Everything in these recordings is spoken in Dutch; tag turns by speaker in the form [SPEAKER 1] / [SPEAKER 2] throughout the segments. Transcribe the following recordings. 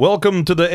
[SPEAKER 1] Welkom to the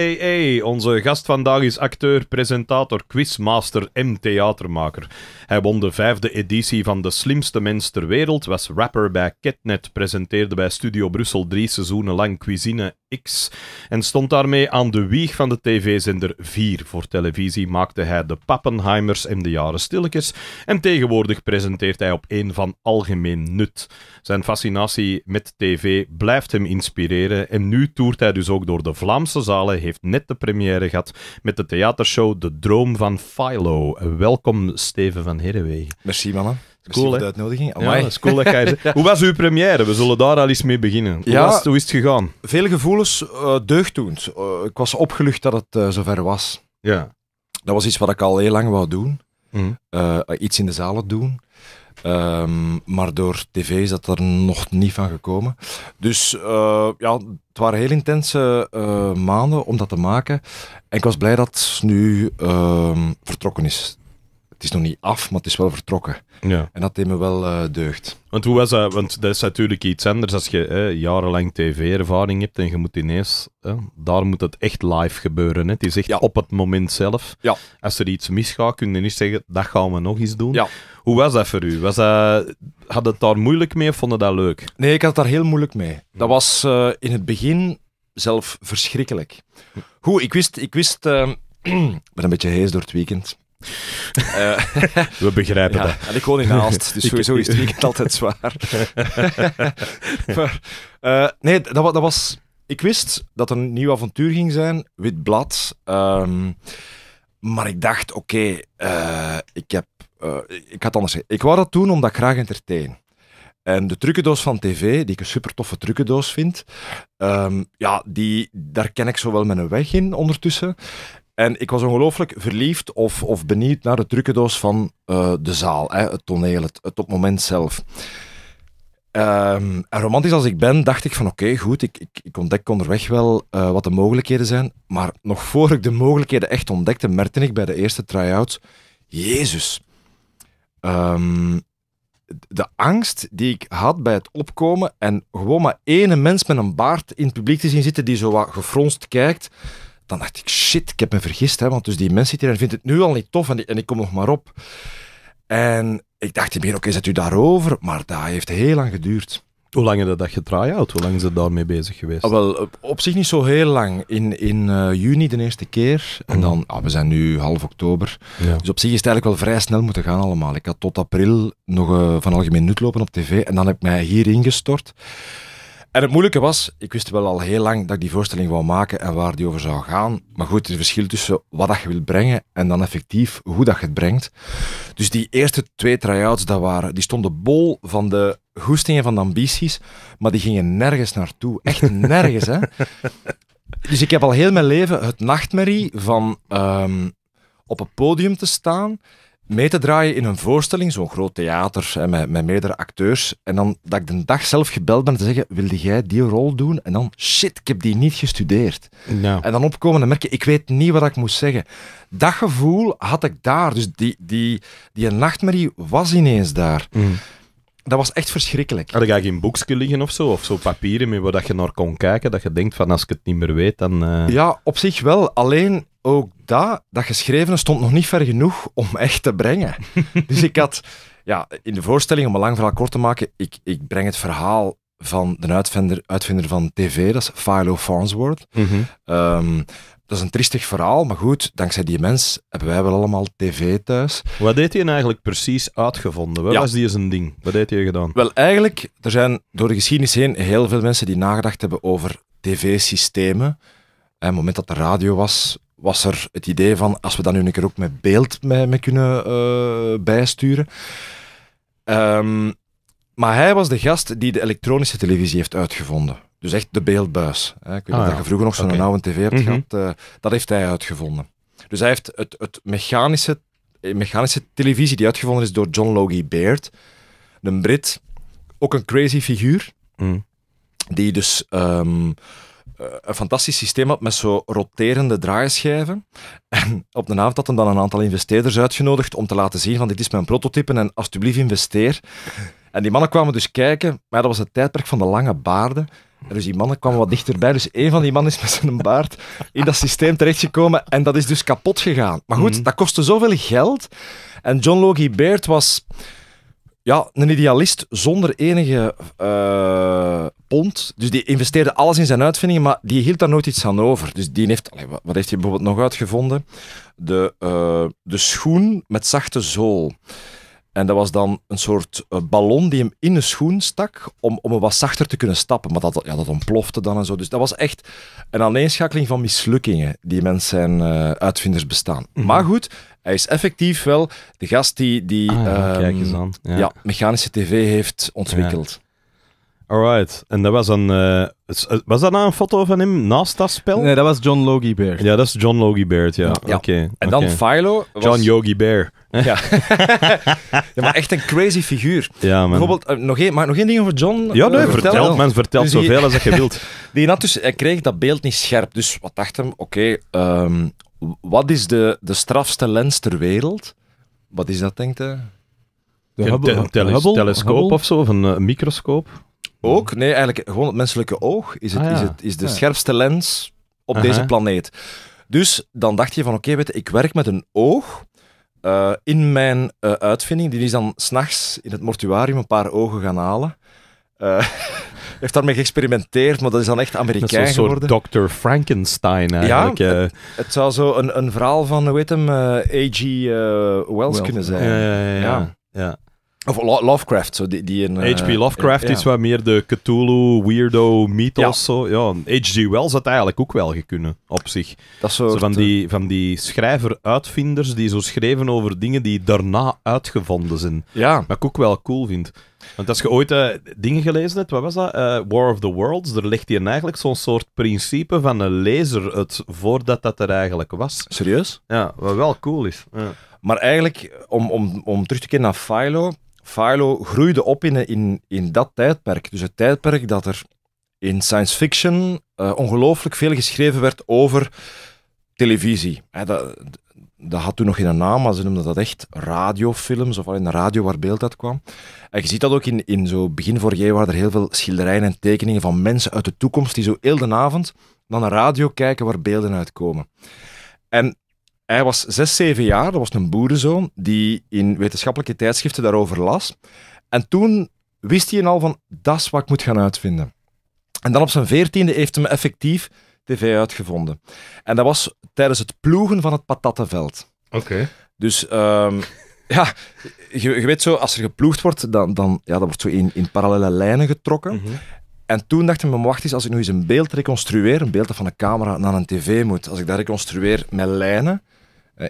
[SPEAKER 1] AA. Onze gast vandaag is acteur, presentator, quizmaster en theatermaker. Hij won de vijfde editie van De Slimste Mens ter Wereld, was rapper bij Ketnet, presenteerde bij Studio Brussel drie seizoenen lang Cuisine X en stond daarmee aan de wieg van de tv-zender 4. Voor televisie maakte hij de Pappenheimers en de Jaren Stilletjes en tegenwoordig presenteert hij op één van algemeen nut. Zijn fascinatie met tv blijft hem inspireren en nu toert hij dus ook door de Vla. Vlaamse zalen heeft net de première gehad met de theatershow De Droom van Philo. Welkom Steven van Herrewegen. Merci mannen. Cool, voor de uitnodiging. Ja, is cool dat hoe was uw première? We zullen daar al eens mee beginnen. Hoe, was het, hoe is het gegaan?
[SPEAKER 2] Veel gevoelens, uh, eh, toen. Eh, ik was opgelucht dat het uh, zover was. Ja. Dat was iets wat ik al heel lang wou doen. Mhm. iets in de zalen doen. Ehm, maar door tv is dat er nog niet van gekomen. Dus eh, ja, het waren heel intense eh, maanden om dat te maken. En ik was blij dat het nu ehm, vertrokken is is nog niet af, maar het is wel vertrokken. Ja.
[SPEAKER 1] En dat deed me wel eh, deugd. Want hoe was dat? Want dat is natuurlijk iets anders als je jarenlang tv-ervaring hebt en je moet ineens... daar moet het echt live gebeuren. Hè? Het is echt op het moment zelf. Ja. Als er iets misgaat, kun je niet zeggen, dat gaan we nog eens doen. Ja. Hoe was dat voor u? Was dat, had het daar moeilijk mee of vond je dat leuk? Nee, ik had het daar heel moeilijk mee. Hm. Dat was eh, in het begin zelf verschrikkelijk.
[SPEAKER 2] Goed, ik wist... Ik wist eh, ben een beetje hees door het weekend. Eh, We begrijpen dat. En ik woon in Haast, dus sowieso is het weekend altijd zwaar. maar, eh, nee, dat, dat, was... Ik wist dat er een nieuw avontuur ging zijn, Wit Blad. Ehm, maar ik dacht, oké, eh, ik heb... ik had anders zeggen. Ik wou dat doen omdat ik graag entertain. En de trucendoos van tv, die ik een super toffe trucendoos vind, ehm, ja, die, daar ken ik zo wel mijn weg in ondertussen. En ik was ongelooflijk verliefd of, of benieuwd naar de trucendoos van eh, de zaal, hè, het toneel, het, het moment zelf. Ehm, en romantisch als ik ben, dacht ik van oké, goed, ik, ik, ik, ontdek onderweg wel eh, wat de mogelijkheden zijn. Maar nog voor ik de mogelijkheden echt ontdekte, merkte ik bij de eerste try-out, jezus. Ehm, de angst die ik had bij het opkomen en gewoon maar ene mens met een baard in het publiek te zien zitten die zo wat gefronst kijkt dan dacht ik, shit, ik heb me vergist. Hè, want dus die mensen zit hier en vindt het nu al niet tof en, en ik kom nog maar op. En ik dacht, oké, okay, zet u daarover? Maar dat heeft heel lang geduurd. Hoe lang heb
[SPEAKER 1] je dat getry-out? Hoe lang is het daarmee bezig geweest? Ah,
[SPEAKER 2] wel, op zich niet zo heel lang. In, in eh, juni de eerste keer. En dan, mhm. ah, we zijn nu half oktober. Dus op zich is het eigenlijk wel vrij snel moeten gaan allemaal. Ik had tot april nog uh, van algemeen nut lopen op tv. En dan heb ik mij hier ingestort. En het moeilijke was, ik wist wel al heel lang dat ik die voorstelling wou maken en waar die over zou gaan. Maar goed, het verschil tussen wat dat je wilt brengen en dan effectief hoe dat je het brengt. Dus die eerste twee try-outs, dat waren, die stonden bol van de goestingen van de ambities, maar die gingen nergens naartoe. Echt nergens, hè. Dus ik heb al heel mijn leven het nachtmerrie van ehm, op een podium te staan mee te draaien in een voorstelling, zo'n groot theater met, meerdere acteurs. En dan dat ik de dag zelf gebeld ben te zeggen: wilde jij die rol doen? En dan shit, ik heb die niet gestudeerd. En dan opkomen en merken: ik weet niet wat ik moest zeggen. Dat gevoel had ik daar. Dus die, die, die
[SPEAKER 1] nachtmerrie was ineens daar. Mm. Dat
[SPEAKER 2] was echt verschrikkelijk.
[SPEAKER 1] Had ik geen boekje liggen of zo? Of zo papieren met waar je naar kon kijken, dat je denkt van als ik het niet meer weet, dan... Eh.
[SPEAKER 2] Ja, op zich wel. Alleen, ook dat, dat geschrevene stond nog niet ver genoeg om echt te brengen. dus ik had, ja, in de voorstelling, om een lang verhaal kort te maken, ik, ik breng het verhaal van de uitvinder, uitvinder van tv, dat is Philo Farnsworth. Mm dat is een triestig verhaal, maar goed, dankzij die mens hebben wij wel allemaal tv thuis. Wat deed hij eigenlijk precies uitgevonden? Wat ja. was die zijn ding? Wat deed hij gedaan? Wel, eigenlijk, er zijn door de geschiedenis heen heel veel mensen die nagedacht hebben over tv-systemen. Op het moment dat de radio was, was er het idee van, als we dan nu een keer ook met beeld mee, kunnen eh, bijsturen. Ehm, maar hij was de gast die de elektronische televisie heeft uitgevonden. Dus echt de beeldbuis. Hè. Ik weet ah, dat je vroeger nog zo'n oude tv hebt mhm. gehad. Eh, dat heeft hij uitgevonden. Dus hij heeft het, het mechanische, eh, mechanische televisie die uitgevonden is door John Logie Baird. Een Brit, ook een crazy figuur. Mhm. Die dus... Ehm, eh, een fantastisch systeem had met zo roterende draaischijven. En op de avond hadden hem dan een aantal investeerders uitgenodigd om te laten zien van dit is mijn prototype en alsjeblieft investeer. En die mannen kwamen dus kijken, maar dat was het tijdperk van de lange baarden. dus die mannen kwamen wat dichterbij. Dus één van die mannen is met zijn baard in dat systeem terechtgekomen. En dat is dus kapot gegaan. Maar goed, mhm. dat kostte zoveel geld. En John Logie Baird was ja, een idealist zonder enige eh, dus die investeerde alles in zijn uitvindingen, maar die hield daar nooit iets aan over. Dus die heeft, wat heeft hij bijvoorbeeld nog uitgevonden? De, eh, de schoen met zachte zool. En dat was dan een soort eh, ballon die hem in de schoen stak om, om hem wat zachter te kunnen stappen. Maar dat, ja, dat ontplofte dan en zo. Dus dat was echt een aaneenschakeling van mislukkingen die mensen zijn eh, uitvinders bestaan. Mhm. Maar goed, hij is effectief wel de gast die,
[SPEAKER 1] die ah, ja, ehm, mechanische tv heeft ontwikkeld. Alright, en dat was een. Eh, eh, was dat nou een foto van hem naast dat spel? Nee, dat was John Logie Baird. Ja, dat is John Logie Baird. ja. Oké. en dan okay. Philo. John Yogi Bear. Ja. maar echt een crazy figuur. Ja, man.
[SPEAKER 2] Bijvoorbeeld, eh, nog één, maar nog één ding over John. Ja, nee, uh, vertel. Men vertelt zoveel als dat je wilt. Die had dus, hij kreeg dat beeld niet scherp. Dus wat dacht hem? Oké, ehm, wat is de, de strafste lens ter wereld? Wat is dat, denk hij? De, de Hubble, telescoop of
[SPEAKER 1] zo, of een microscoop? Ook?
[SPEAKER 2] Nee, eigenlijk gewoon het menselijke oog is, het, ah, is, het, is de scherpste lens op deze uh-huh. planeet. Dus dan dacht je van, oké, weet je, ik werk met een oog eh, in mijn eh, uitvinding. Die is dan s'nachts in het mortuarium een paar ogen gaan halen. Eh, heeft daarmee geëxperimenteerd, maar dat is dan echt Amerikaans. geworden. Een
[SPEAKER 1] soort Dr. Frankenstein eigenlijk. Ja,
[SPEAKER 2] het, zou zo een, een verhaal van, weet hem, A.G. Wells, Wells kunnen zijn. ja. ja.
[SPEAKER 1] ja. Of Lovecraft, zo, die, H.P. Eh, Lovecraft is wat meer de Cthulhu, weirdo, mythos. Ja, H.G. Wells had eigenlijk ook wel gekunnen, op zich. zo van, eh, die, van die schrijver-uitvinders die zo schreven over dingen die daarna uitgevonden zijn. Ja. Wat ik ook wel cool vind. Want als je ooit eh, dingen gelezen hebt, wat was dat? War of the Worlds, daar legt hij eigenlijk zo'n soort principe van een lezer het voordat dat er eigenlijk was. Serieus? Ja, wat wel cool is. Ja. Maar eigenlijk, om, om, om
[SPEAKER 2] terug te keren naar Philo, Philo groeide op in, in, in dat tijdperk. Dus het tijdperk dat er in science fiction eh, ongelooflijk veel geschreven werd over televisie. dat, dat had toen nog geen naam, maar ze noemden dat echt radiofilms, of alleen de radio waar beeld uit kwam. En je ziet dat ook in, in zo begin vorig jaar, waar er heel veel schilderijen en tekeningen van mensen uit de toekomst die zo heel de avond naar een radio kijken waar beelden uitkomen. En hij was zes, zeven jaar, dat was een boerenzoon, die in wetenschappelijke tijdschriften daarover las. En toen wist hij al van, dat is wat ik moet gaan uitvinden. En dan op zijn veertiende heeft hem effectief tv uitgevonden. En dat was tijdens het ploegen van het patattenveld. Oké. Dus... Ehm, ja, je, weet zo, als er geploegd wordt, dan, dan, ja, dat wordt zo in, in parallele lijnen getrokken. Mhm. En toen dacht ik me, wacht eens, als ik nu eens een beeld reconstrueer, een beeld dat van een camera naar een tv moet, als ik dat reconstrueer met lijnen,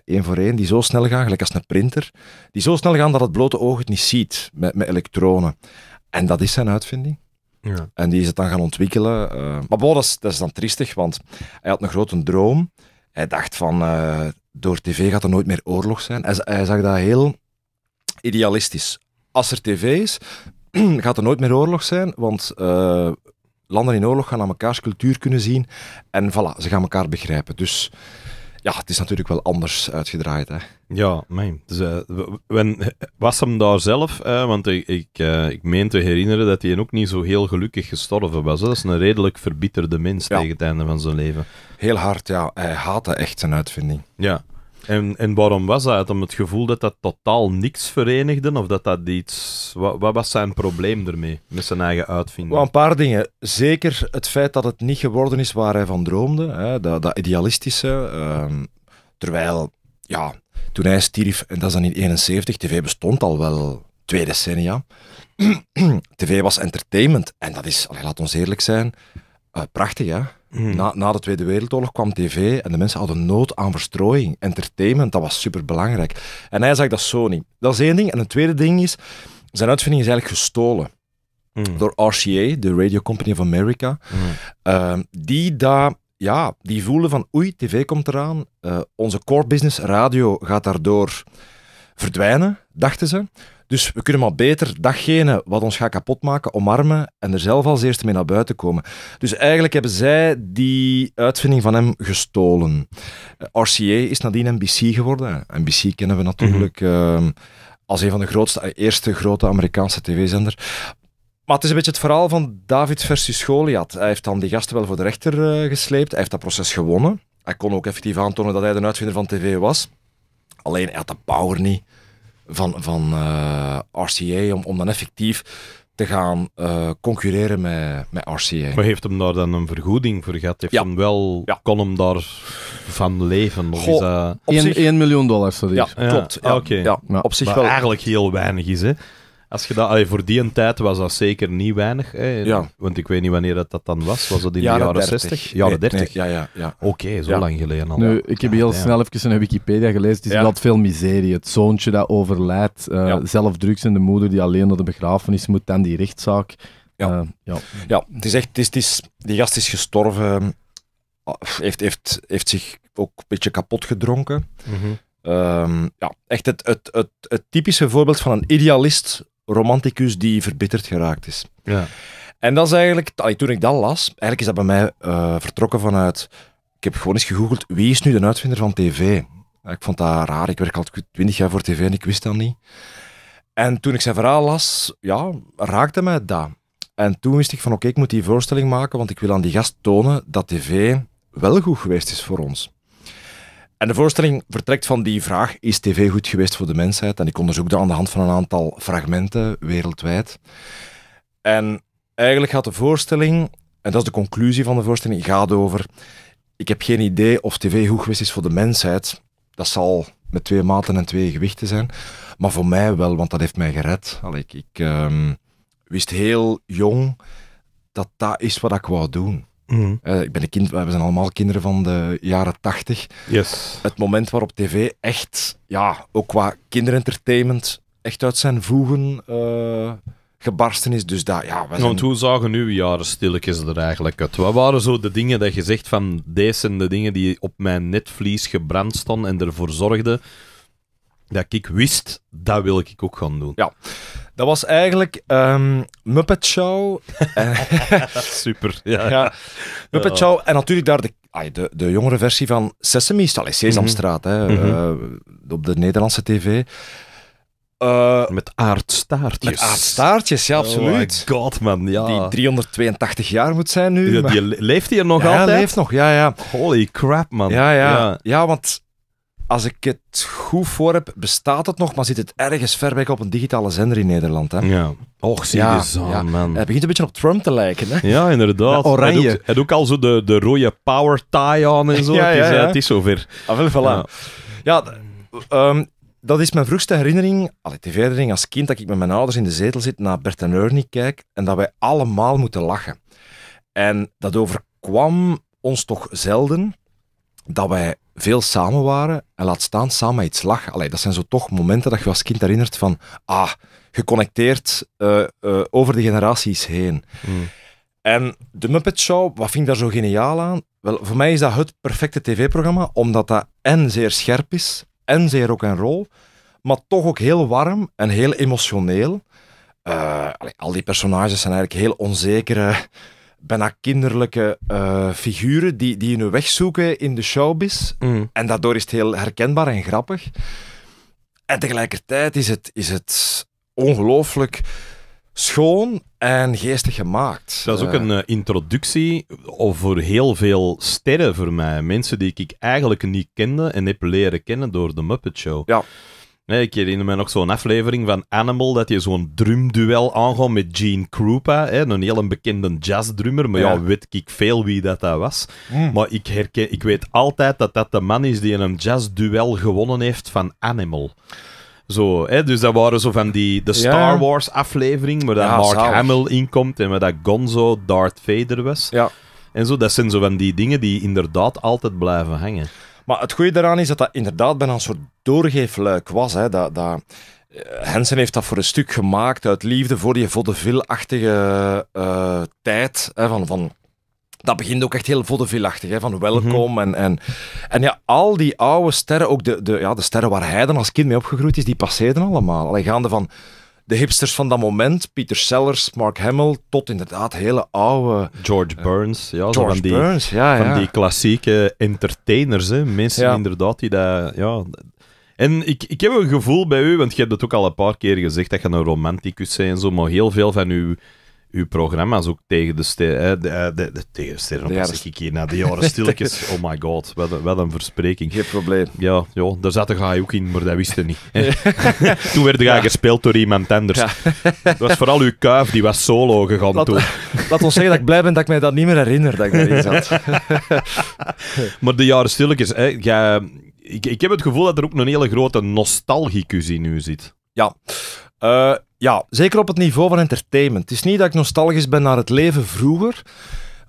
[SPEAKER 2] één voor één, die zo snel gaan, gelijk als een printer, die zo snel gaan dat het blote oog het niet ziet met, met elektronen. En dat is zijn uitvinding. Ja. En die is het dan gaan ontwikkelen. Eh. maar Boris, dat is, dat dan triestig, want hij had een grote droom. Hij dacht van, eh, door tv gaat er nooit meer oorlog zijn. Hij, zag dat heel idealistisch. Als er tv is, gaat er nooit meer oorlog zijn, want eh, landen in oorlog gaan aan mekaars cultuur kunnen zien. En voilà, ze gaan elkaar begrijpen. Dus ja, het is natuurlijk wel anders uitgedraaid. Hè.
[SPEAKER 1] Ja, mijn. Dus, uh, was hem daar zelf, eh, want ik, ik, eh, ik meen te herinneren dat hij ook niet zo heel gelukkig gestorven was. Dat is een redelijk verbitterde mens tegen het einde van zijn leven. Heel hard, ja. Hij haatte echt zijn uitvinding. Ja. En, en waarom was dat? Om het gevoel dat dat totaal niks verenigde? Of dat dat iets... Wat, wat was zijn probleem ermee? Met zijn eigen uitvinding? Wel, een
[SPEAKER 2] paar dingen. Zeker het feit dat het niet geworden is waar hij van droomde. Hè? Dat, dat idealistische. Ehm, terwijl, ja, toen hij stierf, en dat is dan in 71, tv bestond al wel twee decennia. tv was entertainment. En dat is, laten laat ons eerlijk zijn, eh, prachtig hè. Mhm. Na, na de Tweede Wereldoorlog kwam tv en de mensen hadden nood aan verstrooiing. Entertainment, dat was superbelangrijk. En hij zag dat Sony. Dat is één ding. En het tweede ding is, zijn uitvinding is eigenlijk gestolen. Mhm. Door RCA, de Radio Company of America. Mhm. Ehm, die daar ja, die voelen van oei, tv komt eraan, eh, onze core business radio gaat daardoor verdwijnen, dachten ze. Dus we kunnen maar beter datgene wat ons gaat kapotmaken omarmen en er zelf als eerste mee naar buiten komen. Dus eigenlijk hebben zij die uitvinding van hem gestolen. Eh, RCA is nadien NBC geworden. NBC kennen we mhm. natuurlijk eh, als een van de grootste, eh, eerste grote Amerikaanse tv-zender. Maar het is een beetje het verhaal van David versus Goliath. Hij heeft dan die gasten wel voor de rechter gesleept. Hij heeft dat proces gewonnen. Hij kon ook effectief aantonen dat hij de uitvinder van tv was. Alleen hij had de power niet van, van uh, eh, RCA om, om dan effectief te gaan eh, concurreren met,
[SPEAKER 1] met RCA. Maar heeft hem daar dan een vergoeding voor gehad? Heeft ja. hem wel, ja. kon hem daar van leven? Of Goh, is dat... 1, miljoen dollar, sorry. Ja, klopt. Ja, Op zich wel... Eigenlijk heel weinig is, hè? Als je dat, voor die een tijd was dat zeker niet weinig. Hè? Want ik weet niet wanneer dat, dat dan was. Was dat in de jaren 30. 60? Jaren nee, 30? ja, ja, ja. Oké, zo lang geleden al. Nu, ik heb heel snel
[SPEAKER 3] even een Wikipedia gelezen. Het is altijd veel miserie. Het zoontje dat overlijdt, uh, zelf drugs en de moeder die alleen naar de begrafenis moet, dan die rechtszaak. Ja, eh, ja.
[SPEAKER 2] ja het is echt, het is, is, die gast is gestorven, heeft, heeft, heeft zich ook een beetje kapot gedronken. Mhm. Ehm, ja, echt het, het, het, het, typische voorbeeld van een idealist romanticus die verbitterd geraakt is. Ja. En dat is eigenlijk, toen ik dat las, eigenlijk is dat bij mij eh, vertrokken vanuit, ik heb gewoon eens gegoogeld, wie is nu de uitvinder van tv? Ik vond dat raar, ik werk al twintig jaar voor tv en ik wist dat niet. En toen ik zijn verhaal las, ja, raakte mij dat. En toen wist ik van oké, ik moet die voorstelling maken, want ik wil aan die gast tonen dat tv wel goed geweest is voor ons. En de voorstelling vertrekt van die vraag: is tv goed geweest voor de mensheid? En ik onderzoek dat aan de hand van een aantal fragmenten wereldwijd. En eigenlijk gaat de voorstelling, en dat is de conclusie van de voorstelling, gaat over: ik heb geen idee of tv goed geweest is voor de mensheid. Dat zal met twee maten en twee gewichten zijn. Maar voor mij wel, want dat heeft mij gered. Allee, ik, ik ehm, wist heel jong dat dat is wat ik wou doen. Mhm. Eh, ik ben een kind, we zijn allemaal kinderen van de jaren tachtig. Yes. Het moment waarop tv echt, ja, ook qua kinderentertainment, echt uit zijn voegen eh, gebarsten is. Dus dat, ja, Want hoe
[SPEAKER 1] zagen uw jaren stilletjes er eigenlijk uit? Wat waren zo de dingen dat je zegt van, deze zijn de dingen die op mijn netvlies gebrand stonden en ervoor zorgden dat ik wist, dat wil ik ook gaan doen. Ja. Dat was eigenlijk um, Muppet Show. Eh, Super, ja. Muppet Show
[SPEAKER 2] en natuurlijk daar de, de, de, jongere versie van Sesame Street, Sesamstraat, mm -hmm. hè, eh, mhm. op de Nederlandse tv. Eh, met
[SPEAKER 1] aardstaartjes.
[SPEAKER 2] Met aardstaartjes, ja, oh absoluut. Oh my god, man, ja. Die 382 jaar moet zijn nu. Ja, maar... die leeft hier nog altijd? Ja, leeft
[SPEAKER 1] nog, ja, ja. Holy crap, man. ja. Ja,
[SPEAKER 2] ja want als ik het goed voor heb, bestaat het nog, maar zit het ergens ver weg op een digitale zender in Nederland. Hè? Ja. Och, zie je zo, dus. ja. man. Hij begint een beetje op Trump te lijken. Hè? Ja, inderdaad. Hij doet, hij
[SPEAKER 1] doet, ook al zo de, de rode power tie aan en zo. ja, het, is, ja, eh, het is zover. Ah, en voilà.
[SPEAKER 2] Ja, ehm, dat is mijn vroegste herinnering, allee, tv-herinnering als kind, dat ik met mijn ouders in de zetel zit, naar Bert en Ernie kijk en dat wij allemaal moeten lachen. En dat overkwam ons toch zelden, dat wij veel samen waren en laat staan samen iets lag. Allee, dat zijn zo toch momenten dat je als kind herinnert van, ah, geconnecteerd eh, eh, over de generaties heen. Hmm. En de Muppet Show, wat vind ik daar zo geniaal aan? Wel, voor mij is dat het perfecte tv-programma, omdat dat en zeer scherp is, en zeer rock en rol, maar toch ook heel warm en heel emotioneel. Eh, al die personages zijn eigenlijk heel onzekere, bijna kinderlijke eh, figuren die, die hun weg zoeken in de showbiz. Mm. En daardoor is het heel herkenbaar en grappig. En tegelijkertijd is het, is
[SPEAKER 1] het ongelooflijk schoon en geestig gemaakt. Dat is ook eh. een eh, introductie voor heel veel sterren voor mij. Mensen die ik eigenlijk niet kende en heb leren kennen door de Muppet Show. Ja. Nee, ik herinner me nog zo'n aflevering van Animal dat je zo'n drumduel aangaat met Gene Krupa, hè, een heel bekende jazzdrummer. Maar ja. weet ik veel wie dat, dat was. Mm. Maar ik, herken, ik weet altijd dat dat de man is die in een jazzduel gewonnen heeft van Animal. Zo, hè, dus dat waren zo van die de Star Wars aflevering, waar ja, Mark zelf. Hamill inkomt en waar dat Gonzo Darth Vader was. Ja. En zo, dat zijn zo van die dingen die inderdaad altijd blijven hangen. Maar het goede daaraan is dat dat inderdaad bijna een soort doorgeefluik was. Hè, dat, dat,
[SPEAKER 2] Hensen eh, heeft dat voor een stuk gemaakt uit liefde voor die vaudeville-achtige eh, tijd. Hè, van, van, dat begint ook echt heel vaudeville-achtig, hè, van welkom. Mhm. en, en, en ja, al die oude sterren, ook de, de, ja, de sterren waar hij dan als kind mee opgegroeid is, die passeerden allemaal. Allee, gaande van de hipsters van dat moment, Peter Sellers, Mark Hamill, tot inderdaad hele
[SPEAKER 1] oude... George eh, Burns, ja. George van die, Burns, ja, Van die klassieke entertainers, hè. Mensen inderdaad die dat... Ja, en ik, ik heb een gevoel bij u, want je hebt het ook al een paar keer gezegd dat je een romanticus bent en zo, maar heel veel van uw, uw programma's ook tegen de sterren. Eh, de, de, de, zeg ik hier de jaren stilletjes. oh my god, wat een, een verspreking. Geen probleem. Ja, ja daar zat hij ook in, maar dat wist niet. toen werd hij gespeeld door iemand anders. Ja. dat was vooral uw kuif, die was solo gegaan toen.
[SPEAKER 2] laat ons zeggen dat ik blij ben dat ik mij dat niet meer herinner
[SPEAKER 1] dat ik daarin zat. maar de jaren stilletjes, hè, jij ik, ik heb het gevoel dat er ook een hele grote nostalgicus in u zit. Ja.
[SPEAKER 2] Eh, ja, zeker op het niveau van entertainment. Het is niet dat ik nostalgisch ben naar het leven vroeger,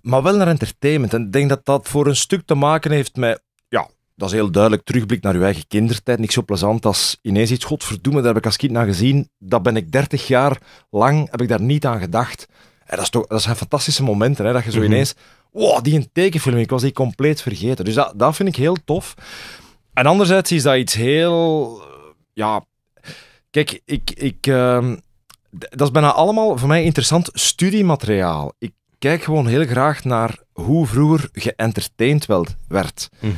[SPEAKER 2] maar wel naar entertainment. En ik denk dat dat voor een stuk te maken heeft met ja, dat is heel duidelijk terugblik naar uw eigen kindertijd. Niks zo plezant als ineens iets, verdoemen daar heb ik als kind naar gezien. Dat ben ik 30 jaar lang, heb ik daar niet aan gedacht. En dat, is toch, dat zijn fantastische momenten, hè, dat je zo mhm. ineens... Wow, die een tekenfilm, ik was die compleet vergeten. Dus dat, dat vind ik heel tof. En anderzijds is dat iets heel. Ja, kijk, ik. ik ehm, dat is bijna allemaal voor mij interessant studiemateriaal. Ik kijk gewoon heel graag naar hoe vroeger geënterteind werd. Mhm.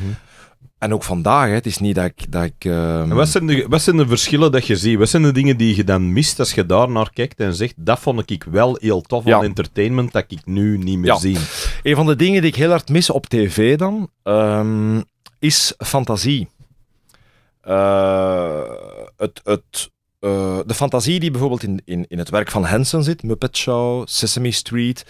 [SPEAKER 1] En ook vandaag, het is niet dat ik. Dat ik ehm, en wat, zijn de, wat zijn de verschillen dat je ziet? Wat zijn de dingen die je dan mist als je daar naar kijkt en zegt: dat vond ik wel heel tof van entertainment dat ik nu niet meer zie? Een van de dingen die ik heel hard mis op tv dan. Ehm, is
[SPEAKER 2] fantasie. Eh, het, het, eh, de fantasie die bijvoorbeeld in, in, in het werk van Henson zit, Muppet Show, Sesame Street,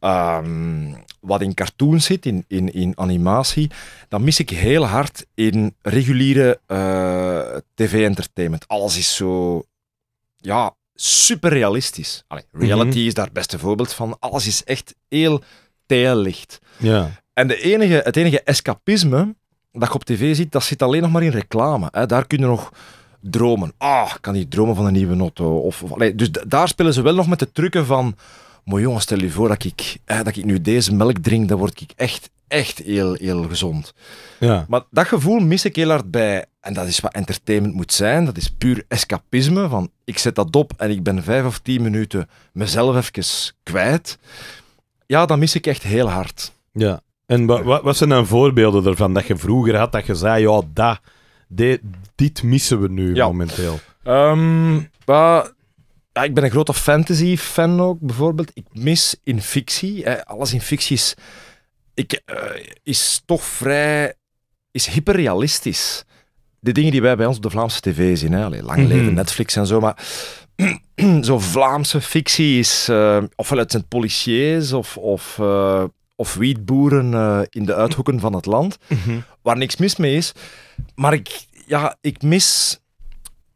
[SPEAKER 2] ehm, wat in cartoons zit, in, in, in animatie, dan mis ik heel hard in reguliere eh, tv-entertainment. Alles is zo, ja, super realistisch. Mhm. reality is daar het beste voorbeeld van. Alles is echt heel teellicht. Ja. En de enige, het enige escapisme dat je op tv ziet, dat zit alleen nog maar in reclame. Hè. Daar kunnen nog dromen. Ah, ik kan niet dromen van een nieuwe auto. Of, of dus daar spelen ze wel nog met de trucken van... Mooi jongen, stel je voor dat ik, dat ik nu deze melk drink, dan word ik echt, echt heel, heel gezond. Ja. Maar dat gevoel mis ik heel hard bij. En dat is wat entertainment moet zijn. Dat is puur escapisme. Van ik zet dat op en ik ben vijf of tien minuten mezelf even kwijt. Ja, dat mis ik echt heel hard. Ja.
[SPEAKER 1] En wat zijn dan voorbeelden ervan dat je vroeger had dat je zei, ja, dat, dit missen we nu momenteel?
[SPEAKER 2] Ehm, ik ben een grote fantasy-fan ook, bijvoorbeeld. Ik mis in fictie, alles in fictie is, ik, eh, is toch vrij, is hyperrealistisch. De dingen die wij bij ons op de Vlaamse tv zien, hè? lang leven, mhm. Netflix en zo, maar zo'n Vlaamse fictie is, uh, ofwel het zijn policiers of, of eh, of wietboeren eh, in de uithoeken van het land, mhm. waar niks mis mee is. Maar ik, ja, ik mis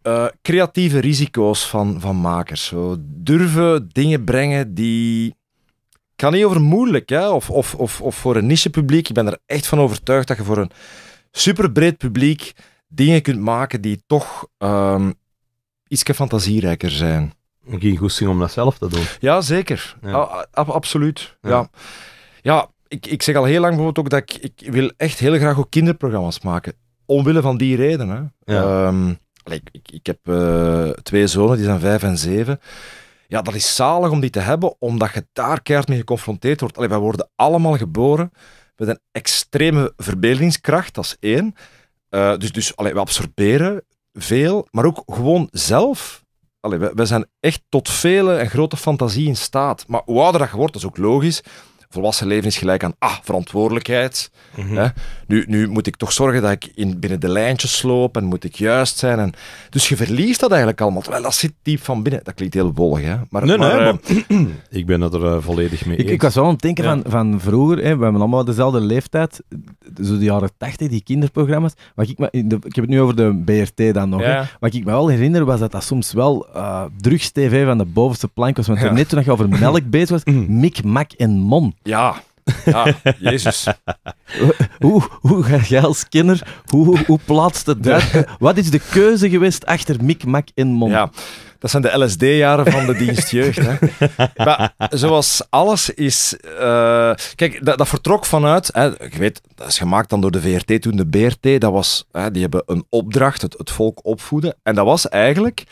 [SPEAKER 2] eh, creatieve risico's van, van makers. Zo, durven dingen brengen die... Ik ga niet over moeilijk, hè? Of, of, of, of voor een niche publiek. Ik ben er echt van overtuigd dat je voor een superbreed publiek dingen kunt maken die toch um, ehm, ietsje
[SPEAKER 1] fantasierijker zijn. Geen goesting om dat zelf te doen.
[SPEAKER 2] Ja, zeker. absoluut. ja ja, ik, ik zeg al heel lang bijvoorbeeld ook dat ik, ik wil echt heel graag ook kinderprogramma's maken. Omwille van die reden. Hè. Ehm, ik, ik, heb eh, twee zonen, die zijn vijf en zeven. Ja, dat is zalig om die te hebben, omdat je daar keihard mee geconfronteerd wordt. Allee, wij worden allemaal geboren met een extreme verbeeldingskracht, dat is één. Eh, dus dus allee, we absorberen veel, maar ook gewoon zelf. Allee, wij, zijn echt tot vele en grote fantasie in staat. Maar hoe ouder dat wordt, dat is ook logisch volwassen leven is gelijk aan ah, verantwoordelijkheid. Mhm. hè? Nu, nu moet ik toch zorgen dat ik in, binnen de lijntjes loop en moet ik juist zijn. En, dus je verliest dat eigenlijk allemaal. Terwijl dat
[SPEAKER 3] zit diep van binnen. Dat
[SPEAKER 1] klinkt heel wollig, hè? Maar, nee, nee, eh, ik ben er eh, volledig mee ik, eens. Ik, was wel aan het denken van,
[SPEAKER 3] van vroeger, hè, we hebben allemaal dezelfde leeftijd, zo de jaren tachtig, die kinderprogramma's. Wat ik, me, ik heb het nu over de BRT dan nog. Wat ik me wel herinner was dat dat soms wel uh, eh, drugs-tv van de bovenste plank was. Want ja. net toen je over melk bezig was, Mik, Mak en Mon. Ja, ja, Jezus. hoe, hoe ga jij als kinder, hoe, hoe plaatst het daar? Wat is de keuze geweest achter Mick, Mac en Mon? Ja,
[SPEAKER 2] dat zijn de LSD-jaren van de dienstjeugd. Hè. Maar zoals alles is... Eh, kijk, dat, dat, vertrok vanuit... Hè, ik weet, dat is gemaakt dan door de VRT toen de BRT. Dat was, hè, die hebben een opdracht, het, volk opvoeden. En dat was eigenlijk...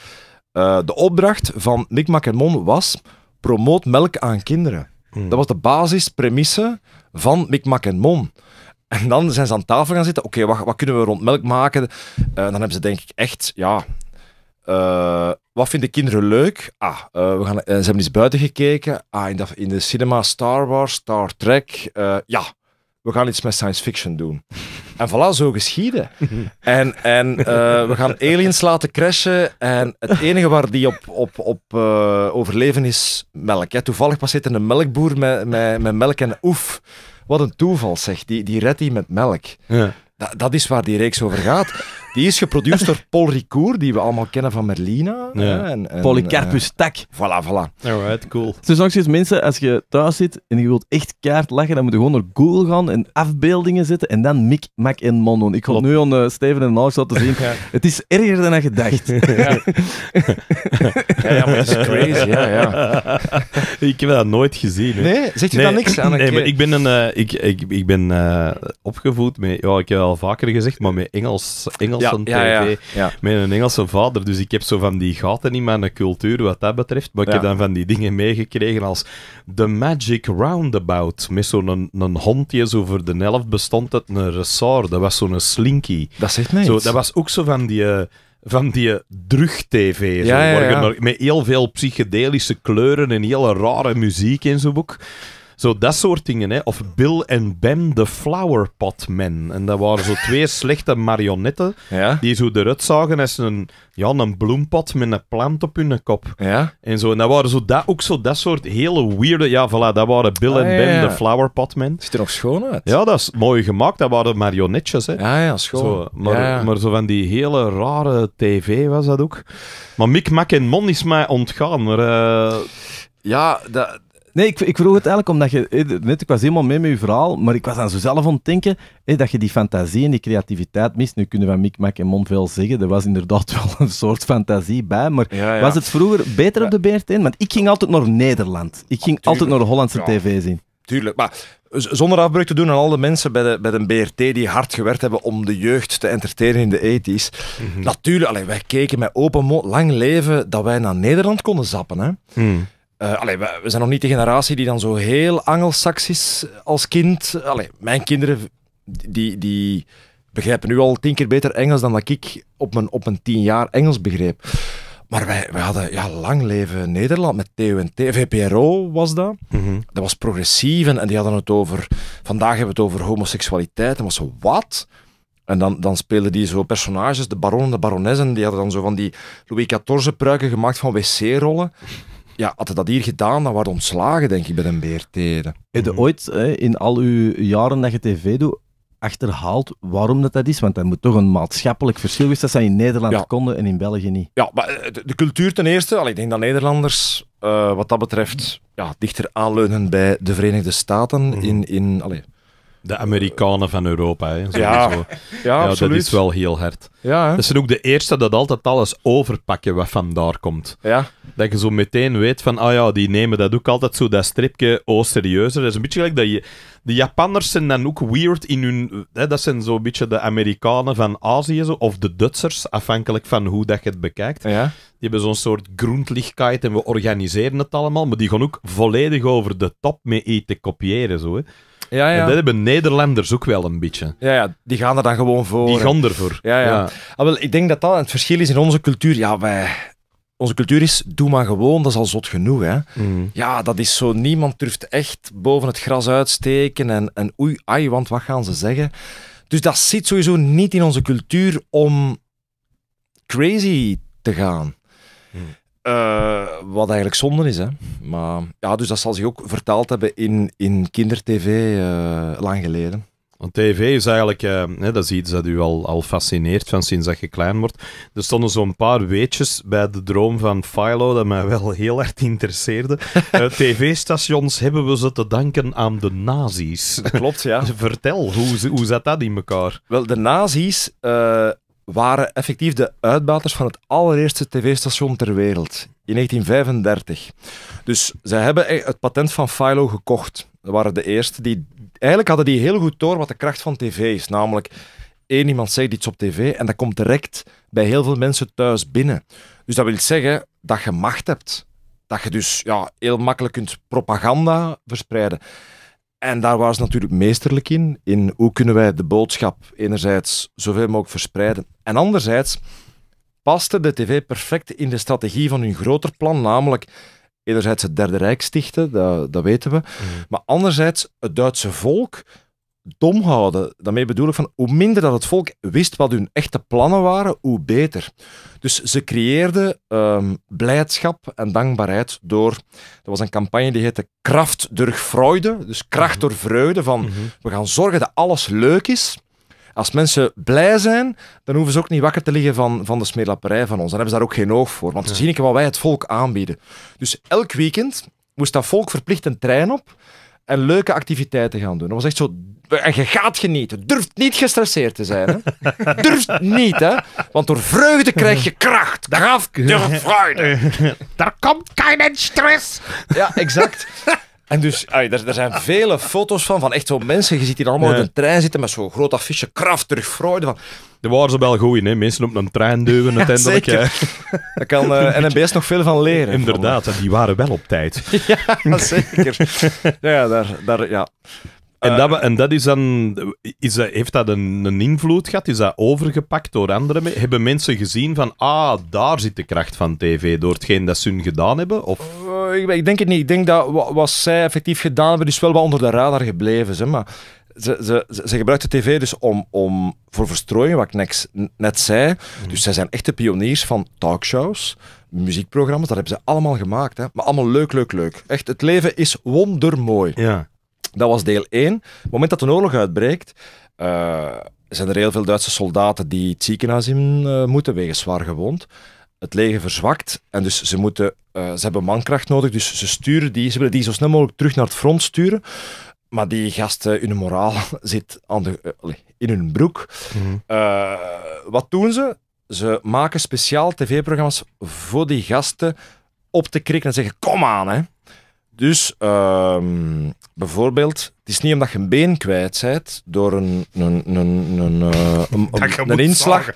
[SPEAKER 2] Eh, de opdracht van Mik Mac en Mon was... Promoot melk aan kinderen. Dat was de basispremisse van Micmac en Mon. En dan zijn ze aan tafel gaan zitten. Oké, wat, kunnen we rond melk maken? Uh, dan hebben ze denk ik echt, ja... Eh, wat vinden kinderen leuk? Ah, eh, we gaan, ze hebben eens buiten gekeken. Ah, in de, in de cinema Star Wars, Star Trek. ja, we gaan iets met science fiction doen. En voilà, zo geschieden. en en eh, we gaan aliens laten crashen. En het enige waar die op, op, op eh, overleven is melk. Hè. Toevallig passeert een melkboer met, met, met melk en oef. Wat een toeval zeg, die, die redt die met melk. Ja. dat is
[SPEAKER 3] waar die reeks over gaat. Die is geproduceerd door Paul Ricoeur, die we allemaal kennen van Merlina. Ja. En, en, Polycarpus eh, uh,
[SPEAKER 1] Tak. Voilà, voilà. Alright, cool.
[SPEAKER 3] Dus nog steeds mensen, als je thuis zit en je wilt echt kaart leggen, dan moet je gewoon naar Google gaan en afbeeldingen zetten en dan Mick, Mac en doen. Ik ga nu aan eh, Steven en Alex laten zien. Het is erger dan je dacht. ja. ja, maar dat is crazy. Ja, ja. ik heb dat nooit gezien. Hè. Nee, zeg je dan
[SPEAKER 1] niks aan? Een nee, maar ik ben, een, eh, ik, ik, ik ben opgevoed met, ja, ik heb al vaker gezegd, maar met Engels, Engels ja, Met een Engelse vader. Dus ik heb zo van die gaten in mijn cultuur wat dat betreft. Maar ik heb dan van die dingen meegekregen als The Magic Roundabout. Met zo'n hondje zo voor de helft bestond het een ressort. Dat was zo'n slinky. Dat zegt mij zo, Dat was ook zo van die... Eh, van die eh, drug-tv. Met heel veel psychedelische kleuren en hele rare muziek in zo'n boek. Zo dat soort dingen, hè. Of Bill en Ben de Flowerpot Men. En dat waren zo twee slechte marionetten die zo eruit zagen als een, ja, een bloempot met een plant op hun kop. Ja? En, zo. en dat waren zo dat, ook zo dat soort hele weirde... Ja, voilà, dat waren Bill ah, en Ben de Flowerpot Men. Ziet er nog schoon uit. Ja, dat is mooi gemaakt. Dat waren marionetjes, hè. Ja, ja, schoon. maar, maar zo van die hele rare tv was dat ook. Maar Mick Mac en
[SPEAKER 3] Mon is mij ontgaan, maar... Eh, ja, dat Nee, ik, ik vroeg het eigenlijk omdat je... Eh, net, ik was helemaal mee met je verhaal, maar ik was aan zo zelf aan het denken eh, dat je die fantasie en die creativiteit mist. Nu kunnen we Mikmak en veel zeggen, er was inderdaad wel een soort fantasie bij, maar was het vroeger beter op de BRT? Want ik ging altijd naar Nederland. Ik ging altijd naar de Hollandse tv zien.
[SPEAKER 2] Tuurlijk, maar zonder afbreuk te doen aan al de mensen bij, de, bij een BRT die hard gewerkt hebben om de jeugd te entertainen in de 80s. Mhm. Natuurlijk, allee, wij keken met open mond, lang leven dat wij naar Nederland konden zappen. Hè. Mhm. Eh, we, zijn nog niet de generatie die dan zo heel angelsaksisch als kind. Allee, mijn kinderen die, die begrijpen nu al tien keer beter Engels dan dat ik op mijn, op mijn tien jaar Engels begreep. Maar wij, wij hadden ja, lang leven Nederland met TUNT. E VPRO was dat. Mhm. Dat was progressief en, die hadden het over... Vandaag hebben we het over homoseksualiteit. En was zo, wat? En dan, dan speelden die zo personages, de baron en de baronessen, die hadden dan zo van die Louis XIV-pruiken gemaakt van wc-rollen ja, had dat hier gedaan, dan waren ontslagen, denk ik, bij de BRT.
[SPEAKER 3] Heb je mhm. ooit, in al uw jaren dat je tv doet, achterhaald waarom dat, dat is? Want er moet toch een maatschappelijk verschil zijn dat zij in Nederland konden en in België niet.
[SPEAKER 2] Ja, maar eh, de, cultuur ten eerste. ik denk dat Nederlanders eh, wat dat betreft ja, dichter aanleunen bij de Verenigde
[SPEAKER 1] Staten. Mhm. In, in, allee, de Amerikanen van Europa. Hè, zo ja. Zo. ja, absoluut. dat is wel heel hard. Ja, hè? dat zijn ook de eerste dat altijd alles overpakken wat vandaar komt. Ja. Dat je zo meteen weet van, ah ja, die nemen dat ook altijd zo, dat stripje, oh, serieuzer. Dat is een beetje gelijk dat je... De Japanners zijn dan ook weird in hun... Hè, dat zijn zo'n beetje de Amerikanen van Azië, zo, of de Duitsers, afhankelijk van hoe dat je het bekijkt. Ja. Die hebben zo'n soort groentlichkeit en we organiseren het allemaal, maar die gaan ook volledig over de top mee eten kopiëren, zo, hè. Ja, ja. En dat hebben Nederlanders ook wel een beetje. Ja, ja die gaan er dan gewoon voor.
[SPEAKER 3] Die gaan ervoor. Ja, ja. ja.
[SPEAKER 2] Ah, wel, ik denk dat dat het verschil is in onze cultuur. Ja, wij, onze cultuur is, doe maar gewoon, dat is al zot genoeg. Hè? Mm. Ja, dat is zo, niemand durft echt boven het gras uitsteken en, en oei, ai, want wat gaan ze zeggen? Dus dat zit sowieso niet in onze cultuur om crazy te gaan. Mm. Eh, wat eigenlijk zonde is. Hè? Maar, ja, dus dat zal zich ook vertaald hebben in,
[SPEAKER 1] in kindertv uh, eh, lang geleden. Want tv is eigenlijk, eh, dat is iets dat u al, al fascineert van sinds dat je klein wordt. Er stonden zo'n paar weetjes bij de droom van Philo dat mij wel heel erg interesseerde. Tv-stations hebben we ze te danken aan de nazi's. klopt, ja. Vertel, hoe, hoe zat dat in elkaar? Wel, de nazi's
[SPEAKER 2] waren effectief de uitbaters van het allereerste tv-station ter wereld in 1935. Dus zij hebben e- het patent van Philo gekocht. Ze waren de eerste die. Eigenlijk hadden die heel goed door wat de kracht van tv is. Namelijk, één iemand zegt iets op tv en dat komt direct bij heel veel mensen thuis binnen. Dus dat wil zeggen dat je macht hebt. Dat je dus ja, heel makkelijk kunt propaganda verspreiden. En daar waren ze natuurlijk meesterlijk in, in hoe kunnen wij de boodschap enerzijds zoveel mogelijk verspreiden en anderzijds paste de tv perfect in de strategie van hun groter plan, namelijk enerzijds het Derde Rijk stichten, dat, dat weten we, mhm. maar anderzijds het Duitse volk dom houden. Daarmee bedoel ik van hoe minder dat het volk wist wat hun echte plannen waren, hoe beter. Dus ze creëerden ehm, blijdschap en dankbaarheid door. Dat was een campagne die heette Kraft durch Freude, dus kracht mhm. door vreugde. Van mhm. we gaan zorgen dat alles leuk is. Als mensen blij zijn, dan hoeven ze ook niet wakker te liggen van, van de smeerlapperij van ons. Dan hebben ze daar ook geen oog voor, want ze zien ik wat wij het volk aanbieden. Dus elk weekend moest dat volk verplicht een trein op en leuke activiteiten gaan doen. Dat was echt zo. En je gaat genieten. Durft niet gestresseerd te zijn. Hè? Durft niet, hè? Want door vreugde krijg je kracht, graf, door vreugde. Daar komt geen stress. Ja, exact. En dus, er, zijn vele foto's van, van echt zo mensen. Je ziet hier allemaal op een de trein zitten met zo'n groot affiche, kracht terug, vreugde. Van,
[SPEAKER 1] daar waren ze wel goed hè? mensen op een trein duwen uiteindelijk. Ja, Daar kan uh, eh, NMBS nog veel van leren. Inderdaad, die waren wel op tijd. ja, zeker. Ja, daar, daar, ja. En, eh, dat, en dat is dan, is dat, heeft dat een, een invloed gehad? Is dat overgepakt door anderen? Hebben mensen gezien van, ah, daar zit de kracht van tv door hetgeen dat ze hun gedaan hebben? Of?
[SPEAKER 2] Eh, ik, ik, denk het niet. Ik denk dat wat, zij effectief gedaan hebben, is wel wat onder de radar gebleven. Zeg maar ze, ze, ze, de tv dus om, om voor verstrooien, wat ik net, net zei. Mhm. Dus zij zijn echte pioniers van talkshows, muziekprogramma's, dat hebben ze allemaal gemaakt. Hè. Maar allemaal leuk, leuk, leuk. Echt, het leven is wondermooi. Ja. Dat was deel 1. Op het moment dat een oorlog uitbreekt, eh, zijn er heel veel Duitse soldaten die het ziekenhuis in eh, moeten, wegens zwaar gewond. Het leger verzwakt en dus ze, moeten, eh, ze hebben mankracht nodig, dus ze sturen die, ze willen die zo snel mogelijk terug naar het front sturen. Maar die gasten, eh, hun moraal zit aan de, eh, in hun broek. Mhm. Eh, wat doen ze? Ze maken speciaal tv-programma's voor die gasten op te krikken en zeggen: kom aan, hè. Dus ehm, bijvoorbeeld het is niet omdat je een been kwijt bent door een, een, een, een, eh, een, een, inslag.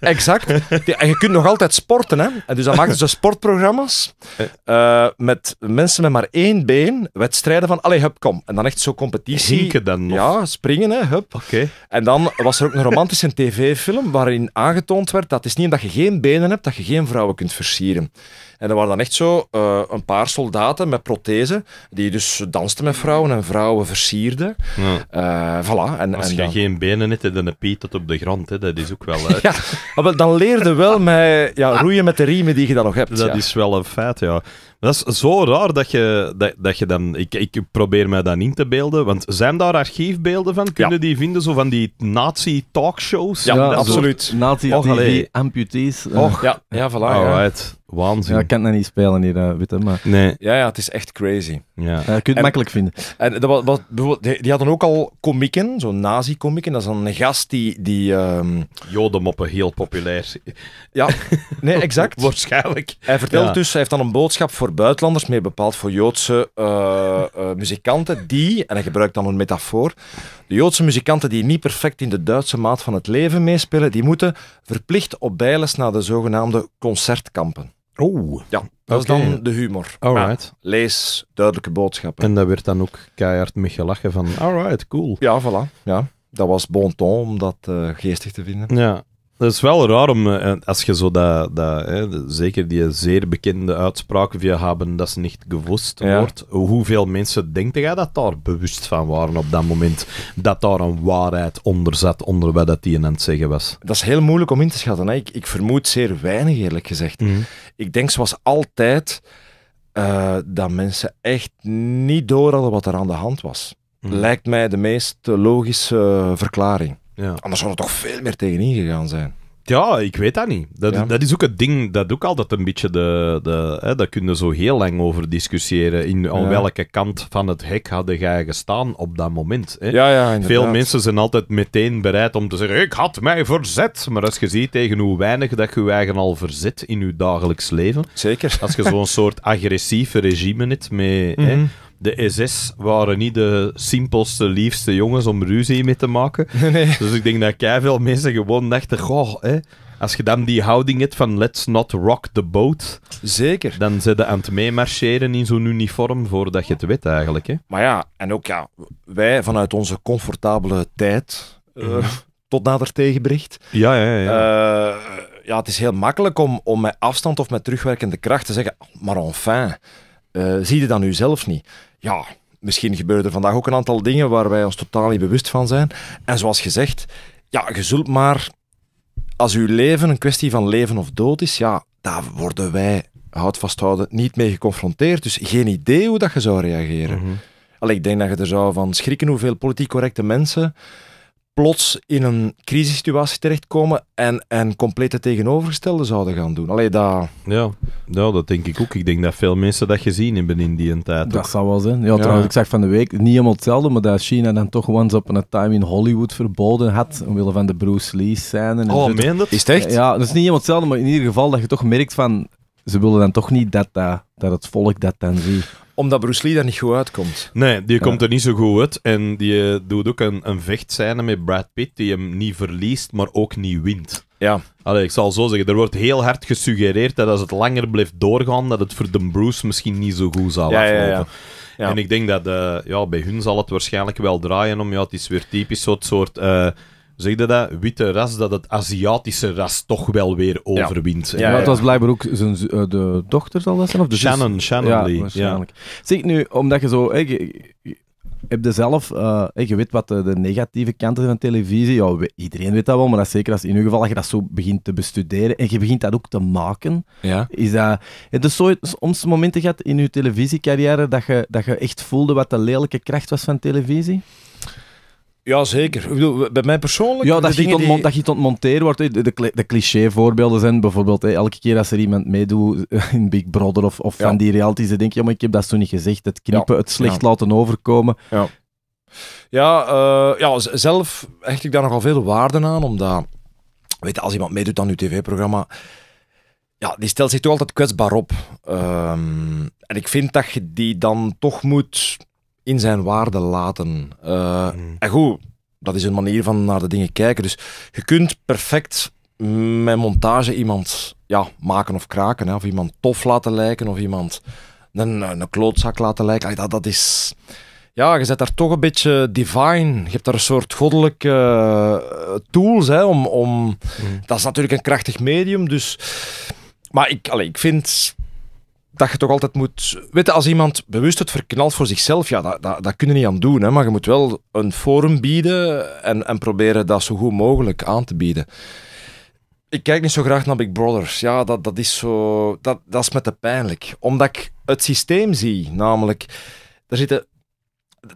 [SPEAKER 2] exact. En je kunt nog altijd sporten. Hè? En dus dan maken ze sportprogramma's eh. Eh, met mensen met maar één been, wedstrijden van, allee, hup, kom. En dan echt zo competitie. Hinken dan nog. Ja, springen, hè, hup. Oké. En dan was er ook een romantische tv-film waarin aangetoond werd dat het is niet omdat je geen benen hebt, dat je geen vrouwen kunt versieren. En er waren dan echt zo een paar soldaten met prothese, die dus dansten met vrouwen en
[SPEAKER 1] vrouwen versieren
[SPEAKER 2] eh,
[SPEAKER 1] voilà. En, Als je geen benen hebt, dan een piet tot op de grond. Hè. Dat is ook wel... ja, maar ah, dan leerde wel met, ja, roeien met de riemen die je dan nog hebt. Dat is wel een feit, ja. Dat is zo raar dat je, dat, dat je dan... Ik, ik probeer mij dan in te beelden, want zijn daar archiefbeelden van? Kunnen die vinden, zo van die nazi-talkshows? Ja, absoluut. Nazi-amputees. Oh, eh. ja, ja, voilà. ja. right waanzin. Ja, ik
[SPEAKER 3] kan dat niet spelen hier, eh, witte, maar... Nee. Ja, ja, het
[SPEAKER 2] is echt crazy. Ja. ja je kunt het makkelijk vinden. En dat was, was bijvoorbeeld, die, hadden ook al komieken, zo'n nazi-komieken. Dat is dan een gast die... die um... heel populair. Ja, nee, exact.
[SPEAKER 1] Waarschijnlijk.
[SPEAKER 2] Hij vertelt dus, hij heeft dan een boodschap voor buitenlanders, meer bepaald voor Joodse eh, eh, muzikanten, die, en hij gebruikt dan een metafoor, de Joodse muzikanten die niet perfect in de Duitse maat van het leven meespelen, die moeten verplicht op bijles naar de zogenaamde concertkampen. Oh. Ja,
[SPEAKER 1] dat is dan de humor. lees duidelijke boodschappen. En daar werd dan ook keihard
[SPEAKER 2] mee gelachen van,
[SPEAKER 1] alright, cool. Ja, voilà.
[SPEAKER 2] Ja. Dat was bon ton om dat eh, geestig te
[SPEAKER 1] vinden. Ja, dat is wel raar om, eh, als je zo dat, dat hè, zeker die zeer bekende uitspraak via hebben dat ze niet gewust wordt, hoeveel mensen denken jij dat daar bewust van waren op dat moment, dat daar een waarheid onder zat, onder wat dat die aan het zeggen was? Dat is heel moeilijk om in te schatten. Hè? Ik, ik vermoed zeer weinig, eerlijk gezegd. Mhm. Ik denk zoals
[SPEAKER 2] altijd eh, dat mensen echt niet door hadden wat er aan de hand was. Mhm. Lijkt mij de meest logische verklaring. Ja. Anders zou er toch veel meer tegenin gegaan zijn.
[SPEAKER 1] Ja, ik weet dat niet. Dat, is ook het ding, dat ook altijd een beetje de... de hè, daar kunnen zo heel lang over discussiëren. In, Aan welke kant van het hek hadden jij gestaan op dat moment? Hè? Ja, Veel mensen zijn altijd meteen bereid om te zeggen, ik had mij verzet. Maar als je ziet tegen hoe weinig dat je je eigen al verzet in je dagelijks leven. Zeker. Als je zo'n soort agressieve regime hebt mee hè, mhm de SS waren niet de simpelste, liefste jongens om ruzie mee te maken. Dus ik denk dat veel mensen gewoon dachten, goh, hè, als je dan die houding hebt van let's not rock the boat. Zeker. Dan zitten aan het meemarcheren in zo'n uniform voordat je het weet eigenlijk. Hè? Maar
[SPEAKER 2] ja, en ook ja, wij vanuit
[SPEAKER 1] onze comfortabele tijd,
[SPEAKER 2] eh, mhm. tot nader tegenbericht. Ja, ja, ja. Eh, ja, het is heel makkelijk om, om met afstand of met terugwerkende kracht te zeggen, oh, maar enfin, eh, zie je dan nu zelf niet? ja, misschien gebeuren er vandaag ook een aantal dingen waar wij ons totaal niet bewust van zijn. En zoals gezegd, ja, je zult maar, als uw leven een kwestie van leven of dood is, ja, daar worden wij, houd vasthouden, niet mee geconfronteerd. Dus geen idee hoe dat je zou reageren. Mhm. Alleen ik denk dat je er zou van schrikken hoeveel politiek correcte mensen plots in een crisissituatie terechtkomen en, en compleet het tegenovergestelde zouden gaan doen. Allee, dat...
[SPEAKER 1] Ja, ja, dat denk ik ook. Ik denk dat veel mensen dat gezien hebben in die tijd. Dat ook. zou wel zijn. Ja, Trouwens, ik
[SPEAKER 3] zag van de week niet helemaal hetzelfde, maar dat China dan toch once upon a time in Hollywood verboden had, omwille van de Bruce Lee scène. oh, meen dat? Is het echt? Ja, dat is niet helemaal hetzelfde, maar in ieder geval dat je toch merkt van, ze willen dan toch niet dat, dat, dat het volk dat dan ziet
[SPEAKER 2] omdat Bruce Lee daar niet goed uitkomt.
[SPEAKER 3] Nee, die komt er niet zo
[SPEAKER 1] goed uit. En die eh, doet ook een, een vechtscène met Brad Pitt die hem niet verliest, maar ook niet wint. Ja. Allee, ik zal zo zeggen, er wordt heel hard gesuggereerd dat als het langer blijft doorgaan, dat het voor de Bruce misschien niet zo goed zal ja, aflopen. Ja, en ik denk dat eh, ja, bij hun zal het waarschijnlijk wel draaien om, ja, het is weer typisch zo'n soort... Uh, zeg je dat, witte ras, dat het
[SPEAKER 3] Aziatische ras toch wel weer overwint. Ja, ja, het was blijkbaar ook zijn, eh, de dochter, zal dat zijn? Of de Shannon, Shannon ja, Lee. Waarschijnlijk. Zeg nu, omdat je zo... heb je zelf, eh, je weet wat eh, de, negatieve kanten van televisie, ja, iedereen weet dat wel, maar dat zeker als in ieder geval als je dat zo begint te bestuderen en je begint dat ook te maken, ja. is dat, heb je soms momenten gehad in je televisiecarrière dat je, dat je echt voelde wat de lelijke kracht was van televisie?
[SPEAKER 2] Ja, zeker. Ik bedoel, bij mij persoonlijk... Ja, dat je, die... dat
[SPEAKER 3] je ontmonteren wordt. De, de, cliché-voorbeelden zijn bijvoorbeeld elke keer als er iemand meedoet eh, in Big Brother of, of van die realities, dan denk je, ja, maar ik heb dat toen niet gezegd. Het knippen, het slecht laten overkomen. Ja,
[SPEAKER 2] ja, eh, ja zelf hecht ik daar nogal veel waarde aan, omdat... Weet je, als iemand meedoet aan uw tv-programma ja, die stelt zich toch altijd kwetsbaar op. Ehm, en ik vind dat je die dan toch moet in zijn waarde laten. Eh, hmm. En goed, dat is een manier van naar de dingen kijken. Dus je kunt perfect met montage iemand ja, maken of kraken. Hè. Of iemand tof laten lijken, of iemand een, een klootzak laten lijken. Dat, dat is... Ja, je zet daar toch een beetje divine. Je hebt daar een soort goddelijke eh, tools hè, om... om... Hmm. Dat is natuurlijk een krachtig medium, dus... Maar ik, allee, ik vind dat je toch altijd moet weten, als iemand bewust het verknalt voor zichzelf, ja, dat, dat, dat kun je niet aan doen. Hè, maar je moet wel een forum bieden en, en proberen dat zo goed mogelijk aan te bieden. Ik kijk niet zo graag naar Big Brothers. Ja, dat, dat is zo. Dat, dat is met de pijnlijk. Omdat ik het systeem zie, namelijk. Daar zitten,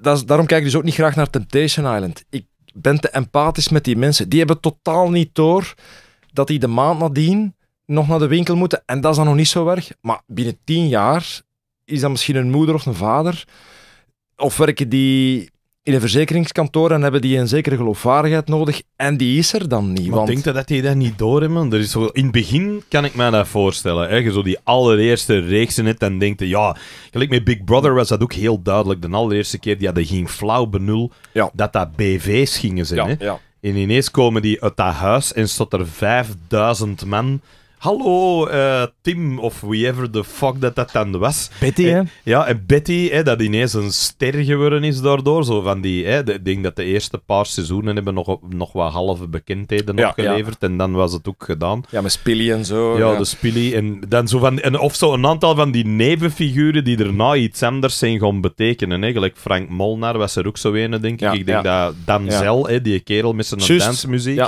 [SPEAKER 2] dat is, daarom kijk ik dus ook niet graag naar Temptation Island. Ik ben te empathisch met die mensen. Die hebben totaal niet door dat die de maand nadien nog naar de winkel moeten. En dat is dan nog niet zo erg. Maar binnen tien jaar is dat misschien een moeder of een vader. Of werken die in een verzekeringskantoor en hebben die een zekere geloofwaardigheid nodig. En die is er dan niet. Maar want... denk
[SPEAKER 1] dat die dat niet doorhebben? Er is zo... In het begin kan ik me dat voorstellen. Hè? Je zo die allereerste reeksen in dan denkt je, ja, gelijk met Big Brother was dat ook heel duidelijk. De allereerste keer, die dat ging flauw benul dat dat BV's gingen zijn. hè? En ineens komen die uit dat huis en stond er 5000 man Hallo eh, Tim, of whoever the fuck dat dat dan was. Betty, eh, hè? Ja, en Betty, hè, dat ineens een ster geworden is daardoor. Zo van die, hè, ik denk dat de eerste paar seizoenen hebben nog, nog wat halve bekendheden ja, opgeleverd. En dan was het ook gedaan. Ja, met Spilly en
[SPEAKER 2] zo. Ja, de
[SPEAKER 1] Spilly. En dan zo van, en of zo een aantal van die nevenfiguren die erna iets anders zijn gaan betekenen. eigenlijk Frank Molnar was er ook zo een, denk ik. ik denk dat Damsel, hè, die kerel met zijn dansmuziek,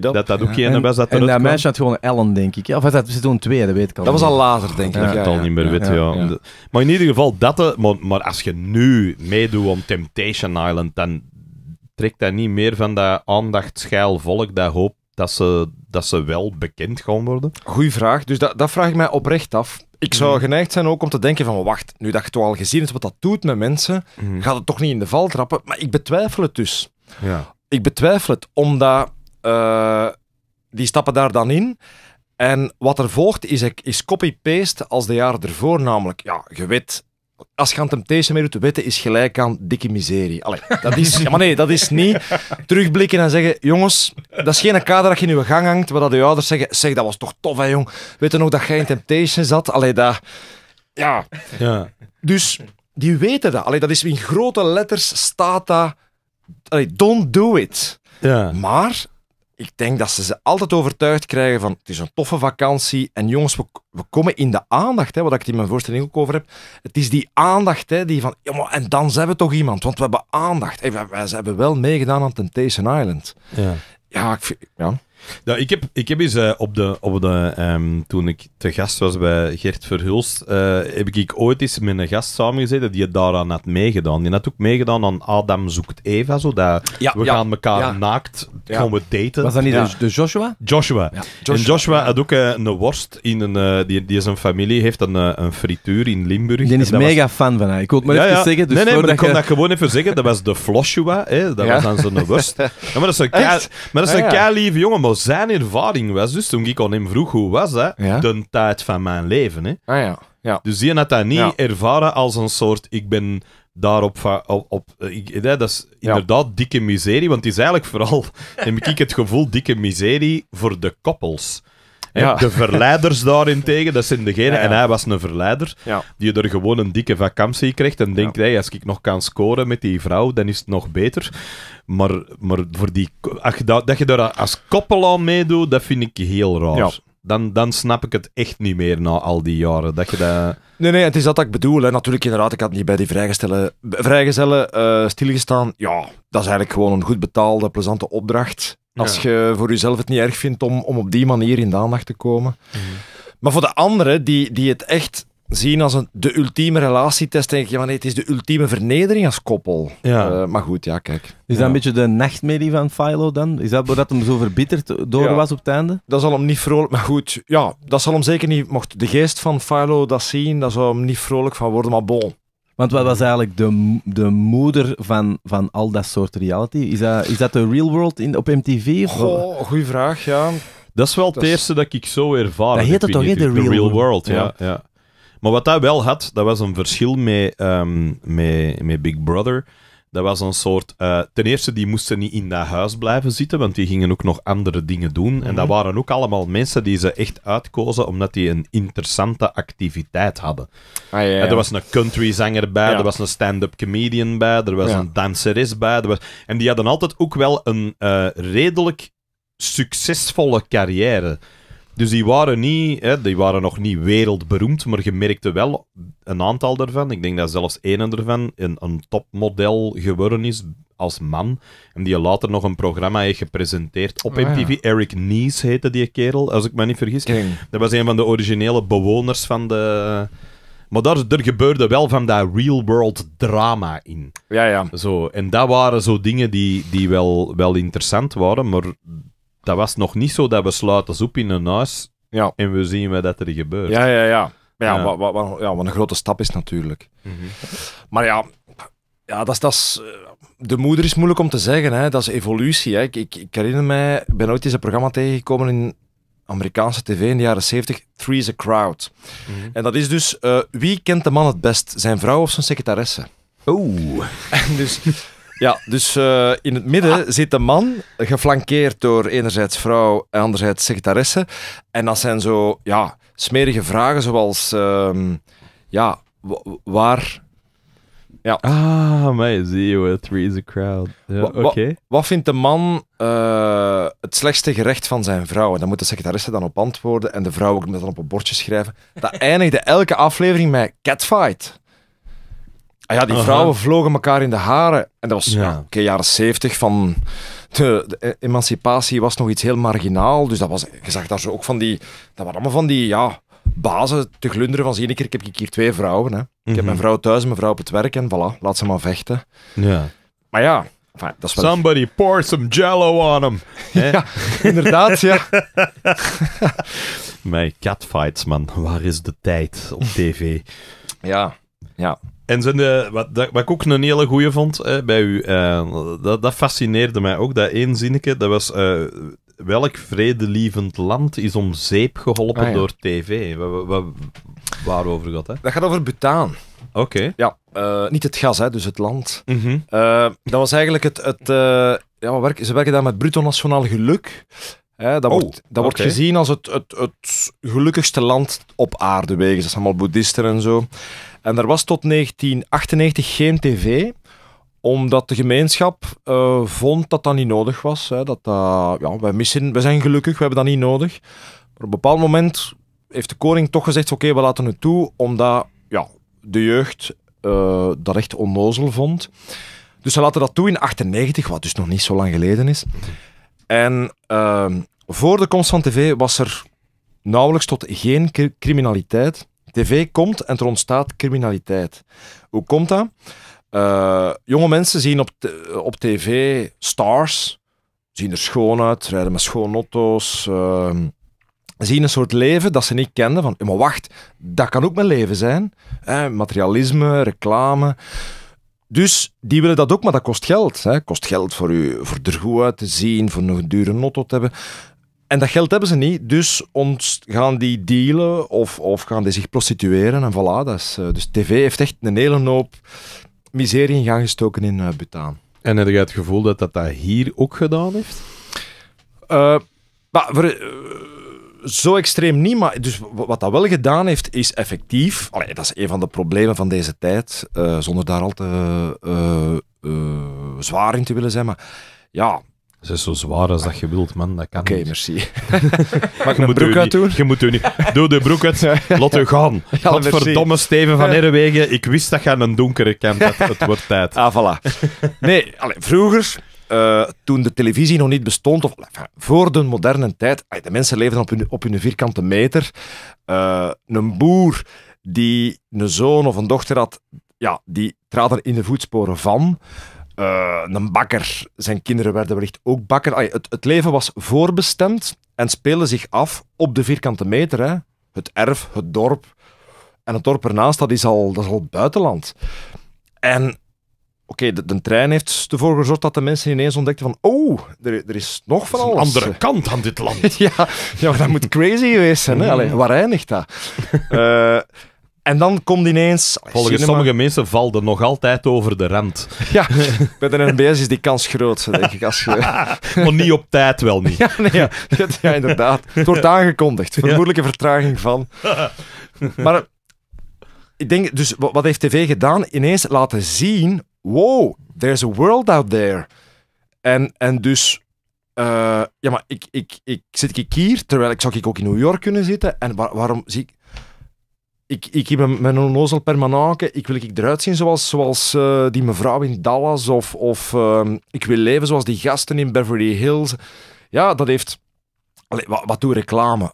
[SPEAKER 1] dat dat ook een was dat en, en dat had
[SPEAKER 3] gewoon Ellen, denk ik. Of was dat, ze doen twee, dat weet ik al. Dat was al later, denk ik. Ja, ik het al niet meer weet. ja.
[SPEAKER 1] Maar in ieder geval, dat... Eh, maar, als je nu meedoet om Temptation Island, dan trekt dat niet meer van dat aandachtsgeil volk dat hoopt dat ze, dat ze wel bekend gaan worden. Goeie vraag. Dus dat, dat vraag ik mij oprecht af. Ik zou mhm.
[SPEAKER 2] geneigd zijn ook om te denken van, wacht, nu dat je toch al gezien hebt wat dat doet met mensen, mhm. gaat het toch niet in de val trappen? Maar ik betwijfel het dus. Ja. Ik betwijfel het, omdat eh, die stappen daar dan in. En wat er volgt is, is copy-paste als de jaren ervoor, namelijk, ja, je weet, als je aan Temptation meedoet, weten is gelijk aan dikke miserie. Allee, dat is, ja, maar nee, dat is niet terugblikken en zeggen, jongens, dat is geen kader dat je in je gang hangt, waar dat je ouders zeggen, zeg, dat was toch tof, hè, jong. Weet je nog dat jij in Temptation zat? Allee, dat... Ja. ja. Dus, die weten dat. Allee, dat is in grote letters staat dat... don't do it. Ja. Maar ik denk dat ze ze altijd overtuigd krijgen van het is een toffe vakantie. En jongens, we, komen in de aandacht, hè, wat ik het in mijn voorstelling ook over heb. Het is die aandacht hè, die van, ja, maar, en dan zijn we toch iemand, want we hebben aandacht. Hey, wij, ze hebben wel meegedaan aan Temptation Island. Ja, ja ik vind... Ja.
[SPEAKER 1] Ja, nou, ik, heb, ik heb eens eh, op de, op de, ehm, toen ik te gast was bij Gert Verhulst, eh, heb ik ooit eens met een gast samengezeten die het daaraan had meegedaan. Die had ook meegedaan aan Adam zoekt Eva, zo dat we gaan elkaar naakt gaan we daten. Was dat niet de, Joshua? Joshua. En Joshua had ook eh, een worst in een, die, die zijn familie heeft een, een frituur in Limburg. Die is mega
[SPEAKER 3] fan van haar. Ik wil het maar even zeggen. Dus nee, nee, maar ik kon dat
[SPEAKER 1] gewoon even zeggen. Dat was de Floshua, hè. dat was aan zijn worst. maar dat is een, kei, ah, lieve jongen, zijn ervaring was dus, toen ik aan hem vroeg hoe was dat, de tijd van mijn leven. Hè. Ah, ja. Dus die had dat niet ervaren als een soort, ik ben daarop... Op, op eh, dat is inderdaad dikke miserie, want het is eigenlijk vooral, heb ik het gevoel, dikke miserie voor de koppels. Ja. De verleiders daarentegen, dat zijn degene, en hij was een verleider, die er gewoon een dikke vakantie kreeg en denkt, hey, als ik nog kan scoren met die vrouw, dan is het nog beter. Maar, maar voor die, dat, dat je daar als koppel aan meedoet, dat vind ik heel raar. Dan, dan snap ik het echt niet meer na al die jaren. Dat je dat...
[SPEAKER 2] Nee, nee, het is dat, dat ik bedoel. Hè. Natuurlijk, inderdaad, ik had niet bij die vrijgestellen, vrijgezellen eh, stilgestaan. Ja, dat is eigenlijk gewoon een goed betaalde, plezante opdracht. Als je voor jezelf het niet erg vindt om, om op die manier in de aandacht te komen. Mhm. Maar voor de anderen die, die het echt zien als een, de ultieme relatietest. denk je, van nee, het is de ultieme vernedering als koppel. Eh, maar goed, ja, kijk.
[SPEAKER 3] Is dat een beetje de nachtmerrie van Philo dan? Is dat omdat hem zo verbitterd door was op het einde? Dat zal hem niet vrolijk... Maar goed, ja, dat zal hem zeker niet... Mocht de geest van Philo dat zien, dat zal hem niet vrolijk van worden, maar bon. Want wat was eigenlijk de, de moeder van, van al dat soort reality? Is dat, is dat de real world in, op MTV? Goh,
[SPEAKER 1] goeie vraag, ja. Dat is wel het eerste dat ik zo ervaar. Dat heet het toch, in de real, real, world, world ja. ja. Maar wat dat wel had, dat was een verschil met, ehm, met, met Big Brother. Dat was een soort. Eh, ten eerste, die moesten niet in dat huis blijven zitten, want die gingen ook nog andere dingen doen. En dat mhm. waren ook allemaal mensen die ze echt uitkozen omdat die een interessante activiteit hadden. Ah, ja, Er was een countryzanger bij, er was een stand-up comedian bij, er was een danseres bij. En die hadden altijd ook wel een eh, redelijk succesvolle carrière. Dus die waren, niet, hè, die waren nog niet wereldberoemd, maar je merkte wel een aantal ervan. Ik denk dat zelfs één ervan een, een topmodel geworden is als man. En die later nog een programma heeft gepresenteerd op oh, MTV. Eric Nies heette die kerel, als ik me niet vergis. Dat was een van de originele bewoners van de... Maar daar, er gebeurde wel van dat real-world drama in. Ja, ja. Zo, en dat waren zo dingen die, die wel, wel interessant waren, maar dat was nog niet zo dat we sluiten zoep in een huis ja. en we zien wat dat er gebeurt. Ja, ja, ja. Ja, ja. Wat, ja, een grote stap is natuurlijk.
[SPEAKER 3] Mhm.
[SPEAKER 2] Maar ja, ja dat is, dat is, eh, de moeder is moeilijk om te zeggen. Hè. Dat is evolutie. Hè. Ik, ik, ik herinner mij, ik ben ooit eens een programma tegengekomen in Amerikaanse tv in de jaren 70, Three is a Crowd. Mhm. En dat is dus, eh, wie kent de man het best? Zijn vrouw of zijn secretaresse?
[SPEAKER 1] Oeh. dus...
[SPEAKER 2] Ja, dus eh, in het midden ah. zit een man, geflankeerd door enerzijds vrouw en anderzijds secretaresse. En dat zijn zo, ja, smerige vragen zoals, ehm, ja, waar... Ja. Ah, mij zie je, three is
[SPEAKER 1] a crowd. Ja, Oké.
[SPEAKER 2] Wat vindt de man eh, het slechtste gerecht van zijn vrouw? En daar moet de secretaresse dan op antwoorden en de vrouw ook dan op een bordje schrijven. Dat eindigde elke aflevering met catfight. Ah ja, die vrouwen vlogen elkaar in de haren. En dat was ja. jaren zeventig van... De, e-, emancipatie was nog iets heel marginaal. Dus dat was, je zag daar zo ook van die... Dat waren allemaal van die, ja, bazen te glunderen van... Zie ik, ik heb ik hier twee vrouwen. Hè. Ik heb mhm. mijn vrouw thuis, mijn vrouw op het werk. En voilà, laat ze maar vechten.
[SPEAKER 1] Ja. Maar ja, dat is wel... Somebody pour some jello on him. ja, inderdaad, ja. Mijn catfights, man. Waar is de tijd op tv? Ja, ja. En wat, wat ik ook een hele goeie vond hè, bij u, eh, dat, dat fascineerde mij ook, dat één zinnetje, dat was... Uh, welk vredelievend land is om zeep geholpen ah, door tv? Waar, we waarover gaat dat? Dat gaat over Bhutan. Oké. Ja, eh, niet het gas, hè, dus het land. Mhm. dat
[SPEAKER 2] was eigenlijk het... het ja, ze werken daar met bruto nationaal geluk. dat oh, wordt, dat wordt gezien als het, het, het gelukkigste land op aarde, wegens dat allemaal boeddhisten en zo. En er was tot 1998 geen tv, omdat de gemeenschap eh, vond dat dat niet nodig was. Hè, dat, uh, ja, missen, wij zijn gelukkig, we hebben dat niet nodig. Maar op een bepaald moment heeft de koning toch gezegd, oké, we laten het toe, omdat ja, de jeugd eh, dat echt onnozel vond. Dus ze laten dat toe in 1998, wat dus nog niet zo lang geleden is. En ehm, voor de komst van tv was er nauwelijks tot geen criminaliteit. TV komt en er ontstaat criminaliteit. Hoe komt dat? Eh, jonge mensen zien op, op tv stars, zien er schoon uit, rijden met schoon auto's, ehm, zien een soort leven dat ze niet kenden. Van, eh, maar wacht, dat kan ook mijn leven zijn. Eh, materialisme, reclame. Dus die willen dat ook, maar dat kost geld. Hè. Kost geld voor, u, voor er goed uit te zien, voor een dure notto te hebben. En dat geld hebben ze niet, dus ons gaan die dealen of, of gaan die zich prostitueren en voilà. Dat is, eh, dus tv heeft echt een hele hoop miserie in gang gestoken in eh, Butaan. En heb je het gevoel dat dat, dat hier ook gedaan heeft? Eh, maar zo extreem niet, maar dus wat dat wel gedaan heeft, is effectief. Allee, dat is een van de problemen van deze tijd, zonder daar al te
[SPEAKER 1] zwaar in te willen zijn. Maar ja, ze is zo zwaar als dat je wilt, man. Dat kan Oké, merci. Mag een broek uit doen? Je moet u niet. Doe de broek uit. Laat u gaan. Ja, verdomme Steven van Errewegen. Ik wist dat je een donkere kant Het wordt tijd. Ah, voilà. Nee,
[SPEAKER 2] allez, vroeger, eh, toen de televisie nog niet bestond, of voor de moderne tijd, de mensen leefden op hun, op hun vierkante meter. Eh, een boer die een zoon of een dochter had, ja, die traden in de voetsporen van... Eh, een bakker. Zijn kinderen werden wellicht ook bakker. het, leven was voorbestemd en speelde zich af op de vierkante meter. Hè. Het erf, het dorp. En het dorp ernaast, dat is al, dat is al buitenland. En oké, de, de, trein heeft ervoor gezorgd dat de mensen ineens ontdekten van oh, er, er is nog van alles. Een andere kant aan dit land. ja, ja, maar dat moet crazy geweest zijn. Hè? Mm. waar eindigt dat? uh, En dan komt ineens. Volgens sommige
[SPEAKER 1] mensen valt nog altijd over de rand. Ja, bij de NBS is die kans groot, denk ik. Als je... maar niet op tijd, wel niet. Ja, ja.
[SPEAKER 2] inderdaad. Het wordt aangekondigd. Vermoedelijke vertraging van. Maar ik denk, dus wat heeft tv gedaan? Ineens laten zien: wow, there's a world out there. En, en dus eh, ja, maar ik, ik, ik zit ik hier, terwijl ik zou ik ook in New York kunnen zitten. En waarom zie ik ik, ik heb mijn onnozel permanente. Ik wil ik eruit zien zoals, zoals eh, die mevrouw in Dallas. Of, of ehm, ik wil leven zoals die gasten in Beverly Hills. Ja, dat heeft... wat, wat doe reclame?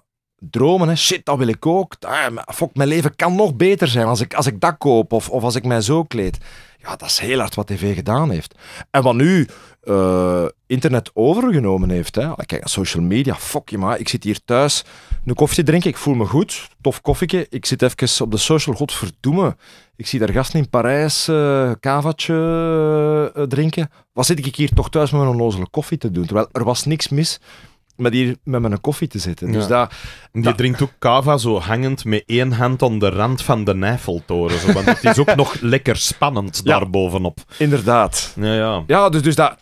[SPEAKER 2] Dromen, hè? shit, dat wil ik ook. Ah, fuck, mijn leven kan nog beter zijn als ik, als ik dat koop of, of als ik mij zo kleed. Ja, dat is heel hard wat tv gedaan heeft. En wat nu eh, internet overgenomen heeft. Hè? Kijk, social media, fuck je maar. Ik zit hier thuis een koffie drinken, ik voel me goed, tof koffieke. Ik zit even op de social, verdoemen. Ik zie daar gasten in Parijs uh, eh, kavatje eh, drinken.
[SPEAKER 1] Wat zit ik hier toch thuis met een onnozele koffie te doen? Terwijl er was niks mis met hier met mijn koffie te zitten. Dus dat, die drinkt ook kava zo hangend met één hand aan de rand van de Nijfeltoren. Zo, want het is ook nog lekker spannend ja, daarbovenop. Inderdaad. Ja, ja.
[SPEAKER 2] ja dus, dus dat...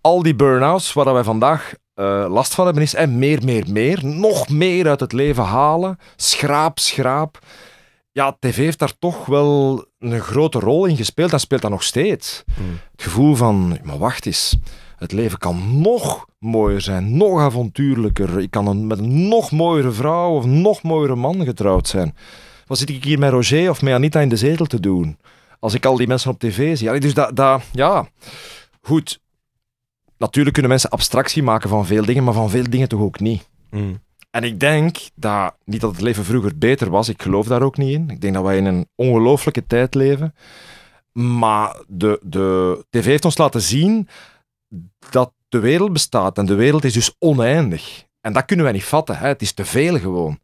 [SPEAKER 2] al die burn-outs waar wij vandaag eh, last van hebben is en meer, meer, meer. Nog meer uit het leven halen. Schraap, schraap. Ja, tv heeft daar toch wel een grote rol in gespeeld Dat speelt dat nog steeds. Hmm. Het gevoel van, maar wacht eens, het leven kan nog mooier zijn, nog avontuurlijker. Ik kan met een nog mooiere vrouw of nog mooiere man getrouwd zijn. Wat zit ik hier met Roger of met Anita in de zetel te doen? Als ik al die mensen op tv zie. Allee, dus dat, dat, ja, goed natuurlijk kunnen mensen abstractie maken van veel dingen, maar van veel dingen toch ook niet. Mm. En ik denk dat, niet dat het leven vroeger beter was, ik geloof daar ook niet in. Ik denk dat wij in een ongelooflijke tijd leven. Maar de, de tv heeft ons laten zien dat de wereld bestaat en de wereld is dus oneindig. En dat kunnen wij niet vatten, hè? het is te veel gewoon.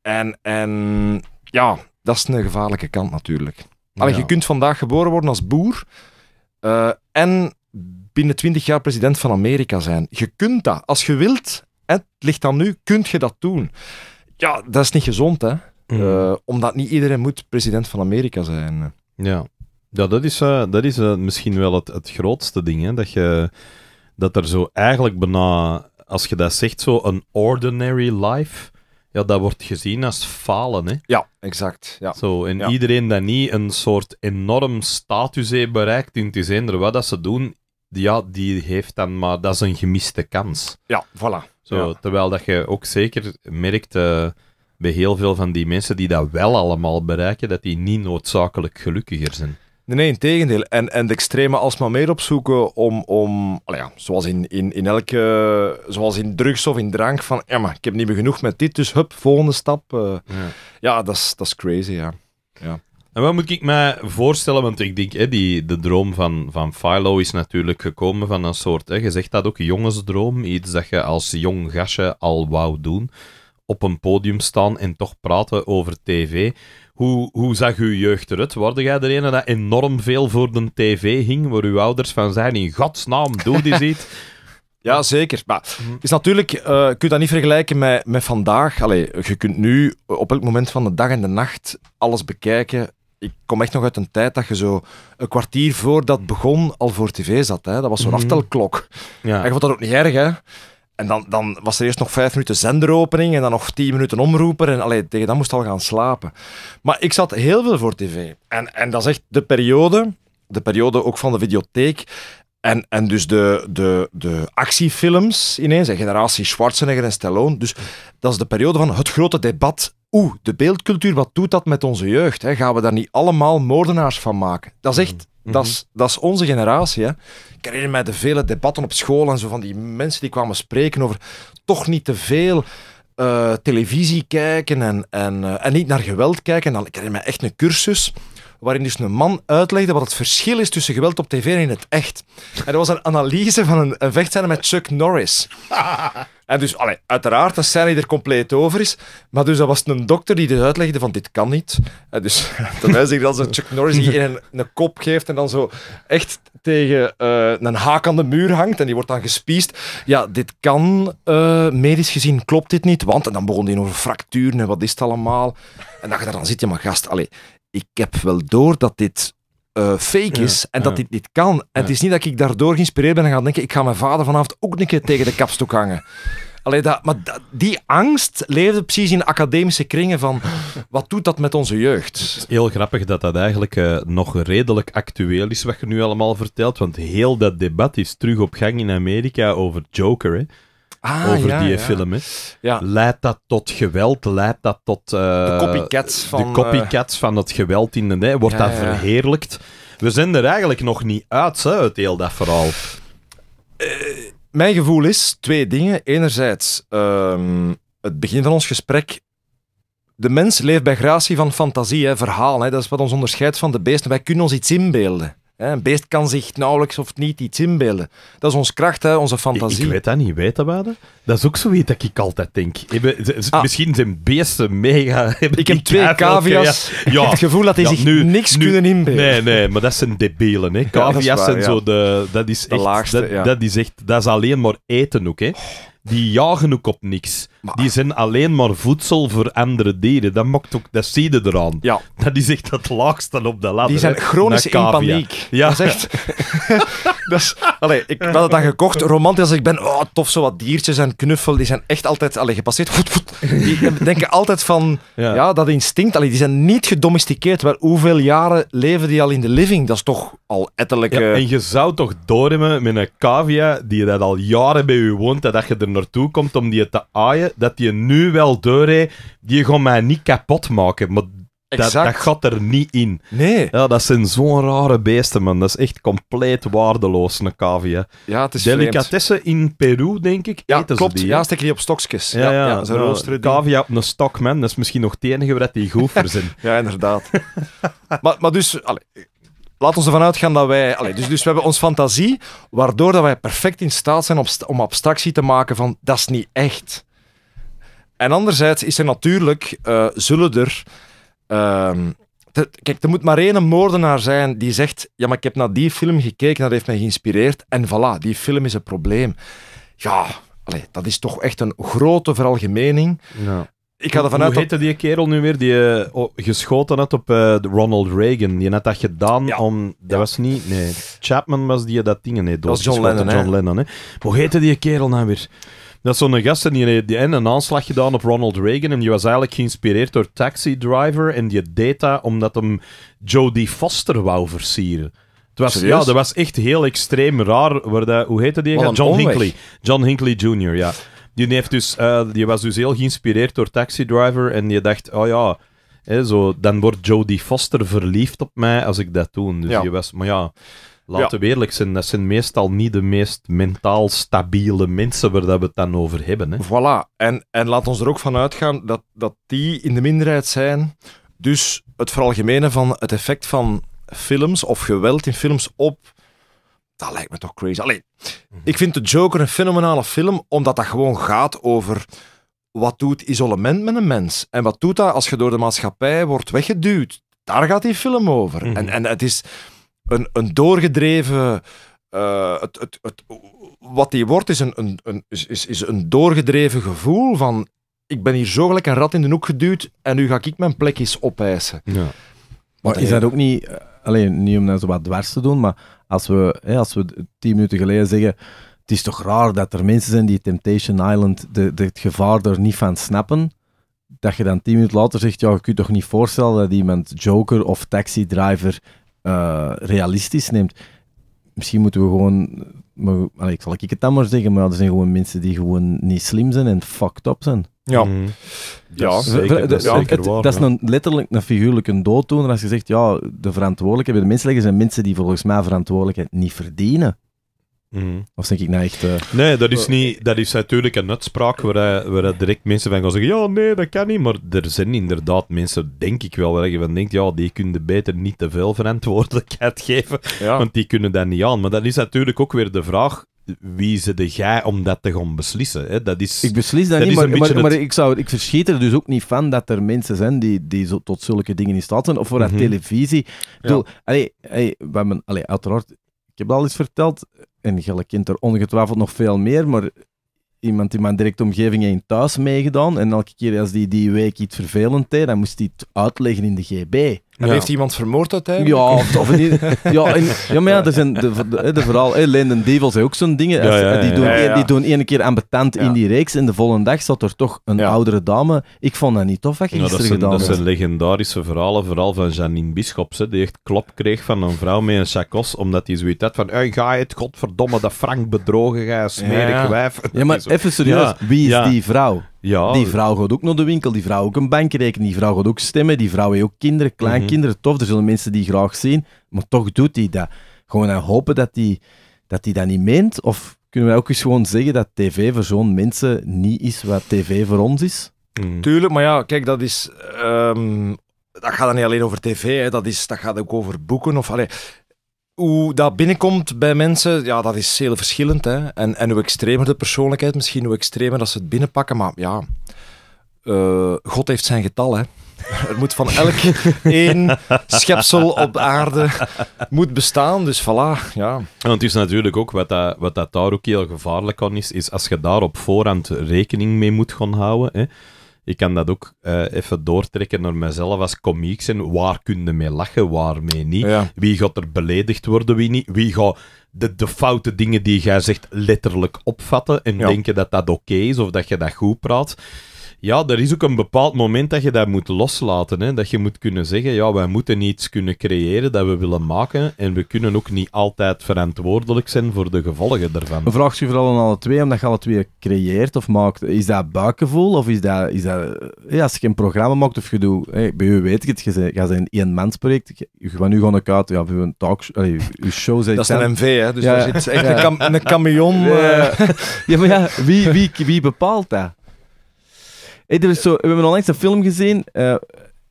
[SPEAKER 2] En, en ja, dat is een gevaarlijke kant natuurlijk. Allee, Je kunt vandaag geboren worden als boer eh, en binnen twintig jaar president van Amerika zijn. Je kunt dat. Als je wilt, het ligt aan nu, kunt je dat doen. Ja, dat is niet gezond, hè. Mhm. Eh, omdat niet iedereen moet president van Amerika zijn.
[SPEAKER 1] Ja, ja dat is, eh, dat is eh, misschien wel het, het grootste ding, hè. Dat, je, dat er zo eigenlijk bijna, als je dat zegt, zo een ordinary life... Ja, dat wordt gezien als falen, hè? Ja, exact. Ja. Zo, en iedereen dat niet een soort enorm status heeft bereikt in het is wat dat ze doen, ja, die heeft dan, maar dat is een gemiste kans. Ja, voilà. Zo, Terwijl dat je ook zeker merkt eh, bij heel veel van die mensen die dat wel allemaal bereiken, dat die niet noodzakelijk gelukkiger zijn. Nee, nee, in tegendeel. En, en de
[SPEAKER 2] extreme alsmaar meer opzoeken om, om ja, zoals, in, in, in elke, zoals in drugs of in drank, van ja, maar ik heb niet meer genoeg met dit, dus hup, volgende stap. Eh. ja, ja dat, is, dat is crazy, ja.
[SPEAKER 1] ja. En wat moet ik mij voorstellen? Want ik denk, hè, die, de droom van, van Philo is natuurlijk gekomen van een soort, hè, je zegt dat ook, jongensdroom. Iets dat je als jong gastje al wou doen. Op een podium staan en toch praten over tv. Hoe, hoe zag uw jeugd eruit? Worden jij er een dat enorm veel voor de tv hing, waar uw ouders van zeiden, in godsnaam, doe die ziet? Ja, zeker. Maar
[SPEAKER 2] is natuurlijk, uh, eh, kun je dat niet vergelijken met, met vandaag. Allee, je kunt nu op elk moment van de dag en de nacht alles bekijken ik kom echt nog uit een tijd dat je zo een kwartier voor dat begon al voor tv zat. Hè? Dat was zo'n mm aftelklok. Ja. En je vond dat ook niet erg, hè? En dan, dan was er eerst nog vijf minuten zenderopening en dan nog tien minuten omroeper. En allee, tegen dat moest al gaan slapen. Maar ik zat heel veel voor tv. En, en dat is echt de periode, de periode ook van de videotheek. En, en dus de, de, de actiefilms ineens, en generatie Schwarzenegger en Stallone. Dus dat is de periode van het grote debat oeh, de beeldcultuur, wat doet dat met onze jeugd? Hè? Gaan we daar niet allemaal moordenaars van maken? Dat is echt, mhm. dat, is, dat is onze generatie. Hè? Ik herinner mij de vele debatten op school en zo van die mensen die kwamen spreken over toch niet te veel eh, televisie kijken en, en, eh, en niet naar geweld kijken. dan, ik herinner mij echt een cursus waarin dus een man uitlegde wat het verschil is tussen geweld op tv en in het echt. En dat was een analyse van een, een vechtscène met Chuck Norris. En dus, allee, uiteraard, dat scène die er compleet over is. Maar dus, dat was een dokter die dus uitlegde van, dit kan niet. En eh, dus, dan wijs ik een Chuck Norris die in een, kop geeft en dan zo echt tegen eh, een haak aan de muur hangt en die wordt dan gespiesd. Ja, dit kan, eh, medisch gezien klopt dit niet, want... En dan begon hij over fracturen en wat is het allemaal. En dan dan zit, je maar gast, allee, ik heb wel door dat dit eh, fake is en dat dit niet kan. En het is niet dat ik daardoor geïnspireerd ben en ga denken, ik ga mijn vader vanavond ook een keer tegen de kapstok hangen. Alleen dat, maar die angst leefde precies in academische kringen van wat doet dat
[SPEAKER 1] met onze jeugd? Het is heel grappig dat dat eigenlijk eh, nog redelijk actueel is wat je nu allemaal vertelt, want heel dat debat is terug op gang in Amerika over Joker. Hè? ah, over ja, die film. Hè. Ja. Leidt dat tot geweld? Leidt dat tot... Eh, de copycats van... De eh, copycats van het geweld in de... Wordt dat verheerlijkt? We zijn er eigenlijk nog niet uit, uit heel dat verhaal. Eh, mijn gevoel is twee dingen.
[SPEAKER 2] Enerzijds, ehm, het begin van ons gesprek de mens leeft bij gratie van fantasie, hè, verhaal. Hè. Dat is wat ons onderscheidt van de beesten. Wij kunnen ons iets inbeelden. Een beest kan
[SPEAKER 1] zich nauwelijks of niet iets inbeelden. Dat is onze kracht, onze fantasie. Ik, weet dat niet, weet dat Dat is ook zoiets dat ik altijd denk. Ah. Misschien zijn beesten mega... Ik heb twee cavia's. Ja. Het gevoel dat die zich niks kunnen inbeelden. Nee, nee, maar dat zijn debielen. Hè. Cavia's zijn zo de... Dat is echt, dat, is echt... Dat is alleen maar eten ook, hè. Oh die jagen ook op niks. Die zijn alleen maar voedsel voor andere dieren. Dat, maakt ook, dat zie eraan. Ja. Dat is echt het laagste op de ladder. Die zijn chronisch in paniek. Ja. Dat is echt...
[SPEAKER 2] dat Allee, ik had dat dan gekocht, romantisch als ik ben. Oh, tof, zo wat diertjes en knuffel. Die zijn echt altijd... Allee, gepasseerd. Die denken altijd van... Ja. dat instinct. Allee, die zijn niet gedomesticeerd. Maar hoeveel jaren leven die al in de living? Dat is
[SPEAKER 1] toch al eh, en je zou toch doorhebben met een cavia die dat al jaren bij u woont, dat je er naartoe komt om die te aaien, dat die nu wel doorheen, die gewoon mij niet kapot maken. Maar dat, dat, gaat er niet in. Nee. Ja, dat zijn zo'n rare beesten, man. Dat is echt compleet waardeloos, een cavia. Ja, het is Delicatessen in Peru, denk ik, ja, eten klopt. ze die. Ja, steken die op stokjes. Ja, ja, ja, ja Cavia op een stok, man. Dat is misschien nog het enige waar die goed voor zijn. ja, inderdaad. maar, maar dus, allez, Laat ons ervan uitgaan dat wij... Dus,
[SPEAKER 2] dus, we hebben ons fantasie, waardoor dat wij perfect in staat zijn om abstractie te maken van dat is niet echt. En anderzijds is er natuurlijk, eh, zullen er... Ehm, kijk, er moet maar één moordenaar zijn die zegt, ja, maar ik heb naar die film gekeken, dat heeft mij geïnspireerd, en voilà, die film is een probleem. Ja, dat is toch
[SPEAKER 1] echt een grote veralgemening. Ja
[SPEAKER 2] ik Hoe heette
[SPEAKER 1] die kerel nu weer die eh, geschoten had op eh, Ronald Reagan? Die had dat gedaan om. Dat was niet. Nee, Chapman was die dat dingen nee, Dat was John Lennon. hè. Hoe heette die kerel nou weer? Dat is zo'n gast en die, die en een aanslag gedaan op Ronald Reagan. En die was eigenlijk geïnspireerd door Taxi Driver. En die deed dat omdat hem Jodie Foster wou versieren. Het was, ja, dat was echt heel extreem raar. Waar dat, hoe heette die? John Hinckley. John Hinckley Jr., ja. Die, heeft dus, eh, die was dus heel geïnspireerd door Taxi Driver en je dacht, oh ja, hè, zo, dan wordt Jodie Foster verliefd op mij als ik dat doe. Dus je was, maar ja, laten we eerlijk zijn, dat zijn meestal niet de meest mentaal stabiele mensen waar dat we het dan over hebben. Hè. Voilà, en, en laat ons er ook van uitgaan dat, dat die in de minderheid zijn.
[SPEAKER 2] Dus het veralgemenen van het effect van films of geweld in films op dat lijkt me toch crazy. alleen mhm. ik vind de Joker een fenomenale film, omdat dat gewoon gaat over wat doet isolement met een mens? En wat doet dat als je door de maatschappij wordt weggeduwd? Daar gaat die film over. Mhm. en, en het is een, een doorgedreven. Uh, het, het, het, wat die wordt, is een, een, een is, is een doorgedreven gevoel van. Ik ben hier zo gelijk een rat in de hoek geduwd en nu ga ik mijn plekjes
[SPEAKER 3] opeisen. Ja. Maar is dat ook niet. Eh, alleen niet om dat zo wat dwars te doen, maar als we, hè, als we tien minuten geleden zeggen, het is toch raar dat er mensen zijn die Temptation Island, de, de, het gevaar er niet van snappen, dat je dan tien minuten later zegt, ja, je kunt toch niet voorstellen dat iemand Joker of Taxi Driver eh, realistisch neemt. Misschien moeten we gewoon maar ik zal ik het dan maar zeggen, maar er zijn gewoon mensen die gewoon niet slim zijn en fucked up zijn. Ja, mhm. ja, zeker, dat, is dat is een, letterlijk een figuurlijk een dooddoener als je zegt, ja, de verantwoordelijkheid bij de liggen zijn mensen die volgens mij verantwoordelijkheid niet verdienen. Of mhm. denk ik nou echt... Eh,
[SPEAKER 1] nee, dat is, eh, niet, dat is natuurlijk een uitspraak waar, waar direct mensen van gaan zeggen ja, nee, dat kan niet. Maar er zijn inderdaad mensen, denk ik wel, waar je van denkt ja, die kunnen beter niet te veel verantwoordelijkheid geven, want die kunnen dat niet aan. Maar dat is natuurlijk ook weer de vraag wie ze de gij om dat te gaan beslissen. Hè? Dat is,
[SPEAKER 3] ik beslis dat, niet, maar, maar, ik, zou, ik verschiet er dus ook niet van dat er mensen zijn die, die tot zulke dingen in staat zijn. Of voor mm televisie. Ja. Bedoel, allee, allee, allee, uiteraard, ik heb al eens verteld, en gelijk kent er ongetwijfeld nog veel meer, maar iemand in mijn directe omgeving heeft thuis meegedaan. En elke keer als die die week iets vervelend deed, dan moest hij het uitleggen in de GB. En heeft iemand vermoord uiteindelijk? Ja, of niet. Ja, en, ja, maar ja, zijn de, de, verhaal, hey, Devil ook zo'n dingen. die, doen, één e- die doen ene keer ambetant in die reeks en de volgende dag zat er toch een oudere dame. Ik vond dat niet tof wat dat zijn, gedaan Dat zijn legendarische
[SPEAKER 1] verhalen, vooral van Janine Bischops, hè, die echt klop kreeg van een vrouw met een chacos, omdat hij zoiets had van hey, ga je het, godverdomme, dat Frank bedrogen, ga smerig wijf. Ja, maar even serieus, wie is die vrouw? Ja. Die vrouw
[SPEAKER 3] gaat ook naar de winkel, die vrouw ook een bankrekening, die vrouw gaat ook stemmen, die vrouw heeft ook kinderen, kleinkinderen. Mhm. Tof, er zullen mensen die graag zien, maar toch doet hij dat. Gewoon dan hopen dat hij dat, die dat niet meent. Of kunnen wij ook eens gewoon zeggen dat tv voor zo'n mensen niet is wat tv voor ons is? Mhm. Tuurlijk, maar ja, kijk, dat is... Ehm,
[SPEAKER 2] dat gaat dan niet alleen over tv, hè. Dat, is, dat gaat ook over boeken. Of, allee, hoe dat binnenkomt bij mensen, ja, dat is heel verschillend. Hè. En, en hoe extremer de persoonlijkheid, misschien hoe extremer dat ze het binnenpakken. Maar ja, eh, God heeft zijn getal, Er moet van elk één schepsel op aarde moet bestaan, dus voilà, ja.
[SPEAKER 1] Want het is natuurlijk ook, wat dat, wat dat daar ook heel gevaarlijk aan is, is als je daar op voorhand rekening mee moet gaan houden, hè, ik kan dat ook eh, even doortrekken naar mezelf als comics En waar kun je mee lachen, waarmee niet? Wie gaat er beledigd worden, wie niet? Wie gaat de, de foute dingen die jij zegt letterlijk opvatten en denken dat dat oké is of dat je dat goed praat? Ja, er is ook een bepaald moment dat je dat moet loslaten. Hè? Dat je moet kunnen zeggen, ja, wij moeten iets kunnen creëren dat we willen maken. En we kunnen ook niet altijd verantwoordelijk zijn voor de gevolgen daarvan. Een
[SPEAKER 3] vraag je vooral aan alle twee, omdat je alle twee creëert of maakt. Is dat buikgevoel? Of is dat, is dat eh, ja, als je een programma maakt of je doet... Eh, bij u weet ik het, je gaat een project. Van nu gewoon ik uit, ja, voor een talkshow... Allee, uw show dat is een MV, hè? Dus ja, zit echt een, een camion... Ja. Eh. ja, maar ja, wie, wie, wie bepaalt dat? Hey, we hebben onlangs een film gezien. Uh,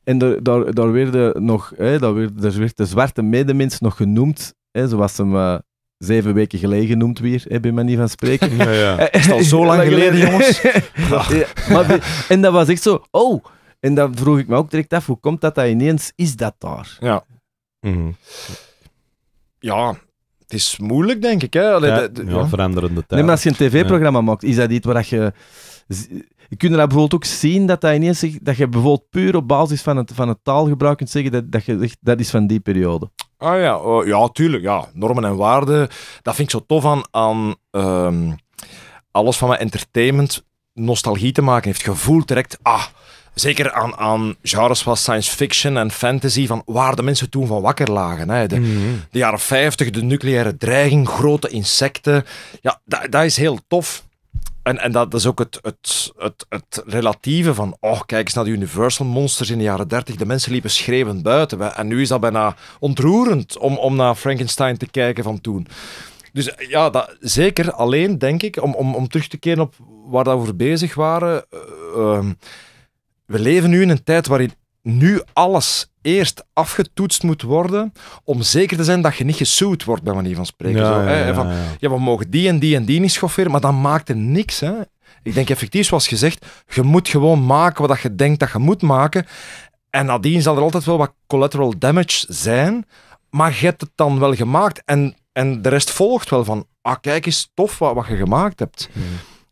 [SPEAKER 3] en daar, daar, werden nog, daar werd, daar werd de zwarte medemens nog genoemd. Hè, zoals hem eh, zeven weken geleden genoemd weer, je bij niet van spreken. Ja, is al zo lang geleden, jongens. ja. Maar en dat was echt zo, oh. En dan vroeg ik me ook direct af, hoe komt dat dat ineens is dat daar?
[SPEAKER 2] Ja. Mhm. Ja, het is moeilijk, denk ik. Hè? Allee, ja, de, veranderende tijd. Nee, maar als je een tv-programma
[SPEAKER 3] maakt, is dat iets waar je je kunt er bijvoorbeeld ook zien dat, dat, ineens, dat je bijvoorbeeld puur op basis van het, van het taalgebruik kunt zeggen dat, dat je zegt dat is van die periode.
[SPEAKER 2] Ah ja, oh, ja, tuurlijk. Ja. Normen en waarden. Dat vind ik zo tof aan, ehm, alles van mijn entertainment nostalgie te maken heeft. Gevoel direct, ah, zeker aan, aan genres was science fiction en fantasy, van waar de mensen toen van wakker lagen. Hè. De, mhm. de jaren 50, de nucleaire dreiging, grote insecten. Ja, dat, dat is heel tof. En, en dat is ook het, het, het, het relatieve van, oh, kijk eens naar die Universal Monsters in de jaren 30. De mensen liepen schreeuwend buiten. En nu is dat bijna ontroerend om, om naar Frankenstein te kijken van toen. Dus eh, ja, dat, zeker alleen, denk ik, om, om, om terug te keren op waar we voor bezig waren. Eh, ehm, we leven nu in een tijd waarin nu alles eerst afgetoetst moet worden om zeker te zijn dat je niet gesuwd wordt, bij manier van spreken. Ja, Zo, van, ja, we mogen die en die en die niet schofferen, maar dan maakt er niks. Hè? Ik denk effectief, zoals gezegd, je moet gewoon maken wat je denkt dat je moet maken. En nadien zal er altijd wel wat collateral damage zijn, maar je hebt het dan wel gemaakt. En, en
[SPEAKER 1] de rest volgt wel van, ah kijk eens, tof wat, wat je gemaakt hebt. Mm.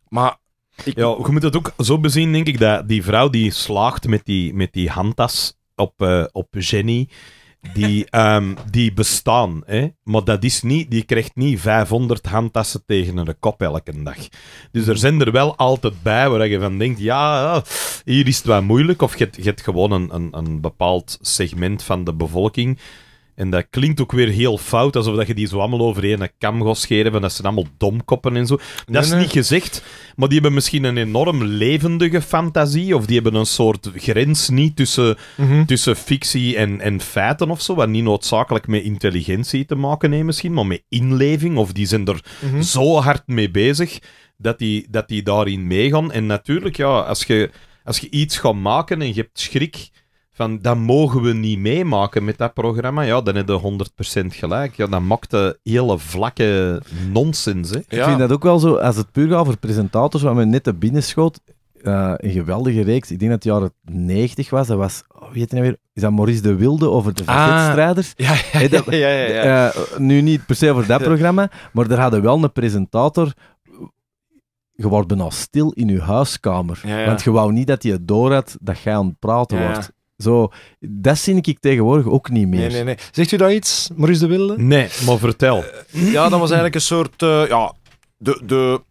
[SPEAKER 1] Maar ja, je moet het ook zo bezien, denk ik, dat die vrouw die slaagt met die, met die handtas op, eh, op Jenny, die, ehm, die bestaan. Hè? Maar dat is niet, die krijgt niet 500 handtassen tegen een kop elke dag. Dus er mhm. zijn er wel altijd bij waar je van denkt, ja, hier is het wel moeilijk. Of je, je hebt gewoon een, een, een bepaald segment van de bevolking en dat klinkt ook weer heel fout, alsof dat je die zo allemaal over één kam gaat scheren, dat ze allemaal domkoppen en zo. Dat is niet gezegd, maar die hebben misschien een enorm levendige fantasie, of die hebben een soort grens niet tussen, mhm. tussen fictie en, en feiten of zo, wat niet noodzakelijk met intelligentie te maken heeft misschien, maar met inleving, of die zijn er mhm. zo hard mee bezig, dat die, dat die daarin meegaan. En natuurlijk, ja, als je, als je iets gaat maken en je hebt schrik van dat mogen we niet meemaken met dat programma, ja, dan heb je 100% gelijk. Ja, dat maakte hele vlakke nonsens. Hè. Ik vind dat
[SPEAKER 3] ook wel zo, als het puur gaat over presentators, wat me net te binnen schoot, eh, een geweldige reeks. Ik denk dat het jaren 90 was. Dat was, weet je nou weer, is dat Maurice de Wilde over de ah. vaketstrijders? Ah, ja, ja, ja, eh, nu niet per se voor dat programma, maar daar hadden wel een presentator je wordt bijna stil in je huiskamer. Want je wou niet dat je het door had dat jij aan het praten wordt. Zo, dat zie ik tegenwoordig ook niet meer. Nee, nee, nee. Zegt u dat iets, Maurice de Wilde? Nee, maar vertel. Eh,
[SPEAKER 2] ja, dat was eigenlijk een soort... Eh, ja, de... de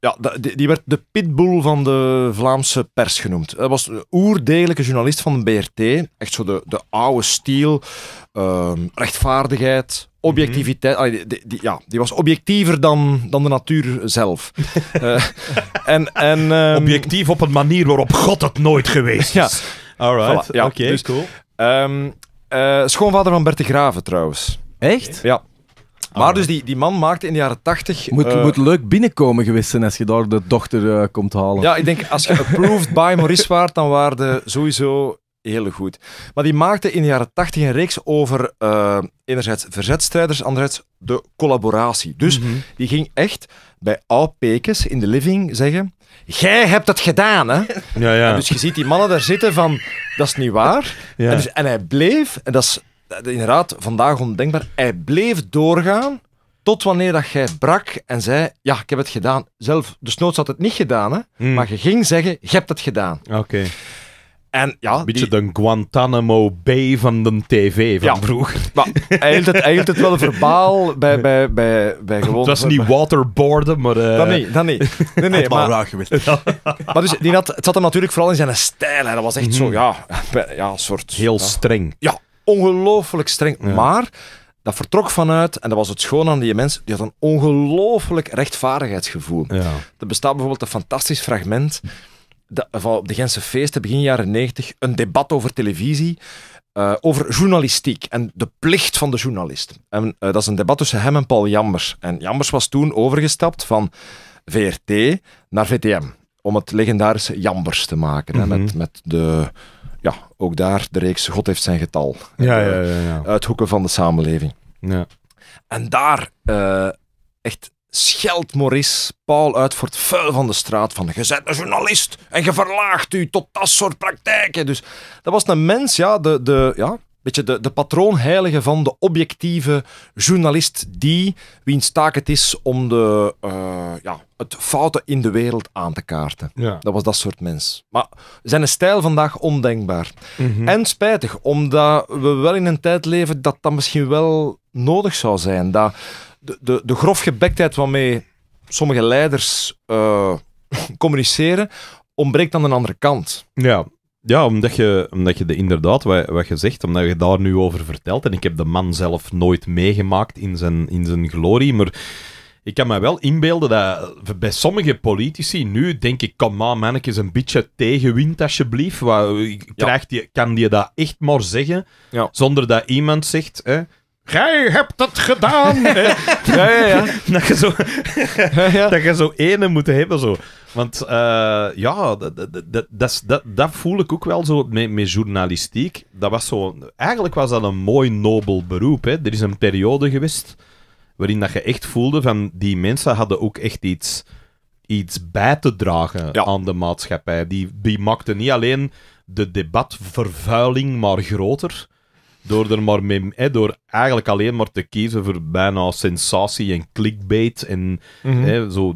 [SPEAKER 2] ja, die werd de pitbull van de Vlaamse pers genoemd. Dat was een oerdegelijke journalist van de BRT. Echt zo de, de oude stijl. Ehm, rechtvaardigheid, objectiviteit. Mhm. die, ja, die was objectiever dan, dan de natuur zelf. Eh, en, en, ehm, Objectief op een manier waarop God het nooit geweest is. ja. All right, oké, dus, cool. Ehm, eh, schoonvader van Bert de Graven trouwens. Echt? Ja. Maar dus die, die man maakte in de jaren tachtig... Moet, eh, moet
[SPEAKER 3] leuk binnenkomen geweest zijn als je daar de dochter eh, komt halen. Ja, ik
[SPEAKER 2] denk als je approved by Maurice waart, dan waren sowieso heel goed. Maar die maakte in de jaren tachtig een reeks over enerzijds verzetstrijders, anderzijds de collaboratie. Dus mhm. die ging echt bij oud in de living zeggen Jij hebt het gedaan, hè? Ja, ja. dus je ziet die mannen daar zitten van, dat is niet waar. Ja. En, dus, en hij bleef, en dat is inderdaad vandaag ondenkbaar, hij bleef doorgaan tot wanneer dat jij brak en zei: Ja, ik heb het gedaan. Zelf, de dus noods had het niet gedaan, hè? Hmm. maar
[SPEAKER 1] je ging zeggen: Je hebt het gedaan. Oké. En, ja, Beetje die... de Guantanamo Bay van de tv van vroeger. Maar hij hield, het, eigenlijk het wel verbaal bij, bij, bij, bij gewoon... Dat was niet waterboarden, maar... Uh... Eh, dat niet,
[SPEAKER 2] dat niet. Nee, nee, maar... maar dus, die had, het zat hem natuurlijk vooral in zijn stijl. Hè. Dat was echt mhm. zo, ja, ja, een soort... Heel streng. Ja, ongelooflijk streng. Maar dat vertrok vanuit, en dat was het schoon aan die mensen die had een ongelooflijk rechtvaardigheidsgevoel. Er bestaat bijvoorbeeld een fantastisch fragment op de Gentse feesten begin jaren 90 een debat over televisie. Eh, over journalistiek en de plicht van de journalist. En eh, dat is een debat tussen hem en Paul Jambers. En Jambers was toen overgestapt van VRT naar VTM. Om het legendarische Jambers te maken. Mhm. met, met de, ja, ook daar de reeks God heeft zijn getal. Ja, eh, ja, ja, ja. Uithoeken van de samenleving. Ja. En daar echt scheldt Maurice Paul uit voor het vuil van de straat. Van, je bent een journalist en je verlaagt u tot dat soort praktijken. Dus dat was een mens, ja, de, de, ja, beetje de, de patroonheilige van de objectieve journalist die, wiens taak het is om de, eh, ja, het fouten in de wereld aan te kaarten. Ja. Dat was dat soort mens. Maar zijn stijl vandaag ondenkbaar. Mhm. En spijtig, omdat we wel in een tijd leven dat dat misschien wel nodig zou zijn. Dat de, de, de waarmee sommige leiders eh, communiceren, ontbreekt aan de andere kant.
[SPEAKER 1] Ja, ja, omdat je, omdat je de, inderdaad, wat, wat je zegt, omdat je daar nu over vertelt. En ik heb de man zelf nooit meegemaakt in zijn, in zijn glorie. Maar ik kan me wel inbeelden dat bij sommige politici nu denk ik: kom maar, mannetjes, een beetje tegenwind alsjeblieft. Wat, krijgt die, kan die dat echt maar zeggen? Ja. Zonder dat iemand zegt. Hè, Jij hebt het gedaan! ja, ja, ja. Dat je zo, dat je zo ene moet hebben. Zo. Want eh, ja, dat, dat, dat, dat, voel ik ook wel zo met, met journalistiek. Dat was zo, eigenlijk was dat een mooi nobel beroep. Hè. Er is een periode geweest waarin dat je echt voelde van die mensen hadden ook echt iets, iets bij te dragen aan de maatschappij. Die, die maakten niet alleen de debatvervuiling maar groter door, er maar hè, door eigenlijk alleen maar te kiezen voor bijna sensatie en clickbait. En, mhm. hè, zo,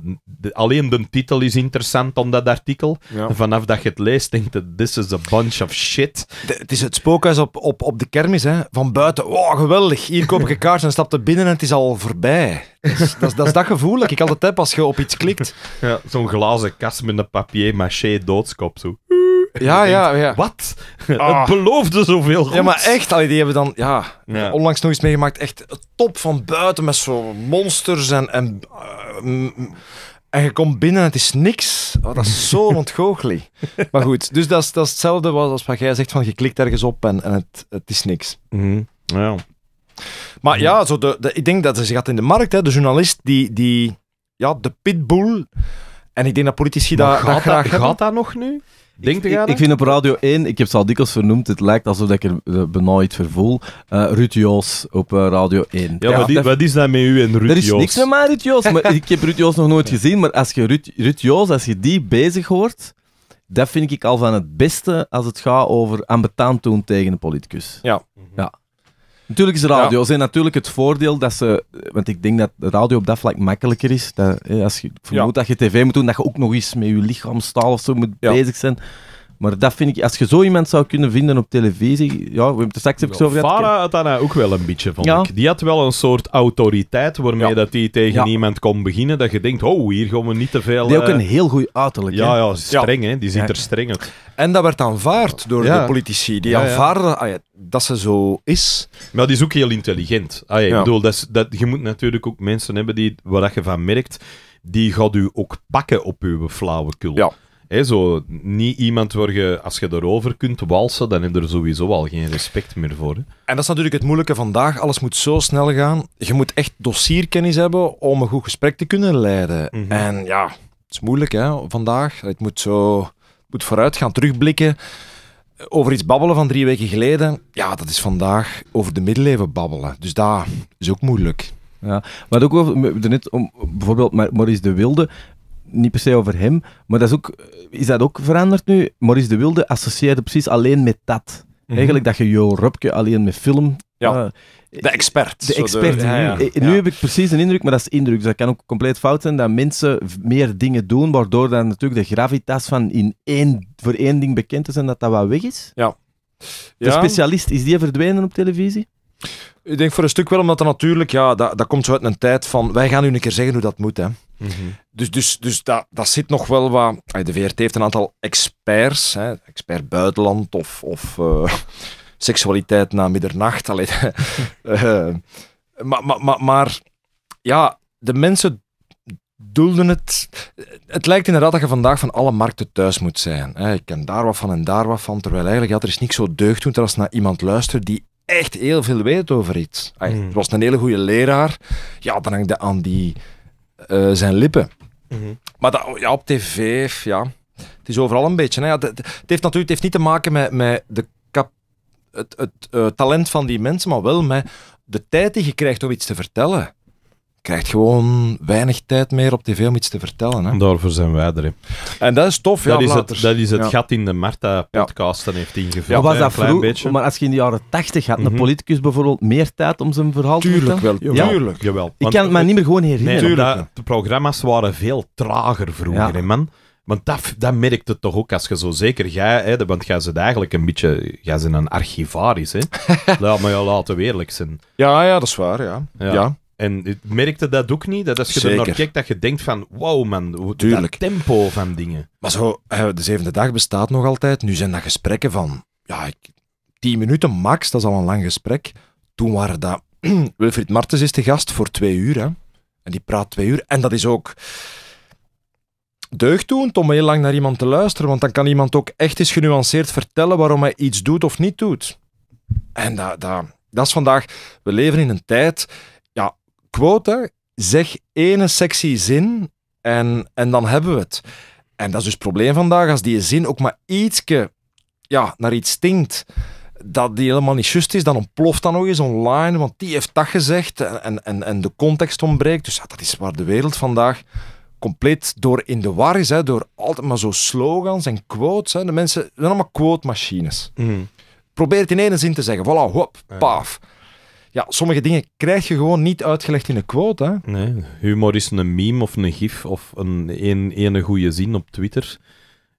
[SPEAKER 1] alleen de titel is interessant aan dat artikel. Vanaf dat je het leest, denk je: this is a bunch of shit. het is het spookhuis op,
[SPEAKER 2] op, op de kermis. Hè? Van buiten, wow, oh, geweldig. Hier koop ik een kaars en stap er binnen en het is al voorbij.
[SPEAKER 1] Dat is dat, gevoel dat ik altijd heb als je op iets klikt. Ja, Zo'n glazen kast met een papier-maché doodskop. Zo. Ja, ja, ja. Wat? Het ah. beloofde zoveel Ja, maar echt, allee, die hebben dan ja,
[SPEAKER 2] onlangs nog eens meegemaakt. Echt top van buiten met zo'n monsters en. en eh, en je komt binnen en het is niks. Oh, dat is zo ontgoochelig. maar goed, dus dat is, dat is hetzelfde als wat jij zegt: van je klikt ergens op en, en het, het is niks. Mhm. ja. Maar ja, zo de, ik denk dat ze gaat in de markt, hè, de journalist die, die. Ja, de pitbull. En ik denk dat politici daar dat, gaat dat graag.
[SPEAKER 3] gaat
[SPEAKER 1] dat nog nu?
[SPEAKER 3] Denk ik, vind op Radio 1, ik heb ze al dikwijls vernoemd, het lijkt alsof ik er eh, benauwd vervoel. Uh, op eh, Radio 1. Ja, wat, is, wat, dat met u en Ruud Er is niks met mij, Maar ik heb Ruud nog nooit gezien, maar als je Ruud, als je die bezig hoort, dat vind ik al van het beste als het gaat over ambetant doen tegen een politicus. Ja. Natuurlijk is radio. Ze natuurlijk het voordeel dat ze. Want ik denk dat radio op dat vlak makkelijker is. als je, vermoedt vermoed dat je tv moet doen, dat je ook nog eens met je lichaamstaal of zo moet bezig zijn. Maar dat vind ik, als je zo iemand zou kunnen vinden op televisie, ja, we hebben het straks over gehad. Farah had ook wel een beetje, vond ik. Die had wel een soort autoriteit waarmee
[SPEAKER 1] dat hij tegen iemand kon beginnen, dat je denkt, oh, hier gaan we niet te veel... Die uh... ook eh, een heel
[SPEAKER 3] goed uiterlijk, Ja, ja,
[SPEAKER 1] streng, hè. Die ziet er streng uit. En dat werd aanvaard door de politici. Die aanvaarden ah, dat ze zo is. Maar die is ook heel intelligent. Ah, ik bedoel, dat, dat je moet natuurlijk ook mensen hebben die, waar je van merkt, die gaat u ook pakken op uw flauwekul. Ja zo, niet iemand waar je, als je erover kunt walsen, dan heb je er sowieso al geen respect meer voor. En
[SPEAKER 2] dat is natuurlijk het moeilijke vandaag. Alles moet zo snel gaan. Je moet echt dossierkennis hebben om een goed gesprek te kunnen leiden. Mhm. En ja, het is moeilijk hè, vandaag. Het moet zo moet vooruit gaan terugblikken. Over iets babbelen van drie weken geleden, ja,
[SPEAKER 3] dat is vandaag over de middeleeuwen babbelen. Dus dat is ook moeilijk. Ja, maar ook over, net om, bijvoorbeeld Maurice de Wilde, niet per se over hem, maar dat is, ook, eh, is dat ook veranderd nu? Maurice de Wilde associeerde precies alleen met dat. Mhm. Eigenlijk dat je Jo Rupke alleen met film...
[SPEAKER 2] Eh, de expert. De expert. Eh, nu, nu
[SPEAKER 3] heb ik precies een indruk, maar dat is indruk. Dus dat kan ook compleet fout zijn dat mensen meer dingen doen, waardoor dan natuurlijk de gravitas van in één, voor één ding bekend is, en dat dat wat weg is. Ja. De specialist, is
[SPEAKER 2] die verdwenen op televisie? Ik denk voor een stuk wel, omdat dat natuurlijk, ja, dat, dat komt zo uit een tijd van, wij gaan u een keer zeggen hoe dat moet, hè. Mhm. Dus, dus, dus dat, dat zit nog wel wat. De VRT heeft een aantal experts, hè, expert buitenland of, of eh, seksualiteit na middernacht. Allee, eh, maar, maar, maar, maar ja, de mensen doelden het. Het lijkt inderdaad dat je vandaag van alle markten thuis moet zijn. Hè. Ik ken daar wat van en daar wat van. Terwijl eigenlijk ja, er is niks zo doen als naar iemand luistert die echt heel veel weet over iets. Mm. Hij was een hele goede leraar. Ja, dan hangt dat aan die eh, zijn lippen. Mhm. Maar ja, op tv, ja. Het is overal een beetje. Hè. het, heeft natuurlijk heeft niet te maken met, met de kap, het, het eh, talent van die mensen, maar wel met de tijd die je krijgt om iets te vertellen krijgt gewoon weinig tijd meer op tv om iets te vertellen. Hè? Daarvoor zijn wij er.
[SPEAKER 1] En dat is tof. Dat, ja, is, het, dat is het gat in de Marta podcast ja. heeft ingevuld. Ja, was dat vroeg,
[SPEAKER 3] Maar als je in de jaren tachtig had, een mhm. politicus bijvoorbeeld meer tijd om zijn verhaal te vertellen? tuurlijk wel. Ik kan het maar niet meer gewoon herinneren.
[SPEAKER 1] de programma's waren veel trager vroeger, man. Want dat, dat toch ook als je zo zeker jij, hè, want jij zit eigenlijk een beetje, jij bent een archivaris, hè? Laat me je laten eerlijk zijn. Ja, ja, dat is waar, ja. ja. En merkte dat ook niet, dat als je er naar kijkt, dat je denkt van, wauw man, Tuurlijk. dat tempo van dingen. Maar zo,
[SPEAKER 2] de zevende dag bestaat nog altijd. Nu zijn dat gesprekken van, ja, tien minuten max, dat is al een lang gesprek. Toen waren dat, Wilfried Martens is de gast voor twee uur, hè. En die praat twee uur. En dat is ook deugddoend om heel lang naar iemand te luisteren, want dan kan iemand ook echt eens genuanceerd vertellen waarom hij iets doet of niet doet. En dat, dat, dat is vandaag, we leven in een tijd quota, zeg ene sexy zin en, en dan hebben we het. En dat is dus het probleem vandaag, als die zin ook maar ietsje ja, naar iets stinkt, dat die helemaal niet just is, dan ontploft dat nog eens online, want die heeft dat gezegd en, en, en de context ontbreekt. Dus ja, dat is waar de wereld vandaag compleet door in de war is, hè, door altijd maar zo slogans en quotes. Hè. De mensen zijn allemaal quote-machines. Mm. Probeer het in één zin te zeggen, voilà, hop, paf ja, sommige dingen krijg je gewoon niet uitgelegd in een quote. Hè?
[SPEAKER 1] Nee, humor is een meme of een gif of een, een ene goede zin op Twitter.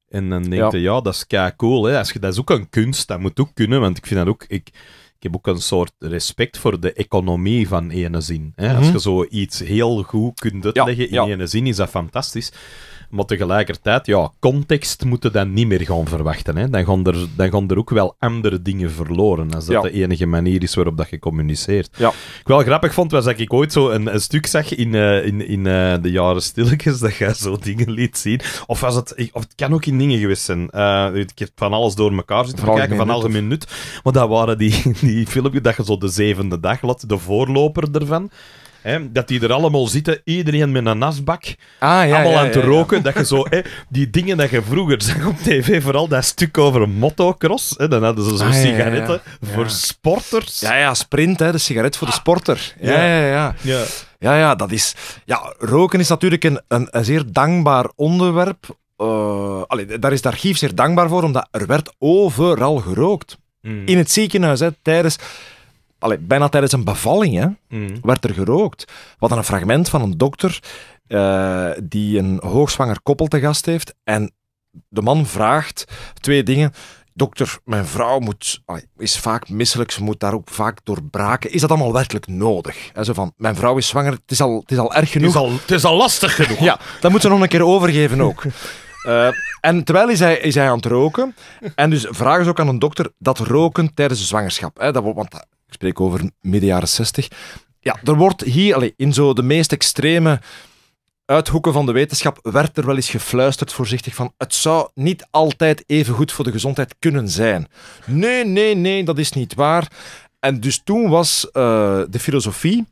[SPEAKER 1] En dan denk je, ja, dat is kei cool. Hè? Als je, dat is ook een kunst, dat moet ook kunnen, want ik vind dat ook... Ik, ik heb ook een soort respect voor de economie van ene zin. Hè? Als mhm. je zoiets heel goed kunt uitleggen in ene zin, is dat fantastisch. Maar tegelijkertijd, ja, context moeten dan niet meer gaan verwachten. Hè. Dan, gaan er, dan gaan er ook wel andere dingen verloren, als dat de enige manier is waarop dat je communiceert. Ja. Ik wel grappig vond, was dat ik ooit zo een, stuk zag in, eh, in, in eh, de jaren stilletjes, dat jij zo dingen liet zien. Of, was het, of het kan ook in dingen geweest zijn. Uh, ik heb van alles door elkaar zitten kijken, van algemeen nut. Maar dat waren die, die filmpjes dat je zo de zevende dag laat, de voorloper ervan. Hè, dat die er allemaal zitten, iedereen met een nasbak, ah, ja, allemaal ja, aan te roken. Dat je zo, hè, die dingen dat je vroeger zag op tv, vooral dat stuk over motocross, hè, dan hadden ze zo'n ah, sigaretten voor
[SPEAKER 2] sporters. Ja, ja, sprint, hè, de sigaret voor de ah. sporter. ja, ja. ja. Ja, ja, dat is. Ja, roken is natuurlijk een, een, zeer dankbaar onderwerp. Uh, daar is het archief zeer dankbaar voor, omdat er werd overal gerookt. Hmm. In het ziekenhuis, tijdens allee, bijna tijdens een bevalling mm. werd er gerookt. Wat een fragment van een dokter eh, die een hoogzwanger koppel te gast heeft. En de man vraagt twee dingen. Dokter, mijn vrouw moet, is vaak misselijk, ze moet daar ook vaak door braken. Is dat allemaal werkelijk nodig? En zo van, mijn vrouw is zwanger, het is al, het is al erg genoeg. Het is al, het is al lastig genoeg. ja, dat moet ze nog een keer overgeven ook. Eh, en terwijl is hij, is hij aan het roken. En dus vragen ze ook aan een dokter dat roken tijdens de zwangerschap. Hè, dat, want ik spreek over midden jaren 60. Ja, er wordt hier, allez, in zo de meest extreme uithoeken van de wetenschap, werd er wel eens gefluisterd voorzichtig van het zou niet altijd even goed voor de gezondheid kunnen zijn. Nee, nee, nee, dat is niet waar. En dus toen was eh, de filosofie,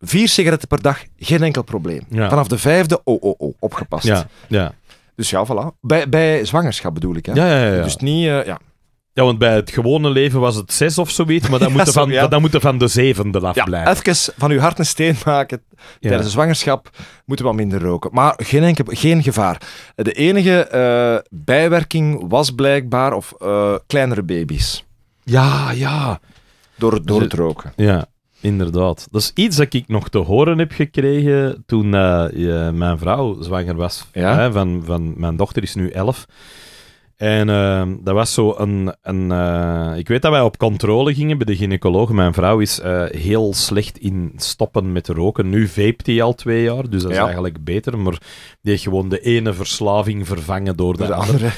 [SPEAKER 2] vier sigaretten per dag, geen enkel probleem. Vanaf de vijfde, oh, oh, oh, opgepast. Ja, ja. Dus ja, voilà. Bij, bij zwangerschap bedoel ik. Hè? Ja, ja,
[SPEAKER 1] ja, Dus niet, eh, ja. Ja, want bij het gewone leven was het zes of zoiets, maar dan moeten van, moeten van de zevende afblijven.
[SPEAKER 2] Ja, even van uw hart een steen maken. Tijdens de zwangerschap moeten we wat minder roken. Maar geen, geen gevaar. De enige eh, bijwerking was blijkbaar of eh, kleinere baby's. Ja, ja. Door, door het roken.
[SPEAKER 1] Ja, inderdaad. Dat is iets dat ik nog te horen heb gekregen toen eh, je, mijn vrouw zwanger was. Hè, van, van, mijn dochter is nu elf. En ehm, dat was zo een... een eh, ik weet dat wij op controle gingen bij de gynaecoloog. Mijn vrouw is eh, heel slecht in stoppen met roken. Nu vapet hij al twee jaar, dus dat is eigenlijk beter. Maar die heeft gewoon de ene verslaving vervangen door de, andere.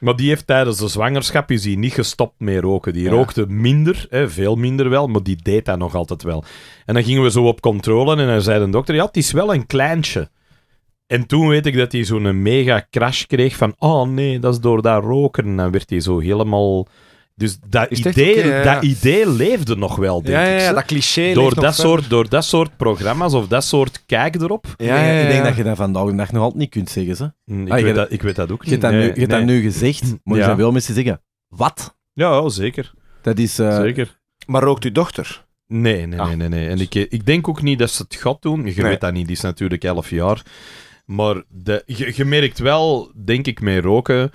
[SPEAKER 1] Maar die heeft tijdens de zwangerschap is niet gestopt met roken. Die rookte minder, hè, veel minder wel, maar die deed dat nog altijd wel. En dan gingen we zo op controle en hij zei de dokter, ja, het is wel een kleintje. En toen weet ik dat hij zo'n mega crash kreeg van, oh nee, dat is door dat roken. En dan werd hij zo helemaal... Dus dat, idee, dat idee leefde nog wel, denk ja, ik. Ja, dat cliché door dat, soort, door dat soort programma's of dat soort kijk erop.
[SPEAKER 3] Ja, Ik denk dat je dat vandaag de dag nog altijd niet kunt zeggen. Ze. Hm, ik, ah, weet dat, ik weet dat ook niet. Je hebt dat, nu gezegd, hm, maar je wel wel mensen zeggen, wat? Ja, zeker. Dat is... Eh, zeker. Maar rookt uw dochter?
[SPEAKER 1] Nee, nee, nee, ah. nee, nee. En ik, ik denk ook niet dat ze het gaat doen. Je weet dat niet, die is natuurlijk elf jaar. Maar de, je, je, merkt wel, denk ik, met roken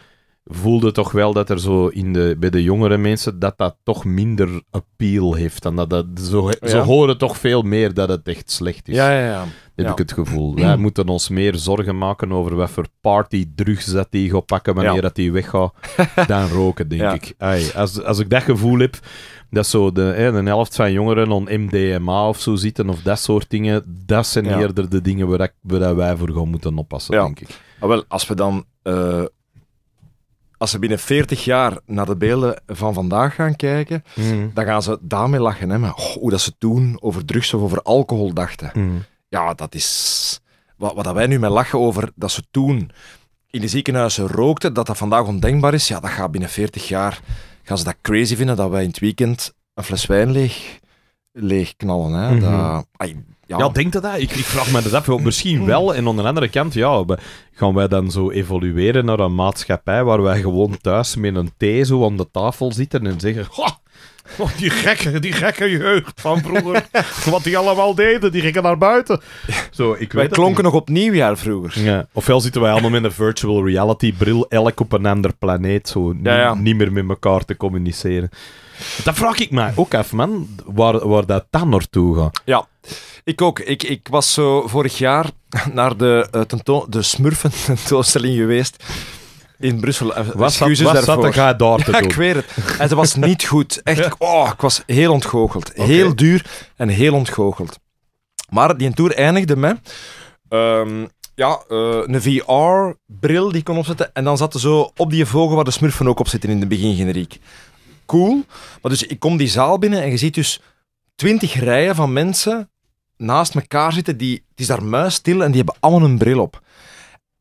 [SPEAKER 1] voelde toch wel dat er zo in de, bij de jongere mensen dat dat toch minder appeal heeft. Dan dat, zo, ze horen toch veel meer dat het echt slecht is. Ja, ja, ja. Heb ik het gevoel. Wij mm. moeten ons meer zorgen maken over wat voor party drugs dat die gaat pakken wanneer ja. dat die weggaat, dan roken, denk ik. als, als ik dat gevoel heb, dat zo de, hè, helft van jongeren on MDMA of zo zitten, of dat soort dingen, dat zijn ja. eerder de dingen waar, waar wij voor gaan moeten oppassen, denk ik.
[SPEAKER 2] Ah, wel, als we dan... Eh, als ze binnen 40 jaar naar de beelden van vandaag gaan kijken, mm. dan gaan ze daarmee lachen. Hè, maar, oh, hoe dat ze toen over drugs of over alcohol dachten. Mm. Ja, dat is... Wat, wat wij nu met lachen over dat ze toen in de ziekenhuizen rookten, dat dat vandaag ondenkbaar is, ja, dat gaat binnen 40 jaar gaan ze dat crazy vinden dat wij in het weekend een fles wijn leeg, knallen. Hè? Mhm.
[SPEAKER 1] ja. denk dat? Ik, ik vraag me dat af. Misschien wel. En aan andere kant, ja, gaan wij dan zo evolueren naar een maatschappij waar wij gewoon thuis met een thee zo aan de tafel zitten en zeggen: Oh, die, gekke, die gekke jeugd van vroeger. wat die allemaal deden, die gingen naar buiten. Zo, ik wij weet klonken nog op nieuwjaar vroeger. Ja. Ofwel zitten wij allemaal met een virtual reality bril, elk op een ander planeet, zo niet meer met elkaar te communiceren. Dat vraag ik mij ook af, man, waar, waar dat dan naartoe gaat.
[SPEAKER 2] Ja, ik ook. Ik, ik was zo vorig jaar naar de, eh, de Smurfen tentoonstelling geweest in Brussel. Eh, excuses dat, daarvoor. dat ga daar te doen? ik weet het. En het was niet goed. Echt, oh, ik was heel ontgoocheld. Heel duur en heel ontgoocheld. Maar die tour eindigde met... Ehm, ja, eh, een VR-bril die kon opzetten. En dan zaten zo op die vogel waar de smurfen ook op zitten in de begingeneriek. Cool. Maar dus ik kom die zaal binnen en je ziet dus twintig rijen van mensen naast elkaar zitten. Die, die is daar muisstil en die hebben allemaal een bril op.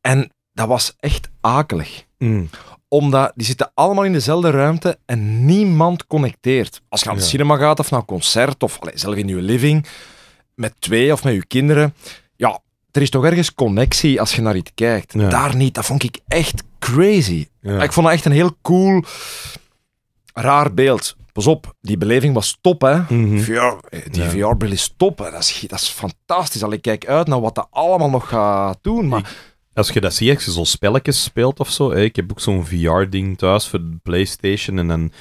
[SPEAKER 2] En dat was echt akelig. Mm. Omdat die zitten allemaal in dezelfde ruimte en niemand connecteert. Als je aan het cinema gaat of naar een concert of allez, zelf in je living met twee of met je kinderen. Ja, er is toch ergens connectie als je naar iets kijkt. Daar niet. Dat vond ik echt crazy. Ik vond dat echt een heel cool, raar beeld. Pas op, die beleving was top, hè. Mhm. Eh, die VR-bril is top, hè. Dat is, dat is fantastisch. Al ik kijk uit naar wat dat allemaal nog gaat doen, maar
[SPEAKER 1] als je dat ziet, als je zo spelletjes speelt of zo. Hè, ik heb ook zo'n VR-ding thuis voor de PlayStation. En dan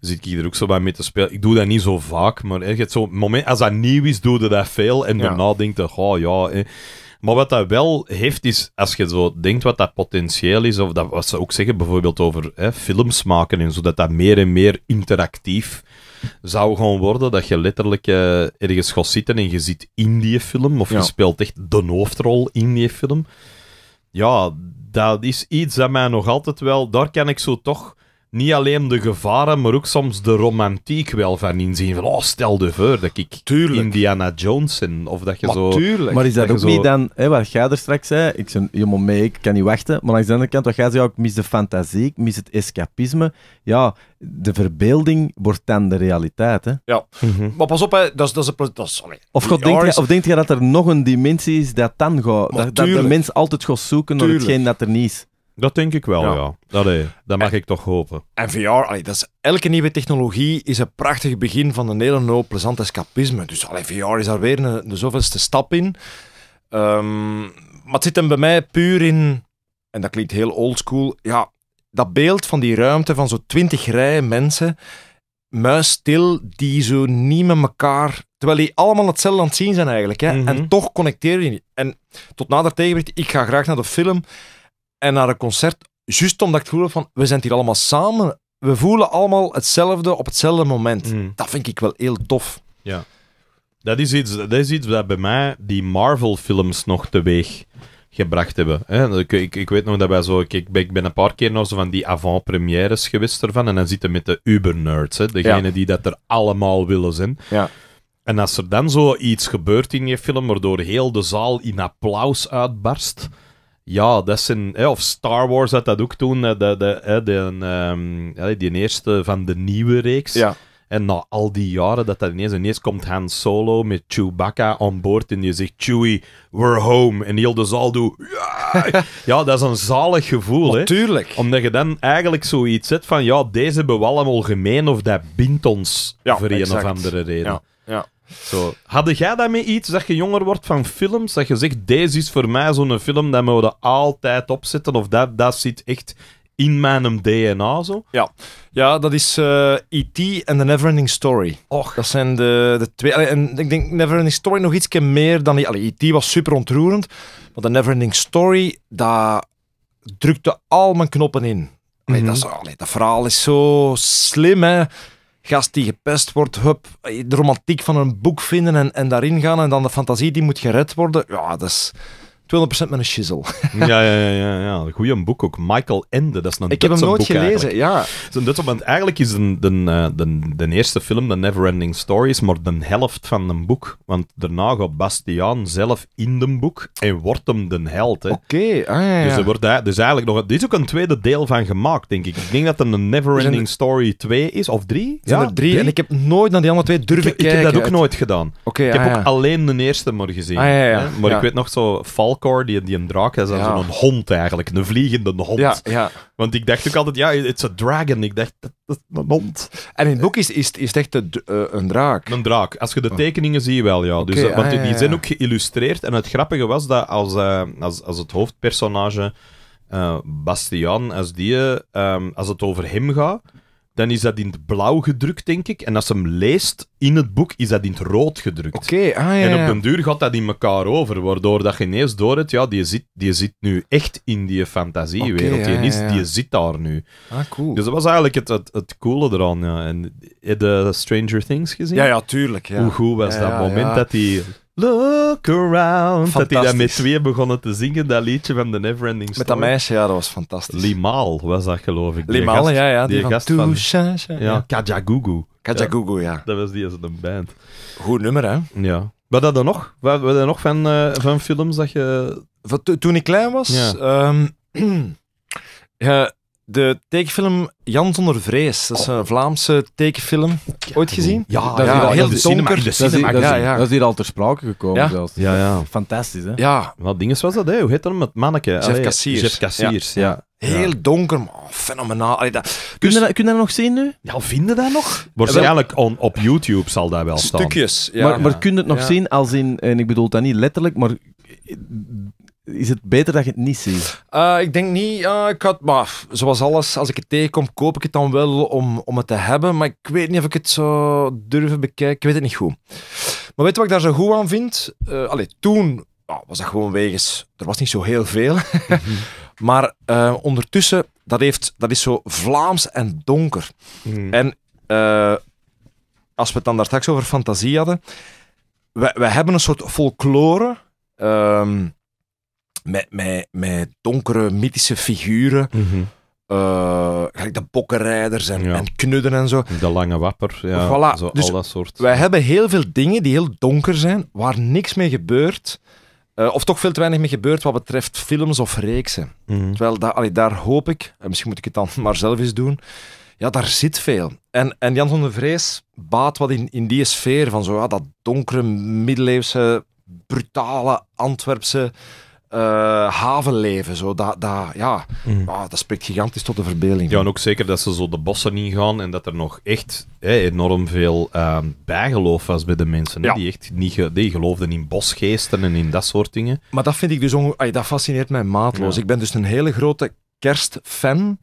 [SPEAKER 1] zit ik hier ook zo bij mee te spelen. Ik doe dat niet zo vaak, maar hè, zo, moment, als dat nieuw is, doe je dat veel. En daarna denk je, oh ja. Maar wat dat wel heeft, is als je zo denkt wat dat potentieel is, of dat, wat ze ook zeggen bijvoorbeeld over hè, films maken en zo, dat dat meer en meer interactief zou gaan worden. Dat je letterlijk eh, ergens gaat zitten en je ziet in die film, of je speelt echt de hoofdrol in die film ja, dat is iets dat mij nog altijd wel... Daar kan ik zo toch niet alleen de gevaren, maar ook soms de romantiek wel van inzien. Van, oh, stel de voor dat ik Indiana Jones Of dat je maar zo... Maar is dat, ook niet dan,
[SPEAKER 3] hè, wat jij er straks zei, ik je helemaal mee, ik kan niet wachten. Maar aan de andere kant, wat jij zei, ik mis de fantasie, ik mis het escapisme. Ja, de verbeelding wordt dan de realiteit. Hè? Ja,
[SPEAKER 2] mhm. maar pas op, hè, dat is... Dat is, dat is of, God, denk je, of denk
[SPEAKER 3] je dat er nog een dimensie is dat dan Dat, de mens altijd gaat zoeken tuurlijk. naar hetgeen dat er niet is. Dat denk ik wel, ja.
[SPEAKER 1] ja. Allee, eh, dat mag ik toch hopen. En VR, dat is,
[SPEAKER 2] elke nieuwe technologie is een prachtig begin van een hele hoop plezant escapisme. Dus allee, VR is daar weer een, de zoveelste stap in. Ehm, maar het zit hem bij mij puur in, en dat klinkt heel oldschool, ja, dat beeld van die ruimte van zo'n twintig rijen mensen, muisstil, die zo niet met elkaar, terwijl die allemaal hetzelfde aan het zien zijn eigenlijk, hè, mhm. en toch connecteren je niet. En tot nader tegenwicht, ik ga graag naar de film en naar een concert, juist omdat ik het gevoel van, we zijn hier allemaal samen, we voelen allemaal hetzelfde op hetzelfde moment. Mm. Dat vind ik wel heel tof.
[SPEAKER 1] Ja. Dat is iets dat, is iets wat bij mij die Marvel-films nog teweeg gebracht hebben. Ik, ik, weet nog dat wij zo... Ik, ik, ben, een paar keer nog zo van die avant-premières geweest ervan. En dan zitten met de uber-nerds. Degene die dat er allemaal willen zijn. Ja. En als er dan zoiets gebeurt in je film, waardoor heel de zaal in applaus uitbarst ja, dat zijn, of Star Wars had dat ook toen, de, de, de, ehm, die eerste van de nieuwe reeks. En na al die jaren dat dat ineens, ineens komt Han Solo met Chewbacca aan boord en je zegt Chewie, we're home. En heel de zaal doet... Yeah! ja, dat is een zalig gevoel. Natuurlijk. Omdat je dan eigenlijk zoiets zet van ja, deze hebben we allemaal gemeen of dat bindt ons voor een of andere reden. Ja, ja. Zo. Hadden jij daarmee iets, dat je jonger wordt van films, dat je zegt, deze is voor mij zo'n film, dat we dat altijd opzetten, of dat, dat zit echt in mijn DNA zo? Ja, ja dat is E.T. Eh, e en The Neverending Story. Och. Dat
[SPEAKER 2] zijn de, de twee. en ik denk Neverending Story nog iets meer dan die. E.T. E was super ontroerend, maar The Neverending Story, daar drukte al mijn knoppen in. Mhm. dat, dat verhaal is zo slim, hè? gast die gepest wordt, hup, de romantiek van een boek vinden en, en daarin gaan en dan de fantasie die moet gered worden. Ja, dat is... 200% met een shizzle. ja, ja,
[SPEAKER 1] ja, ja, ja. Goeie boek ook. Michael Ende, dat is een Ik heb hem nooit gelezen, ja. want eigenlijk is de, de, eh, de, de eerste film, The Neverending Stories, is maar de helft van een boek. Want daarna gaat Bastiaan zelf in de boek en wordt hem de held. Oké, ah, Dus er wordt dus eigenlijk nog... Er is ook een tweede deel van gemaakt, denk ik. Ik denk dat er een Neverending Story 2 is, of 3. Zijn ja, er drie? En ik
[SPEAKER 2] heb nooit naar die andere twee durven ik, kijken. Ik heb dat ook nooit
[SPEAKER 1] gedaan. ik heb ah, ook alleen de eerste maar gezien. Ah, ja, Maar ik weet nog zo, Falk die, een draak, is dan zo'n hond eigenlijk. Een vliegende hond. Ja, ja. Want ik dacht ook altijd, ja, it's a dragon. Ik dacht, dat, is een hond. En in het boek is, is, is het echt eh, een, draak? Een draak. Als je de oh. tekeningen zie wel, ja. Dus, eh, want ah, die zijn ook geïllustreerd. En het grappige was dat als, eh, als, als het hoofdpersonage... Uh, Bastiaan, als, die, ehm, als het over hem gaat, dan is dat in het blauw gedrukt, denk ik. En als ze hem leest in het boek, is dat in het rood gedrukt. Oké, ah, ja, En op den duur gaat dat in elkaar over, waardoor dat je ineens door het, ja, die zit, die zit nu echt in die fantasiewereld. Okay, die, is, die zit daar nu. Ah, cool. Dus dat was eigenlijk het, het, coole eraan. En de Stranger Things gezien? Ja, ja, tuurlijk. Hoe goed was dat moment dat die Look around. Dat hij dat met twee begonnen te zingen, dat liedje van de Neverending Story. Met dat meisje, ja, dat was fantastisch. Limal was dat, geloof ik. Limal ja, ja. Die, van gast van... Sha, sha, ja, ja. ja. Dat was die als een band. Goed nummer, hè? Ja. Wat hadden nog? Wat hadden nog van, eh, van films dat je... toen ik klein was? ja ehm,
[SPEAKER 2] De tekenfilm Jan zonder vrees, dat is een oh. Vlaamse tekenfilm. Ooit gezien? Ja, dat is al heel de donker. de Dat, is, ja, ja. dat
[SPEAKER 3] is hier al ter sprake gekomen zelfs. Ja, ja. Fantastisch, hè? Ja. Wat
[SPEAKER 1] dinges was dat, hè? Hoe heet dat met manneke? Chef Kassiers. Kassiers, ja. Heel donker, maar
[SPEAKER 2] fenomenaal.
[SPEAKER 3] Allee, dus- dat... Kun, je dat, nog zien nu? Ja, vinden dat nog? Waarschijnlijk on, op
[SPEAKER 1] YouTube zal
[SPEAKER 3] dat wel staan. Stukjes, ja. Maar, maar kun je het nog zien als in... En ik bedoel dat niet letterlijk, maar is het beter dat je het niet ziet?
[SPEAKER 2] Eh, ik denk niet. Uh, ik had, maar zoals alles, als ik het tegenkom, koop ik het dan wel om, om het te hebben. Maar ik weet niet of ik het zou durven bekijken. Ik weet het niet goed. Maar weet je wat ik daar zo goed aan vind? Uh, allee, toen ah, was dat gewoon wegens... Er was niet zo heel veel. maar ondertussen, dat, heeft, dat is zo Vlaams en donker. Hmm. En als we het dan daar straks over fantasie hadden... We, hebben een soort folklore... Ehm, met, met, met donkere, mythische figuren. Mm -hmm. de bokkenrijders en, ja. en, knudden en zo. De lange wapper, ja, voilà. zo, dus al dat soort. Wij hebben heel veel dingen die heel donker zijn, waar niks mee gebeurt. Eh, of toch veel te weinig mee gebeurt wat betreft films of reeksen. Mhm. Terwijl da, allee, daar hoop ik, en misschien moet ik het dan maar zelf eens doen, ja, daar zit veel. En, en Jan van de Vrees baat wat in, in die sfeer van zo, ja, dat donkere, middeleeuwse, brutale Antwerpse
[SPEAKER 1] eh, havenleven. Zo. Dat, dat, ja. Mm. Ah, dat spreekt gigantisch tot de verbeelding. Ja, en ook zeker dat ze zo de bossen ingaan en dat er nog echt enorm veel ehm, bijgeloof was bij de mensen. Die echt niet die geloofden in bosgeesten en in dat soort dingen.
[SPEAKER 2] Maar dat vind ik dus Ay, dat fascineert mij maatloos. Ik ben dus een hele grote kerstfan.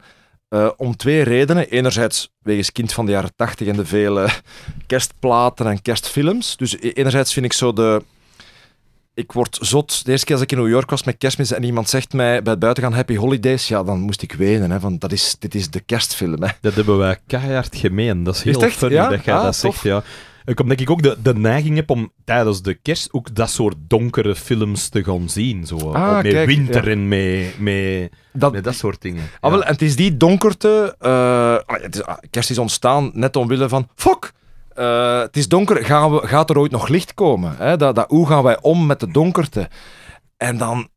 [SPEAKER 2] Eh, om twee redenen. Enerzijds wegens kind van de jaren tachtig en de vele kerstplaten en kerstfilms. Dus e-, enerzijds vind ik zo de, ik word zot. De eerste keer als ik in New York was met kerstmis en iemand zegt mij bij het buitengaan Happy Holidays, ja, dan moest ik wenen. Hè, van, dat is, dit is de
[SPEAKER 1] kerstfilm. Hè. Dat hebben wij keihard gemeen. Dat is heel is funny dat jij ah, dat zegt. Ja. Ik omdat ik ook de, de neiging heb om tijdens de kerst ook dat soort donkere films te gaan zien. Zo. Ah, met winter en met, dat, met dat soort dingen.
[SPEAKER 2] Ah, wel, en het is die donkerte... Eh, ah, kerst is ontstaan net omwille van... Fuck! Eh, het is donker, gaan we, gaat er ooit nog licht komen? Hè? Dat, dat, hoe gaan wij om met de donkerte? En dan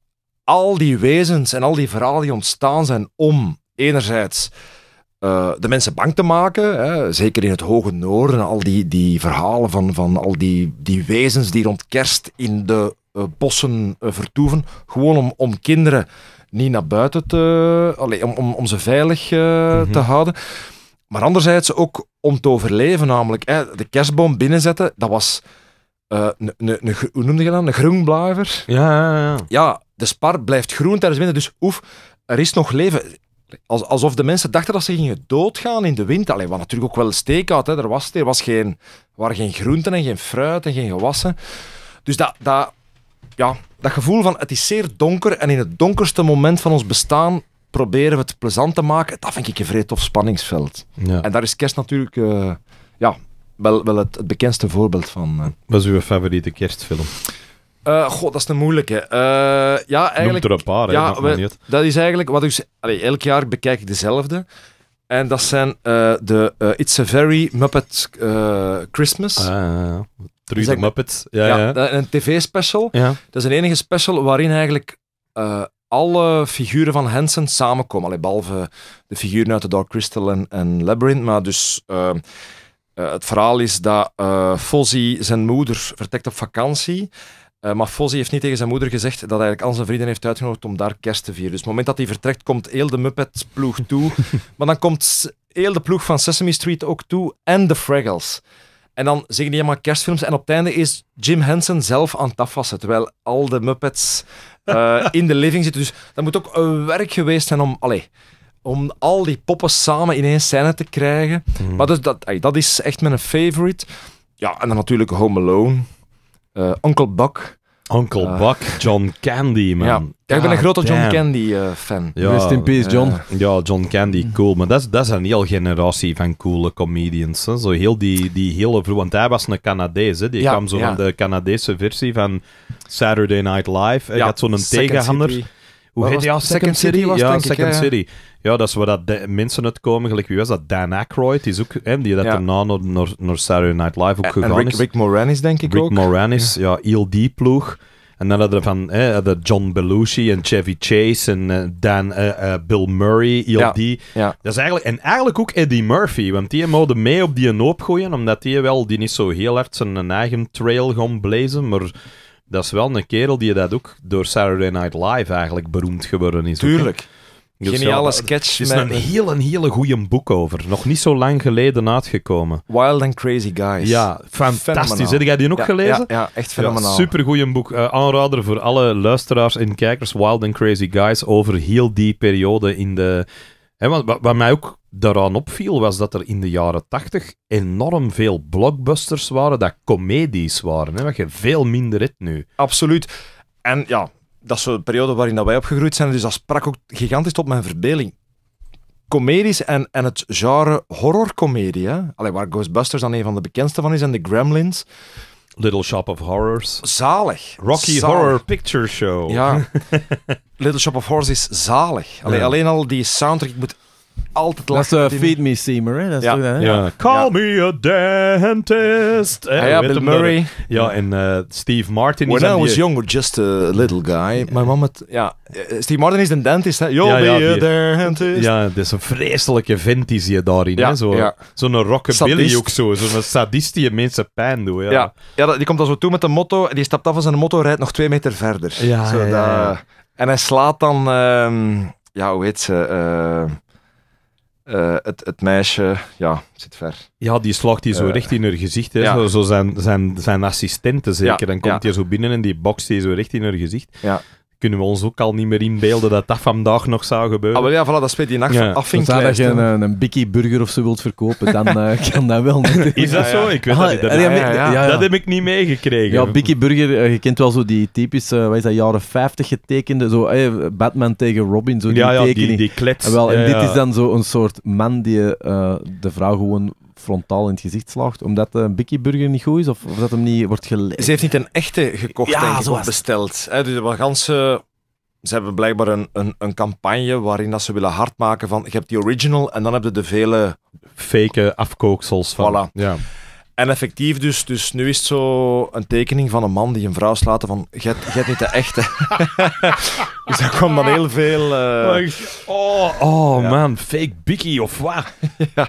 [SPEAKER 2] al die wezens en al die verhalen die ontstaan zijn om enerzijds eh, de mensen bang te maken, hè? zeker in het hoge noorden, al die, die verhalen van, van al die, die wezens die rond kerst in de eh, bossen vertoeven, gewoon om, om kinderen niet naar buiten te... Allez, om, om, ze veilig te mhm. houden. Maar anderzijds ook om te overleven, namelijk hè, de kerstboom binnenzetten, dat was. Uh, hoe noemde je dat? Een groenblaver. Ja, ja, ja. ja, de spar blijft groen tijdens winter, dus oef, er is nog leven. alsof de mensen dachten dat ze gingen doodgaan in de winter Alleen wat natuurlijk ook wel steek had. Hè. Er, was, er, was geen, waren geen groenten en geen fruit en geen gewassen. Dus dat, dat, ja, dat gevoel van het is zeer donker en in het donkerste moment van ons bestaan proberen we het plezant te maken, dat vind ik een vreed tof spanningsveld. Ja. En daar is kerst natuurlijk eh, ja, wel, wel het, het, bekendste
[SPEAKER 1] voorbeeld van. Uh. Wat is uw favoriete kerstfilm?
[SPEAKER 2] Uh, goh, dat is een moeilijke. ja, eigenlijk, Noemt er een paar, ja, Dat is eigenlijk wat ik... Allee, elk jaar bekijk ik dezelfde. En dat zijn de It's a Very Muppet Christmas. Ah,
[SPEAKER 1] de Muppets. Muppet. Ja, ja, ja.
[SPEAKER 2] een tv-special. Dat is een enige special waarin eigenlijk alle figuren van Hansen samenkomen. Allee, behalve de figuren uit de Dark Crystal en, en Labyrinth. Maar dus eh, eh, het verhaal is dat uh, Fozzie zijn moeder vertrekt op vakantie. maar Fozzie heeft niet tegen zijn moeder gezegd dat hij eigenlijk al zijn vrienden heeft uitgenodigd om daar kerst te vieren. Dus op het moment dat hij vertrekt, komt heel de muppets ploeg toe. maar dan komt heel de ploeg van Sesame Street ook toe en de Fraggles. En dan zingen die helemaal kerstfilms. En op het einde is Jim Henson zelf aan het afwassen. Terwijl al de Muppets eh, in de living zitten. Dus dat moet ook een werk geweest zijn om, allee, om al die poppen samen in één scène te krijgen. Hmm. Maar dus dat, dat is echt mijn favorite. Ja, en dan
[SPEAKER 1] natuurlijk Home Alone, uh, Uncle Buck. Uncle ah. Buck, John Candy, man. Ja, ik ben een grote John
[SPEAKER 2] Candy-fan. Eh, Rest in peace, John.
[SPEAKER 1] Ja, John Candy, mm. cool. Maar dat is, dat is een hele generatie van coole comedians. Zo heel die, die hele... Want hij was een Canadees, hè. Die kwam zo van de Canadese versie van Saturday Night Live. Hij had zo'n tegenhanger. Hoe heet die Second City? was, ja, Second ik, City. Ja, dat is waar dat de, mensen uitkomen. Gelijk, wie was dat? Dan Aykroyd. Die, is ook, hè, die dat ja. daarna naar, naar, naar Saturday Night Live ook gegaan en Rick, is. Rick Moranis, denk ik ook. Rick Moranis, ja, IlD ploeg En dan hadden we van hè, hadden John Belushi en Chevy Chase en eh, Dan eh, eh, Bill Murray, ILD. ja. Dat is eigenlijk, en eigenlijk ook Eddie Murphy, want die mogen mee op die hoop gooien, omdat die wel die niet zo heel hard zijn eigen trail gaan blazen, maar dat is wel een kerel die dat ook door Saturday Night Live eigenlijk beroemd geworden is. Tuurlijk. Dus Geniale sketch. Er is een heel, een hele goede boek over. Nog niet zo lang geleden uitgekomen. Wild and Crazy Guys. Ja, fantastisch. Heb jij die ook gelezen? Ja, echt fenomenaal. Supergoeie boek. Eh, aanrader voor alle luisteraars en kijkers. Wild and Crazy Guys over heel die periode in de He, wat, wat, mij ook daaraan opviel, was dat er in de jaren tachtig enorm veel blockbusters waren, dat comedies waren. Hè, wat je veel minder hebt nu. Absoluut. En ja, dat is de
[SPEAKER 2] periode waarin dat wij opgegroeid zijn, dus dat sprak ook gigantisch tot mijn verdeling. Comedies en, en het genre horrorcomedie, waar Ghostbusters dan een van de bekendste van is, en de Gremlins.
[SPEAKER 1] Little Shop of Horrors. Zalig. Rocky Horror Picture Show. Ja.
[SPEAKER 2] Little Shop of Horrors is zalig. Alleen al die soundtrack, moet altijd lachen. Dat
[SPEAKER 3] is uh, Feed Me Seamer,
[SPEAKER 1] hè? ja.
[SPEAKER 3] Call me a dentist. Ah en Bill Murray.
[SPEAKER 1] Ja, en uh,
[SPEAKER 3] Steve Martin. When I was die... young,
[SPEAKER 1] just a little guy. My mom Ja, eh, Steve Martin is een dentist, hè? Yo, be a dentist. Ja, dat is een vreselijke vent die je daarin, hè? Zo'n ja. zo rockabilly ook zo. Zo'n sadist die mensen pijn doen. ja.
[SPEAKER 2] Ja, die komt dan zo toe met een motto. En die stapt af van zijn motto, rijdt nog twee meter verder. Ja, zo, dat, En hij slaat dan... Um, ja, hoe heet ze? Uh, eh, het, het, meisje, ja, zit ver. Ja, die slaagt die zo eh, recht in haar gezicht. Hè. Zo,
[SPEAKER 1] zijn, zijn, zijn assistenten zeker. dan komt hij zo binnen en die bokst die zo recht in haar gezicht. Ja kunnen we ons ook al niet meer inbeelden dat dat vandaag nog zou gebeuren. Ah, ja, voilà, dat speelt die nacht ja. af. Als je een,
[SPEAKER 3] een Bikkie burger of zo wilt verkopen, dan eh, kan dat wel. Is dat zo? Ik weet ah, dat niet. Dat heb
[SPEAKER 1] ik niet meegekregen. Ja, Bikkie
[SPEAKER 3] burger, eh, je kent wel zo die typische, eh, wat is dat, jaren 50 getekende, zo Batman tegen Robin, zo die ja, ja, tekening. die, die klets. wel, en dit is dan zo een soort man die de vrouw gewoon frontaal in het gezicht slaagt, omdat de eh, Bikkie Burger niet goed is? Of, of dat hem niet wordt gelezen. Ze heeft niet een echte
[SPEAKER 2] gekocht, ja, besteld. Dus ganse eh, ze hebben blijkbaar een, een, een, campagne waarin dat ze willen hardmaken van je hebt die original en dan heb je de vele...
[SPEAKER 1] Fake eh, afkooksels van. Ja.
[SPEAKER 2] En effectief dus, dus nu is het zo een tekening van een man die een vrouw slaat van je hebt niet de echte. dus daar kwam dan heel veel...
[SPEAKER 1] Oh, oh man, fake bikkie of wat? ja.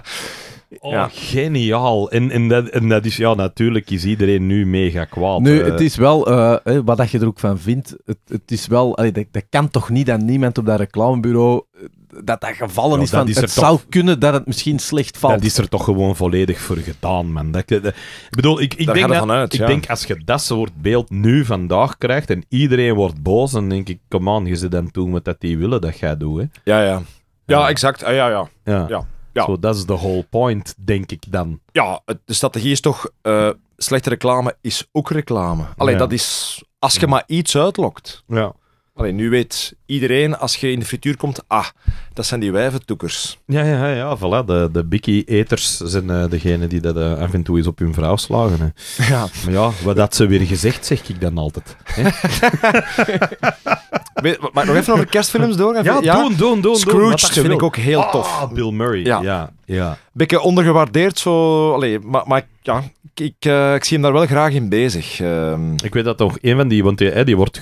[SPEAKER 1] Oh, geniaal. En, en, dat, en dat is, ja, natuurlijk is iedereen nu mega kwaad. Nu, eh. het is
[SPEAKER 3] wel, eh, wat dat je er ook van vindt, het, het is wel, dat, kan toch niet dat niemand op dat reclamebureau eh, dat dat gevallen is dat van, is het toch, zou kunnen
[SPEAKER 1] dat het misschien slecht valt. Dat is er toch gewoon volledig voor gedaan, man. Dat, ik bedoel, ik, ik, denk, dat, ik denk als je dat soort beeld nu vandaag krijgt en iedereen wordt boos, dan denk ik, kom aan, je zit dan toen wat dat die willen dat jij doet. Hè. Ja, ja.
[SPEAKER 2] Ja, exact. Ah, ja. ja. ja. Ja. Zo,
[SPEAKER 1] dat is de whole point, denk ik dan.
[SPEAKER 2] Ja, de strategie is toch, eh, slechte reclame is ook reclame. Alleen dat is, als je maar iets uitlokt. Ja. nu weet iedereen, als je in de frituur komt, ah, dat zijn die wijventoekers.
[SPEAKER 1] Ja, ja, ja, voilà. De, de bikkie-eters zijn uh, degene die dat eh, af en toe eens op hun vrouw slagen. Ja. Maar ja, wat dat ze weer gezegd, zeg ik dan altijd. Hè? maar nog even over kerstfilms door? ja, ja, doen, doen, doen. Scrooge vind ik ook heel tof. Ah, Bill Murray, ja. ja. ja.
[SPEAKER 2] Beetje ondergewaardeerd, zo... Allee, maar, maar ja, ik, ik, eh, zie hem daar
[SPEAKER 1] wel graag in bezig. Ehm. ik weet dat toch een van die, want die, wordt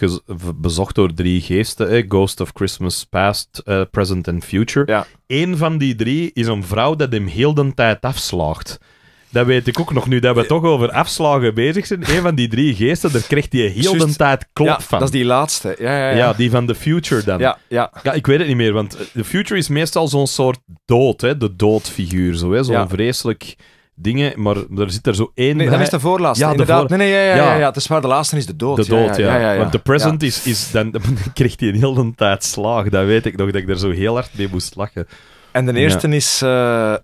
[SPEAKER 1] bezocht door drie geesten: eh, Ghost of Christmas Past, Present en Future. Ja. Eén van die drie is een vrouw dat hem heel de tijd afslaagt. Dat weet ik ook nog nu, dat we eh, toch over afslagen bezig zijn. Een van die drie geesten, daar krijgt hij heel de tijd klop van. Dat is die laatste.
[SPEAKER 2] Ja, ja, ja. ja die
[SPEAKER 1] van The Future dan. Ja, ja. ja, ik weet het niet meer, want The Future is meestal zo'n soort dood, hè? de doodfiguur. Zo'n zo, hè? zo vreselijk dingen, maar er zit er zo één... Nee, dat is de voorlaatste,
[SPEAKER 2] ja, inderdaad. Voor... Nee, nee, ja, ja, ja. ja, het is waar, de laatste is de dood. De dood, ja. ja. Want de present
[SPEAKER 1] is... is dan, dan kreeg hij een hele tijd slaag, dat weet ik nog, dat ik er zo heel hard mee moest lachen. En de eerste
[SPEAKER 2] is eh, eh,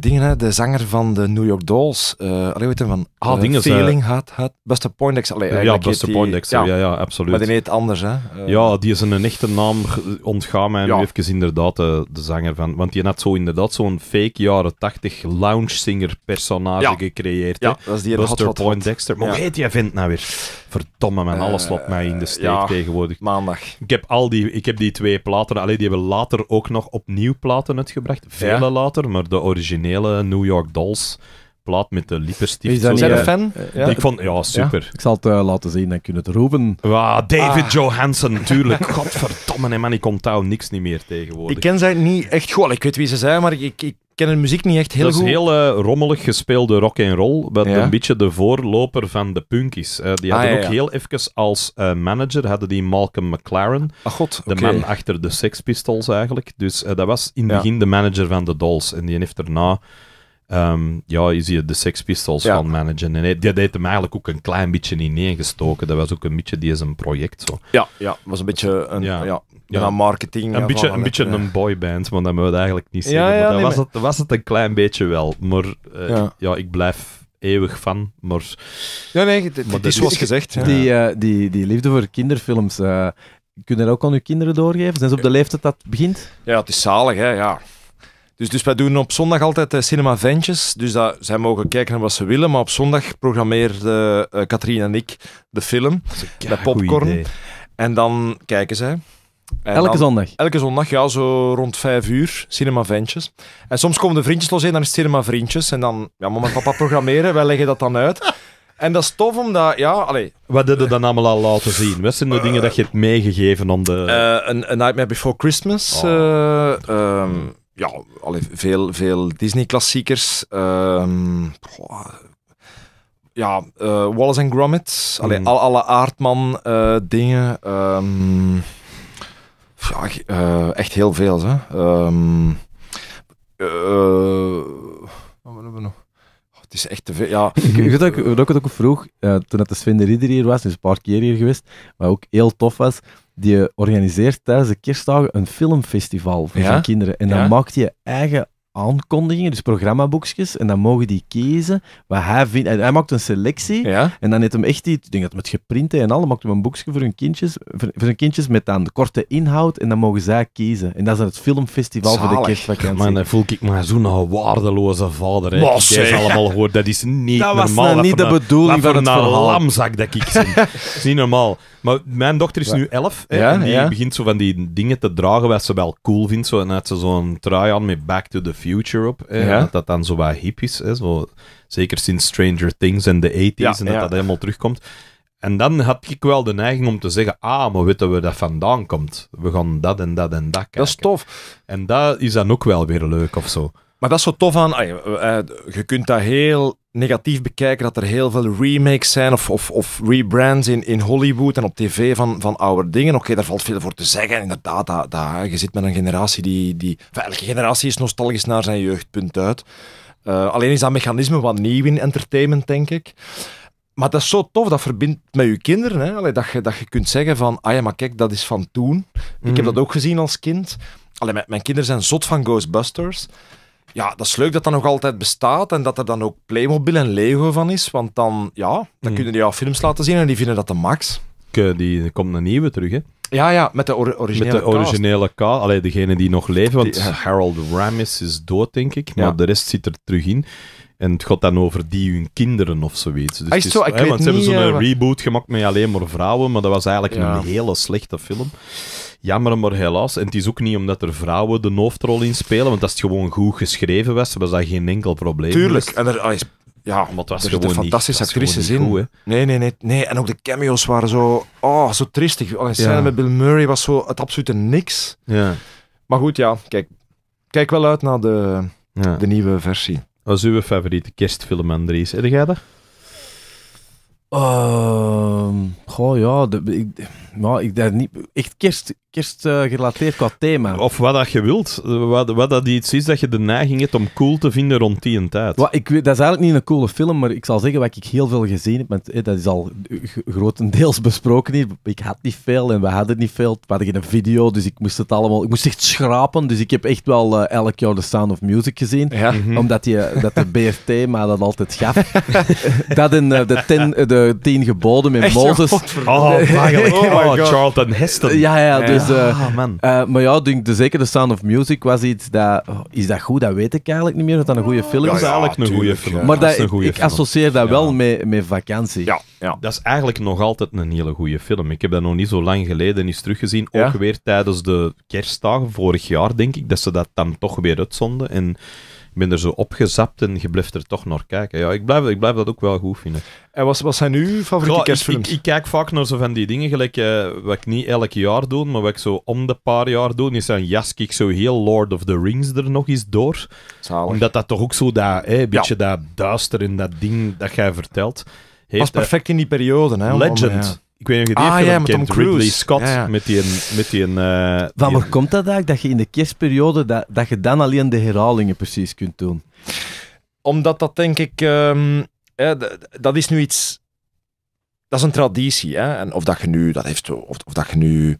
[SPEAKER 2] dingen, hè, de zanger van de New York Dolls. Uh, allee, weet je, van ah, dingen, Feeling had, had. Buster Poindexter, Allee, ja, Buster Poindexter, Ja. ja. absoluut. Maar die heet anders, hè? ja,
[SPEAKER 1] die is een, echte naam. ontgaan mij ja. nu even inderdaad de, de, zanger van. Want die had zo inderdaad zo'n fake jaren 80 lounge singer personage gecreëerd. Ja, dat is die Buster Poindexter. Maar hoe heet die vent nou weer? Verdomme, man alles eh, loopt mij in de steek tegenwoordig. Maandag. Ik heb, al die, ik heb die twee platen, alleen die hebben later ook nog opnieuw platen uitgebracht. Vele later, maar de originele New York Dolls plaat met de lippenstift. Is dat een eh, fan? Ja. Ik vond, ja, super.
[SPEAKER 3] Ik zal het eh, laten zien, dan kunnen het roepen. Wow, David ah.
[SPEAKER 1] Johansen, natuurlijk. Godverdomme, man, ik kom touw niks niet meer tegenwoordig. Ik ken zij niet echt goed. Ik weet wie ze zijn, maar ik, ik,
[SPEAKER 2] ken de muziek niet echt heel goed. Dat is heel
[SPEAKER 1] eh, rommelig gespeelde rock and roll, wat een beetje de voorloper van de punkies. Uh, die ah, hadden ook heel even als eh, manager hadden die Malcolm McLaren, ah, God, de man achter de Sex Pistols eigenlijk. Dus dat was in het begin de manager van de Dolls en die heeft erna. Ehm, ja, is ziet de Sex Pistols van managen. En hij, die deed hem eigenlijk ook een klein beetje ineengestoken. Dat was ook een beetje die is een project. Zo.
[SPEAKER 2] Ja, ja, was een beetje een, ja. marketing. Een beetje, een, beetje een
[SPEAKER 1] boyband, want dat moet eigenlijk niet zeggen. maar was, het, was het een klein beetje wel. Maar eh, ja, ik blijf eeuwig van, maar...
[SPEAKER 3] Ja, nee, maar is zoals gezegd. Die, eh, die, die liefde voor kinderfilms, uh, eh, kun je dat ook aan je kinderen doorgeven? Zijn ze op de leeftijd dat begint?
[SPEAKER 2] Ja, het is zalig, hè, ja. Dus, dus wij doen op zondag altijd uh, Cinema Dus dat, zij mogen kijken naar wat ze willen. Maar op zondag programmeerde uh, eh, Katrien en ik de film. Met popcorn. En dan kijken zij. elke zondag? Elke zondag, ja, zo rond vijf uur. Cinema Ventjes. En soms komen de vriendjes los in, dan is het Cinema Vriendjes. En dan, ja, mama en papa programmeren, wij leggen dat dan uit. En dat is tof, omdat, ja, allee...
[SPEAKER 1] Wat deden dan allemaal al laten zien? Wat zijn de dingen dat je hebt meegegeven om de... Eh, een, Nightmare Before Christmas. Oh. Ehm, ja, allee, veel,
[SPEAKER 2] veel Disney-klassiekers. Ehm, ja, eh, Wallace and Gromit. Mm. alle Aardman-dingen. Eh, ehm, eh, echt heel veel. Hè. Ehm, wat hebben we nog? Oh, het is echt te veel. Ja. ik, weet dat ik,
[SPEAKER 3] het ook vroeg, toen het de Sven de Ridder hier was, is een paar keer hier geweest, wat ook heel tof was die organiseert tijdens de kerstdagen een filmfestival voor ja? kinderen. En dan maakt je eigen aankondigingen, dus programmaboekjes. En dan mogen die kiezen wat hij vindt. Hij, hij maakt een selectie. En dan heeft hem echt die, ik denk dat met geprint en al, maakt hem een boekje voor hun kindjes, voor, hun kindjes met dan de korte inhoud. En dan mogen zij kiezen. En dat is het filmfestival voor de kerstvakantie. Man, dan voel ik me zo'n waardeloze vader. Hè. allemaal hoor, dat is niet dat normaal. Was nou dat was niet de bedoeling van het verhaal. lamzak
[SPEAKER 1] dat ik zie. dat is niet normaal. Maar mijn dochter is nu elf. Hè, en die begint zo van die dingen te dragen wat ze wel cool vindt. Zo, en had ze zo'n trui aan met Back to the Future op. Eh, Dat dat dan zo wat hip is. zo, zeker sinds Stranger Things en de 80s en dat dat helemaal terugkomt. En dan had ik wel de neiging om te zeggen: Ah, maar weten we dat vandaan komt? We gaan dat en dat en dat kijken. Dat is tof. En dat is dan ook wel weer leuk of zo.
[SPEAKER 2] Maar dat is zo tof aan. Eh, je kunt dat heel negatief bekijken dat er heel veel remakes zijn of, of, of rebrands in, in Hollywood en op tv van, van oude dingen. Oké, daar valt veel voor te zeggen. Inderdaad, dat, dat, je zit met een generatie die... die elke generatie is nostalgisch naar zijn jeugdpunt uit. Eh, alleen is dat mechanisme wat nieuw in entertainment, denk ik. Maar dat is zo tof, dat verbindt met je kinderen. Hè? dat, je, dat je kunt zeggen van, ah ja, maar kijk, dat is van toen. Ik heb mm. dat ook gezien als kind. Allee, mijn kinderen zijn zot van Ghostbusters ja, dat is leuk dat dat nog altijd bestaat en dat er dan ook Playmobil en Lego van is, want dan, ja, dan
[SPEAKER 1] hmm. kunnen die jouw films laten zien en die vinden dat de max. Die komt een nieuwe terug, hè?
[SPEAKER 2] Ja, ja, met de originele Met de originele
[SPEAKER 1] kaal. Allee, degene die nog leven, want eh. Harold Ramis is dood, denk ik. Maar de rest zit er terug in. En het gaat dan over die hun kinderen of zoiets. Dus ah, is zo? ik want ze hebben zo'n eh, reboot gemaakt met alleen maar vrouwen, maar dat was eigenlijk een hele slechte film. Jammer, maar helaas. En het is ook niet omdat er vrouwen de hoofdrol in spelen, want als het gewoon goed geschreven was, was dat geen enkel probleem. Tuurlijk. Dus- en er, ah, is, ja, maar het was er zitten fantastische actrice in.
[SPEAKER 2] nee, nee, nee, nee. En ook de cameo's waren zo... Oh, zo tristig. Oh, Al met Bill Murray was zo het absolute niks. Ja. Maar goed, ja. Kijk, kijk wel uit naar de,
[SPEAKER 1] ja. de nieuwe versie. Als uw favoriete kerstfilm, Andries? Heb jij dat?
[SPEAKER 3] Uh, goh, ja, maar ik, dacht niet echt kerst eerst eh, gerelateerd qua thema. Of wat dat je wilt. Wat, wat dat iets is dat je de neiging hebt om cool te vinden rond die en tijd. Wat, ik, dat is eigenlijk niet een coole film, maar ik zal zeggen wat ik heel veel gezien heb. Eh, dat is al grotendeels besproken hier. Ik had niet veel en we hadden niet veel. We hadden geen video, dus ik moest het allemaal... Ik moest echt schrapen, dus ik heb echt wel uh, elk jaar The Sound of Music gezien. Mhm. Mhm. Omdat die, dat de BFT maar dat altijd gaf. dat in de, de Tien Geboden met Mozes. Oh, oh, oh, Charlton Heston. Ja, ja, dus... Dus, eh, ah, eh, maar ja, denk, de, zeker de Sound of Music was iets dat... is dat goed? Dat weet ik eigenlijk niet meer, dat dat een goede film is. eigenlijk een goede film. Maar dat, een ik, ik associeer dat wel met, vakantie.
[SPEAKER 1] Ja, ja. Dat is eigenlijk nog altijd een hele goede film. Ik heb dat nog niet zo lang geleden eens teruggezien. Ook weer tijdens de kerstdagen vorig jaar, denk ik, dat ze dat dan toch weer uitzonden. En ben er zo opgezapt en blijft er toch naar kijken. Ja, ik blijf, ik blijf dat ook wel goed vinden. En wat, wat
[SPEAKER 2] zijn uw favoriete ja, kerstfilms?
[SPEAKER 1] Ik, ik, kijk vaak naar zo van die dingen, gelijk eh, wat ik niet elk jaar doe, maar wat ik zo om de paar jaar doe, is dan jask ik zo heel Lord of the Rings er nog eens door. Omdat dat toch ook zo dat, beetje dat duister in dat ding dat jij vertelt. Heeft, Pas perfect
[SPEAKER 3] in die periode, hè? Legend. Ik weet niet of je die ah, met kent, Tom Scott, ja, met die... Met die uh, Van waar komt dat eigenlijk, dat je in de kerstperiode, dat, dat je dan alleen de herhalingen precies kunt doen? Omdat dat denk ik... Ehm, dat is nu iets...
[SPEAKER 2] Dat is een traditie, hè. En of dat je nu... Dat heeft, of, of dat je nu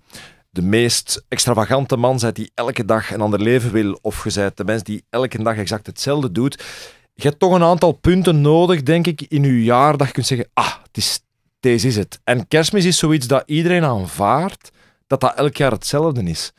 [SPEAKER 2] de meest extravagante man bent die elke dag een ander leven wil, of je bent de mens die elke dag exact hetzelfde doet... Je hebt toch een aantal punten nodig, denk ik, in je jaar dat je kunt zeggen, ah, het is, deze is het. En kerstmis is zoiets dat iedereen aanvaardt, dat dat elk jaar hetzelfde is.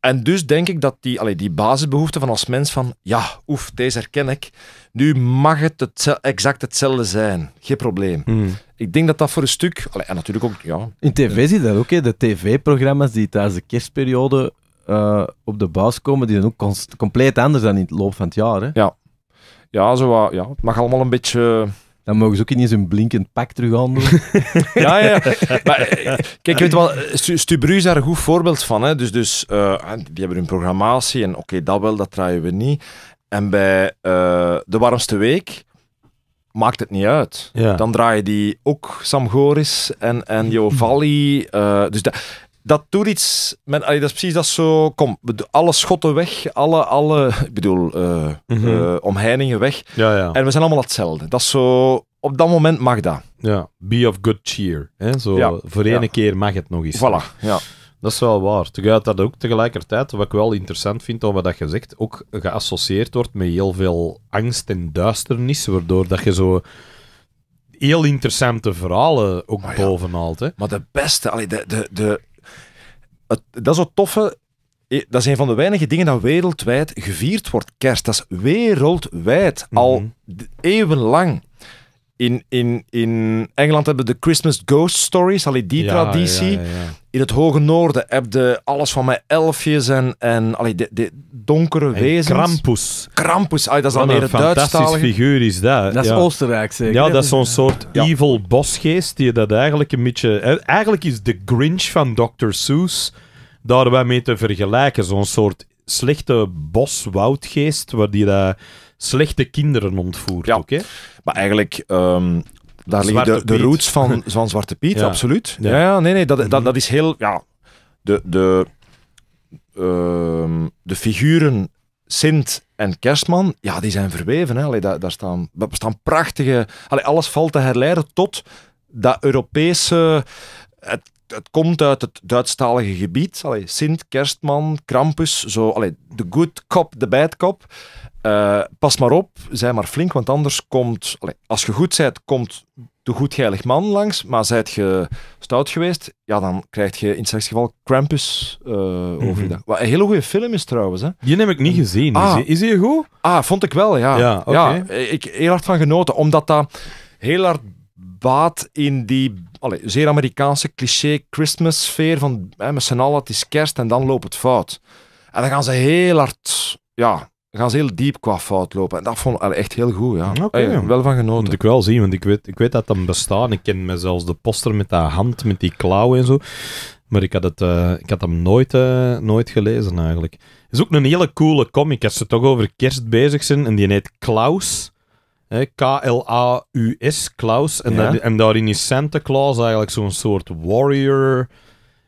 [SPEAKER 2] En dus denk ik dat die, allee, die basisbehoefte van als mens van, ja, oef, deze herken ik, nu mag het, het exact hetzelfde zijn. Geen probleem. Hmm. Ik denk dat dat voor een stuk, en natuurlijk ook, ja. In tv
[SPEAKER 3] zie je dat ook, hè? de tv-programma's die tijdens de kerstperiode eh, op de buis komen, die zijn ook compleet anders dan in het loop van het jaar. Hè? Ja. Ja, zo, ja, het mag allemaal een beetje dan mogen ze ook ineens een blinkend pak terug aandoen. ja, ja. Maar, eh, kijk, weet wel, eh,
[SPEAKER 2] Stubru is daar een goed voorbeeld van. Hè. Dus, dus eh, ah, die hebben hun programmatie en oké, dat wel, dat draaien we niet. En bij De Warmste Week maakt het niet uit. Dan draaien die ook Sam Goris en, en Jo Valli. dus dat dat doet iets. Met, dat is precies dat zo. Kom, alle schotten weg, alle, alle ik bedoel, eh, mhm. eh, omheiningen weg. Ja, ja. En we zijn allemaal hetzelfde. Dat is zo. Op dat moment mag dat.
[SPEAKER 1] Ja, be of good cheer. Hè? Zo, Voor één keer mag het nog eens. Voilà, ja. Dat is wel waar. Tegelijk dat ook tegelijkertijd, wat ik wel interessant vind over dat je zegt, ook geassocieerd wordt met heel veel angst en duisternis, waardoor dat je zo heel interessante verhalen ook ah, bovenhaalt. Hè? Maar de beste, allee, de, de, de,
[SPEAKER 2] dat is zo toffe. Eh, dat is een van de weinige dingen dat wereldwijd gevierd wordt. Kerst, dat is wereldwijd. Al mhm. eeuwenlang. In, in, in Engeland hebben de Christmas Ghost Stories, allee, die ja, traditie. in het Hoge Noorden heb je alles van mijn elfjes en, en allee, de, de donkere wezens. Krampus. Krampus, dat is dan meer het fantastisch figuur
[SPEAKER 1] is dat. Dat is Oostenrijk zeker? Ja, dat is zo'n soort evil bosgeest die dat eigenlijk een beetje... Eh, eigenlijk is de Grinch van Dr. Seuss daar wel mee te vergelijken. Zo'n soort slechte bos-woudgeest waar die dat slechte kinderen ontvoert. Ja. Maar eigenlijk, ehm, daar liggen de, de, roots
[SPEAKER 2] van, Zwarte Piet, absoluut. Ja.
[SPEAKER 1] ja, nee, nee, dat, dat, dat is heel. Ja, de,
[SPEAKER 2] de, ehm, de figuren Sint en Kerstman, ja, die zijn verweven. Hè. Allee, daar, daar, staan, daar staan prachtige. Allee, alles valt te herleiden tot dat Europese. Het, het komt uit het Duitsstalige gebied. Allee, Sint, Kerstman, Krampus, zo. Allee, de good cop, de bad cop. Eh, pas maar op, zij maar flink, want anders komt, als je goed zijt, komt de goedgeilig man langs, maar zijt je stout geweest, ja, dan krijg je in het geval Krampus uh, mm over mhm. dat. Wat een hele goede film is trouwens. Hè.
[SPEAKER 1] Die heb ik niet gezien. Ah,
[SPEAKER 2] is hij goed? Ah, vond ik wel, ja. Ja, okay. ik heel hard van genoten, omdat dat heel hard baat in die zeer Amerikaanse cliché Christmas sfeer van hè, met z'n allen, het is kerst en dan loopt het fout. En dan gaan ze heel hard ja, gaan ze heel diep qua
[SPEAKER 1] fout lopen. En dat vond ik echt heel goed, ja. Okay, Wel van genoten. Moet ik wel zien, want ik weet, ik weet dat dat bestaat. Ik ken me zelfs de poster met dat hand, met die klauwen en zo. Maar ik had, het, eh, ik had hem nooit, eh, nooit gelezen, eigenlijk. Het is ook een hele coole comic, als ze toch over kerst bezig zijn. En die heet Klaus. K-L-A-U-S, Klaus. En, ja. daar, en daarin is Santa Claus eigenlijk zo'n soort warrior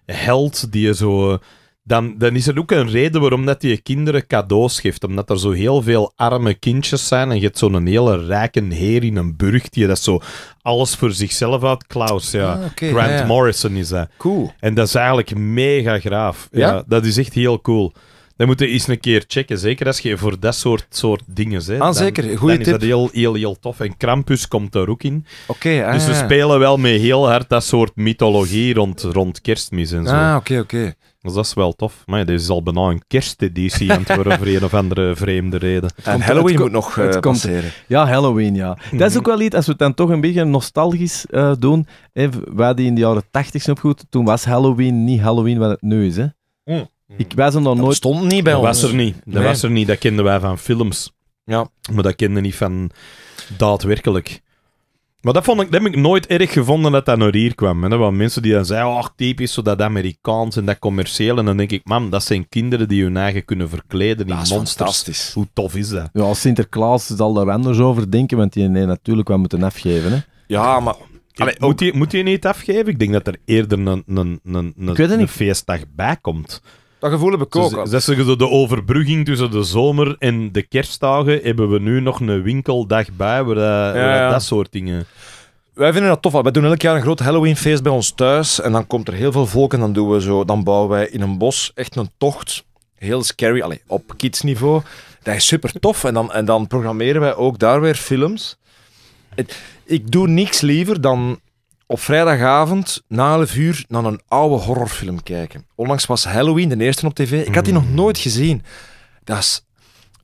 [SPEAKER 1] held die je zo eh, dan, dan is er ook een reden waarom dat je kinderen cadeaus geeft. Omdat er zo heel veel arme kindjes zijn. En je hebt zo'n hele rijke heer in een burg die dat zo alles voor zichzelf houdt. Klaus, ja. Ah, Grant Morrison is dat. Cool. En dat is eigenlijk mega graaf. Ja? dat is echt heel cool. Dan moet je eens een keer checken. Zeker als je voor dat soort, soort dingen zit. Ah, zeker. Goeie dan tip. is dat heel, heel, heel tof. En Krampus komt daar ook in. Oké, ah, Dus we spelen wel mee heel hard dat soort mythologie rond, rond kerstmis en zo. Ah, oké, oké. Dus dat is wel tof. Maar ja, deze is al bijna een kersteditie aan het voor een of andere vreemde reden. En Halloween moet nog uh,
[SPEAKER 3] Ja, Halloween, ja. Dat is mhm. ook wel iets, als we het dan toch een beetje nostalgisch eh, doen. Hè, wij die in de jaren tachtig zijn opgegroeid, toen was Halloween niet Halloween wat het nu is. Hè. Mhm. Ik was er dat nooit... stond niet bij dat ons. was er niet. Dat was er niet. Dat kenden wij van films.
[SPEAKER 1] Ja. Maar dat kenden niet van daadwerkelijk. Maar dat, vond ik, dat heb ik nooit erg gevonden dat dat naar hier kwam. Hè? Want mensen die dan zeiden, oh, typisch zo dat Amerikaans en dat commercieel. En dan denk ik, man, dat zijn kinderen die hun eigen kunnen verkleden in monsters. Hoe tof is dat?
[SPEAKER 3] Ja, als Sinterklaas zal daar anders over denken, want die nee, natuurlijk wel moeten afgeven. Hè?
[SPEAKER 1] Ja, maar... moet, je, moet je niet afgeven? Ik denk dat er eerder een, een, een, een, een feestdag bij komt. Dat gevoel heb ik ook. Dus, de, overbrugging tussen de zomer en de kerstdagen. Hebben we nu nog een winkeldag bij, waar, dat, soort dingen... Wij vinden dat
[SPEAKER 2] tof. Wij doen elk jaar een groot Halloweenfeest bij ons thuis. En dan komt er heel veel volk en dan, doen we zo, dan bouwen wij in een bos echt een tocht. Heel scary, Allee, op kidsniveau. Dat is super tof. En dan, en dan programmeren wij ook daar weer films. ik doe niks liever dan op vrijdagavond na 11 uur naar een oude horrorfilm kijken. Onlangs was Halloween, de eerste op tv. Ik had die nog mm. nooit gezien. Dat is,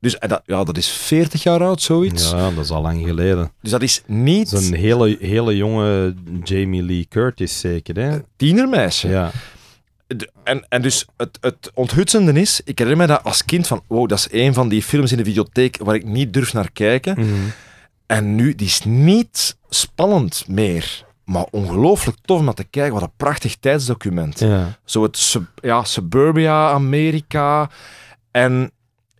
[SPEAKER 2] dus, ja, dat is 40 jaar oud, zoiets.
[SPEAKER 1] Ja, dat is al lang geleden. Dus dat is
[SPEAKER 2] niet... Dat is een
[SPEAKER 1] hele, hele jonge Jamie Lee Curtis zeker, hè? Tienermeisje. Ja. en, en dus
[SPEAKER 2] het, het onthutsende is, ik herinner me dat als kind van, wow, dat is een van die films in de videotheek waar ik niet durf naar kijken. Mhm. En nu, die is niet spannend meer. Maar ongelooflijk tof om naar te kijken. Wat een prachtig tijdsdocument. Zo het ja, suburbia Amerika. En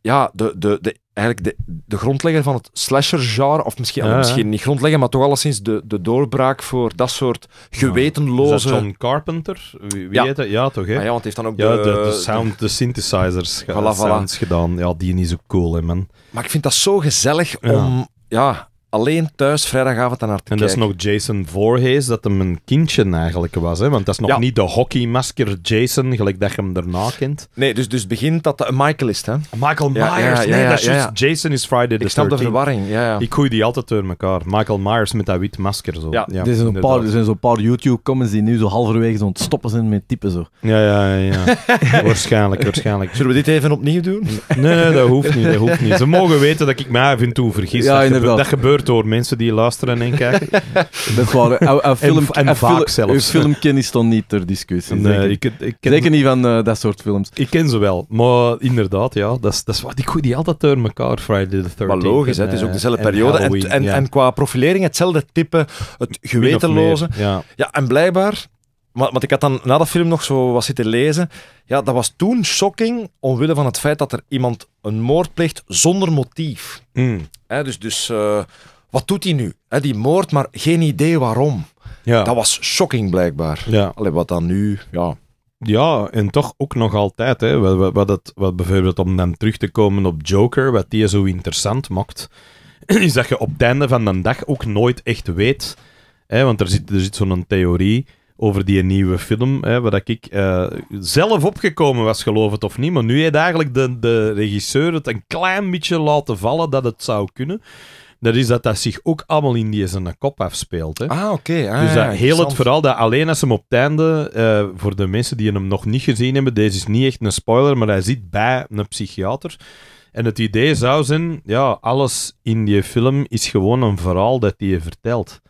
[SPEAKER 2] ja, de, de, de, eigenlijk de, de grondlegger van het slasher-genre. Of misschien, misschien niet grondlegger, maar toch alleszins de, de doorbraak voor
[SPEAKER 1] dat soort gewetenloze... John Carpenter? Wie, wie heet dat? Ja, toch, hè? Ah ja, want heeft dan ook de, de, sound, de, synthesizers voilà, gedaan. Ja, die is ook cool, hè, man. Maar ik vind dat
[SPEAKER 2] zo gezellig om...
[SPEAKER 1] Ja, alleen thuis vrijdagavond aan haar te En dat is nog Jason Voorhees, dat hem een kindje eigenlijk was. Hè? Want dat is nog niet de hockeymasker Jason, gelijk dat je hem daarna kent. Nee, dus, dus begint dat de Michael is, hè? Michael Myers, ja, ja, nee, ja, dat is Jason is Friday the Ik snap de 13th. verwarring, ja, ja. Ik gooi die altijd door elkaar. Michael Myers met dat wit masker. Zo. Ja, er, zijn paar, er
[SPEAKER 3] zo'n paar YouTube-comments die nu zo halverwege zo'n stoppen zijn met typen zo. Ja, ja, ja.
[SPEAKER 1] waarschijnlijk, waarschijnlijk. Zullen we dit even opnieuw doen? Nee, dat hoeft niet, dat hoeft niet. Ze mogen weten dat ik mij
[SPEAKER 3] af en toe vergis. Ja, dat
[SPEAKER 1] gebeurt door mensen die luisteren en kijken.
[SPEAKER 3] Dat waren en, film, en, en vaak zelfs. filmkennis stond niet ter discussie. Nee, Ik, ik ken, niet van eh, dat
[SPEAKER 1] soort films. Ik ken ze wel, maar inderdaad, ja, dat is wat ik goed die altijd door elkaar, Friday the 13th. logisch, het is ook eh, dezelfde periode. en, en, qua profilering hetzelfde type, het gewetenloze.
[SPEAKER 2] ja. ja, en blijkbaar, want ik had dan na dat film nog zo wat zitten lezen. Ja, dat was toen shocking, omwille van het feit dat er iemand een moord pleegt zonder motief. Mm. dus dus eh, wat doet hij nu? He, die moord, maar geen idee waarom. Ja. Dat was shocking blijkbaar. Ja. Allee, wat dan nu, ja.
[SPEAKER 1] Ja, en toch ook nog altijd. Hè. Wat, wat, het, wat bijvoorbeeld om dan terug te komen op Joker, wat die zo interessant maakt, is dat je op het einde van de dag ook nooit echt weet. Hè, want er zit, er zit zo'n theorie over die nieuwe film, hè, waar ik eh, zelf opgekomen was, geloof het of niet. Maar nu heeft eigenlijk de, de regisseur het een klein beetje laten vallen dat het zou kunnen dat is dat dat zich ook allemaal in die zijn kop afspeelt. Hè. Ah, oké. Ah, dus dat, heel het verhaal, dat alleen als hem op het einde, eh, voor de mensen die hem nog niet gezien hebben, deze is niet echt een spoiler, maar hij zit bij een psychiater. En het idee zou zijn, ja, alles in die film is gewoon een verhaal dat hij vertelt.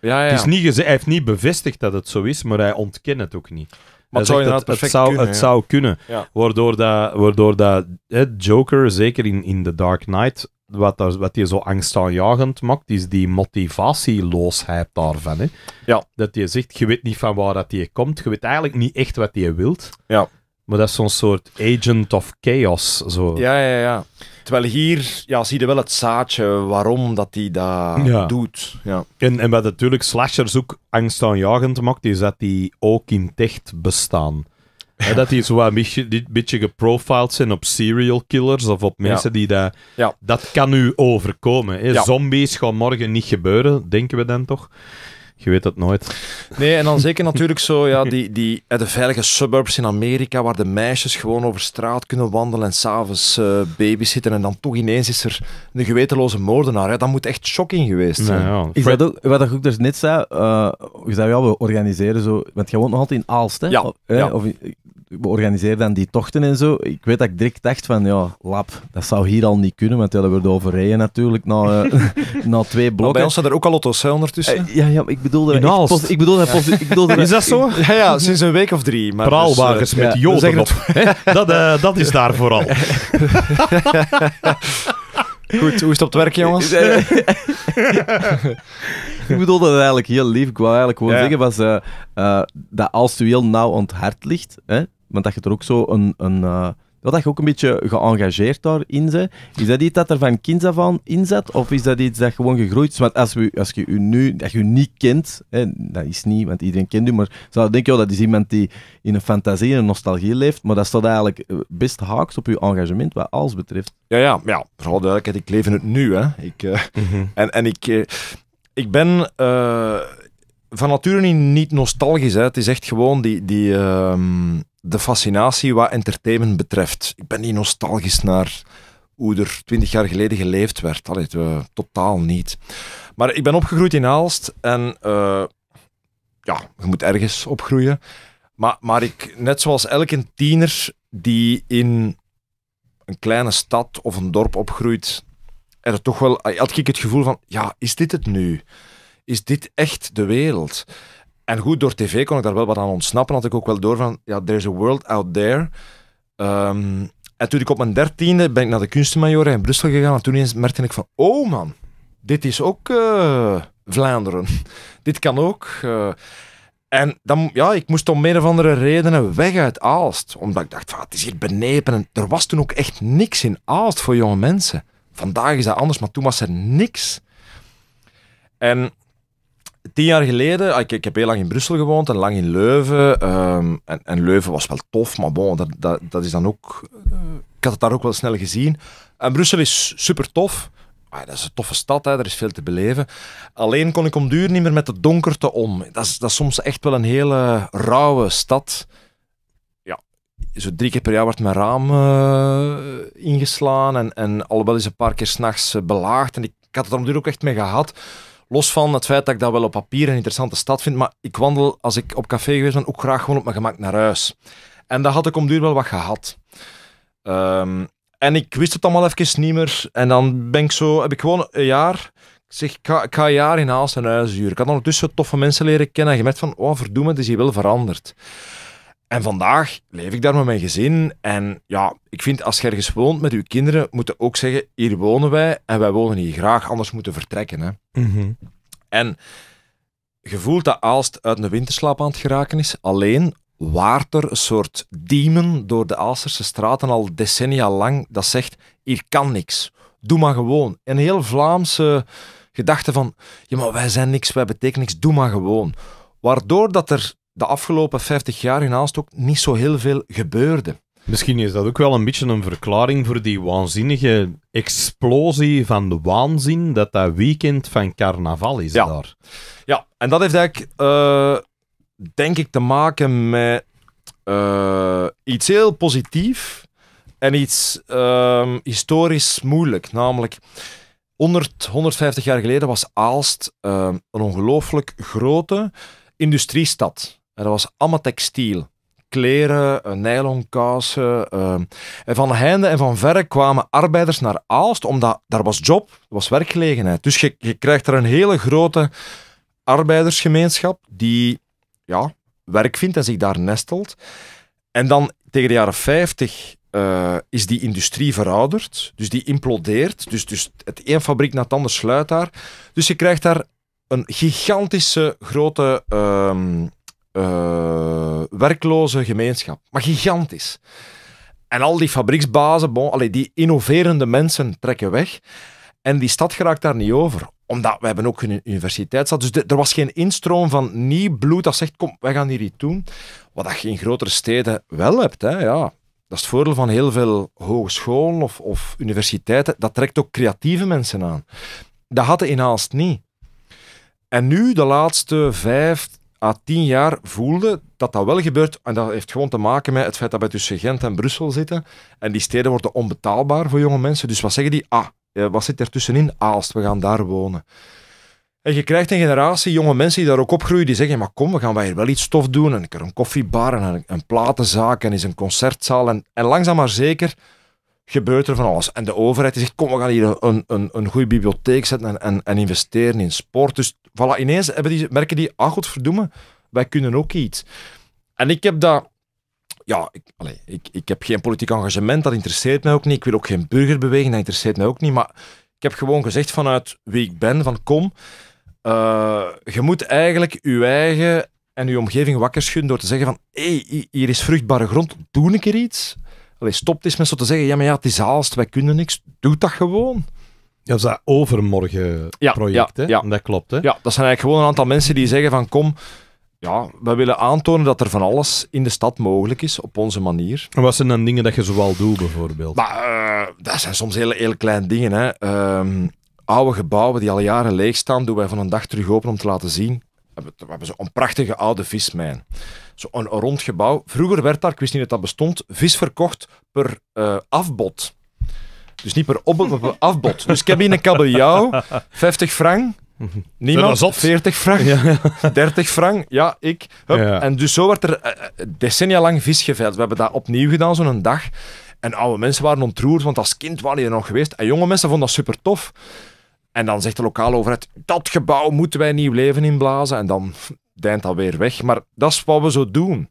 [SPEAKER 1] Ja, ja. Het is niet hij heeft niet bevestigd dat het zo is, maar hij ontkent het ook niet. Maar het zou, het, zou kunnen. Het zou kunnen. Waardoor, dat, waardoor dat, Joker, zeker in, in The Dark Knight, wat, daar, wat je zo angstaanjagend maakt, is die motivatieloosheid daarvan. Hè? Ja. Dat je zegt, je weet niet van waar dat je komt, je weet eigenlijk niet echt wat je wilt. Ja. Maar dat is zo'n soort agent of chaos. Zo. Ja,
[SPEAKER 2] ja, ja. Terwijl hier ja, zie je wel het
[SPEAKER 1] zaadje waarom dat hij dat doet. Ja. En, en wat natuurlijk slashers ook angstaanjagend maakt, is dat die ook in ticht bestaan dat die zo een beetje geprofiled zijn op serial killers of op mensen die dat... Dat kan nu overkomen. Hè. Zombies gaan morgen niet gebeuren, denken we dan toch? Je weet dat nooit.
[SPEAKER 2] Nee, en dan zeker natuurlijk zo, ja, die, die eh, de veilige suburbs in Amerika, waar de meisjes gewoon over straat kunnen wandelen en s'avonds uh, eh, baby's zitten en dan toch ineens is er een gewetenloze moordenaar. Dat moet echt shocking geweest nou zijn. Nou, ja.
[SPEAKER 3] ook, wat ik ook dus net zei, uh, je zei ja, we organiseren zo, want je woont nog altijd in Aalst, hè? Ja, Of, we organiseren dan die tochten en zo. Ik weet dat ik direct dacht van, ja, lap, dat zou hier al niet kunnen, want ja, dat wordt overreden natuurlijk na, eh, na twee blokken. Maar bij ons zijn er ook al auto's hè, ondertussen. Eh, ja, ja, ik bedoel dat... Post, ik bedoel dat... ik bedoel is dat zo? Ja, ja, sinds een week of drie. Maar dus, Praalwagens dus, met ja, joden op.
[SPEAKER 1] Het, dat, dat is daar vooral. Goed, hoe
[SPEAKER 3] is het op het werk, jongens? ik bedoel dat eigenlijk heel lief. Ik wou eigenlijk gewoon zeggen was, eh, eh, dat als u heel nauw onthard ligt, hè, want dat je er ook zo een, een, eh, dat je ook een beetje geëngageerd daarin bent. Is dat iets dat er van kind af aan inzet Of is dat iets dat gewoon gegroeid is? Want als, we, als je u nu dat je niet kent, hè, dat is niet, want iedereen kent u, maar zou denken, wel dat is iemand die in een fantasie en een nostalgie leeft. Maar dat staat eigenlijk eh, best haaks op uw engagement wat alles betreft. Ja, ja, ja. Vooral
[SPEAKER 2] duidelijkheid, ik leef in het nu. Hè. Ik, eh, mhm. En, en ik, eh, ik ben. van nature niet, niet nostalgisch. Het is echt gewoon die, die, ehm, de fascinatie wat entertainment betreft. Ik ben niet nostalgisch naar hoe er twintig jaar geleden geleefd werd. dat we eh, totaal niet. Maar ik ben opgegroeid in Aalst en eh, ja, je moet ergens opgroeien. Maar, maar ik, net zoals elke tiener die in een kleine stad of een dorp opgroeit, er toch wel, had ik het gevoel van, ja, is dit het nu? Is dit echt de wereld? En goed, door tv kon ik daar wel wat aan ontsnappen. Had ik ook wel door van, ja, there's a world out there. Ehm, en toen ik op mijn dertiende ben ik naar de kunstenmajor in Brussel gegaan. En toen eens merkte ik van, oh man, dit is ook eh, Vlaanderen. dit kan ook. Eh. en dan, ja, ik moest om een of andere redenen weg uit Aalst. Omdat ik dacht, van, ah, het is hier benepen. er was toen ook echt niks in Aalst voor jonge mensen. Vandaag is dat anders, maar toen was er niks. En tien jaar geleden, ah, ik, ik heb heel lang in Brussel gewoond en lang in Leuven. Ehm, en, en, Leuven was wel tof, maar bon, dat, dat, dat is dan ook... Eh, ik had het daar ook wel snel gezien. En Brussel is super tof. Ah, dat is een toffe stad, hè. er is veel te beleven. Alleen kon ik om duur niet meer met de donkerte om. Dat is, dat soms echt wel een hele rauwe stad. Ja, zo drie keer per jaar wordt mijn raam uh, ingeslaan. En, en alhoewel is een paar keer s'nachts nachts eh, belaagd. En ik, ik had het er om duur ook echt mee gehad. Los van het feit dat ik dat wel op papier een interessante stad vind, maar ik wandel, als ik op café geweest ben, ook graag gewoon op mijn gemak naar huis. En dat had ik om duur wel wat gehad. Ehm, en ik wist het allemaal even niet meer. En dan ben ik zo, heb ik gewoon een jaar... Ik zeg, ik ga, ik ga een jaar in Haas en Ik had ondertussen toffe mensen leren kennen en gemerkt van, oh verdomme, het is hier wel veranderd. En vandaag leef ik daar met mijn gezin. En ja, ik vind als je ergens woont met je kinderen, moeten ook zeggen: hier wonen wij en wij wonen hier graag, anders moeten vertrekken. Hè? Mhm. En je voelt dat Aalst uit een winterslaap aan het geraken is. Alleen waart er een soort demon door de Aalsterse straten al decennia lang dat zegt: hier kan niks. Doe maar gewoon. Een heel Vlaamse gedachte van: ja, maar wij zijn niks, wij betekenen niks, doe maar gewoon.
[SPEAKER 1] Waardoor dat er de afgelopen 50 jaar in Aalst ook niet zo heel veel gebeurde. Misschien is dat ook wel een beetje een verklaring voor die waanzinnige explosie van de waanzin dat dat weekend van carnaval is daar. Ja, en dat heeft eigenlijk, eh, denk ik, te maken met eh, iets heel
[SPEAKER 2] positiefs en iets ehm, historisch moeilijk. Namelijk, 100, 150 jaar geleden was Aalst ehm, een ongelooflijk grote industriestad. En dat was allemaal textiel. Kleren, eh, nylonkousen. Ehm. En van heinde en van verre kwamen arbeiders naar Aalst, omdat daar was job, was werkgelegenheid. Dus je, je krijgt daar een hele grote arbeidersgemeenschap die ja, werk vindt en zich daar nestelt. En dan tegen de jaren 50 eh, is die industrie verouderd, dus die implodeert. Dus, dus het een fabriek na het ander sluit daar. Dus je krijgt daar een gigantische grote ehm, eh, werkloze gemeenschap. Maar gigantisch. En al die fabrieksbazen, bon, die innoverende mensen trekken weg. En die stad geraakt daar niet over. Omdat we hebben ook een universiteitsstad. Dus er was geen instroom van nieuw bloed dat zegt, kom, wij gaan hier iets doen. Wat je in grotere steden wel hebt. Hè, ja. Dat is het voordeel van heel veel hogescholen of, of universiteiten. Dat trekt ook creatieve mensen aan. Dat hadden in Haast niet. En nu, de laatste vijf, à tien jaar voelde dat dat wel gebeurt. En dat heeft gewoon te maken met het feit dat wij tussen Gent en Brussel zitten. En die steden worden onbetaalbaar voor jonge mensen. Dus wat zeggen die? Ah, wat zit er tussenin? Aalst, ah, we gaan daar wonen. En je krijgt een generatie jonge mensen die daar ook opgroeien, die zeggen, maar kom, we gaan wij hier wel iets tof doen. En een koffiebar en een, platenzaak en is een concertzaal. En, en langzaam maar zeker gebeurt er van alles. En de overheid zegt, kom, we gaan hier een, een, een goede bibliotheek zetten en, en, investeren in sport. Dus voilà, ineens hebben die, merken die, ah godverdomme, wij kunnen ook iets. En ik heb dat... Ja, ik, allez, ik, ik heb geen politiek engagement, dat interesseert mij ook niet. Ik wil ook geen burgerbeweging, dat interesseert mij ook niet. Maar ik heb gewoon gezegd vanuit wie ik ben, van kom, eh, je moet eigenlijk je eigen en uw omgeving wakker schudden door te zeggen van hé, hey, hier is vruchtbare grond, doe een keer iets stopt is met zo te zeggen, ja, maar ja, het is haast, wij kunnen niks. Doe dat gewoon. Ja, dat is
[SPEAKER 1] dat overmorgen
[SPEAKER 2] project, ja, hè? Ja, Dat klopt, hè? Ja, dat zijn eigenlijk gewoon een aantal mensen die zeggen van, kom, ja, wij willen aantonen dat er van alles in de stad mogelijk is, op onze manier. En wat zijn dan dingen dat
[SPEAKER 1] je zoal doet, bijvoorbeeld?
[SPEAKER 2] Maar, eh, dat zijn soms hele, hele kleine dingen, hè. Ehm, oude gebouwen die al jaren leeg staan, doen wij van een dag terug open om te laten zien we hebben zo'n prachtige oude vismijn. Zo'n rond gebouw. Vroeger werd daar, ik wist niet dat dat bestond, vis verkocht per uh, afbod. Dus niet per op, afbod. Dus ik heb hier een kabeljauw, 50 frank. Niemand, 40 frank, ja, 30 frank, ja, ik. En dus zo werd er eh, eh, decennia lang vis geveild. We hebben dat opnieuw gedaan, zo'n dag. En oude mensen waren ontroerd, want als kind waren die er nog geweest. En jonge mensen vonden dat super tof. En dan zegt de lokale overheid, dat gebouw moeten wij nieuw leven inblazen. En dan deint dat weer weg. Maar dat is wat we zo doen.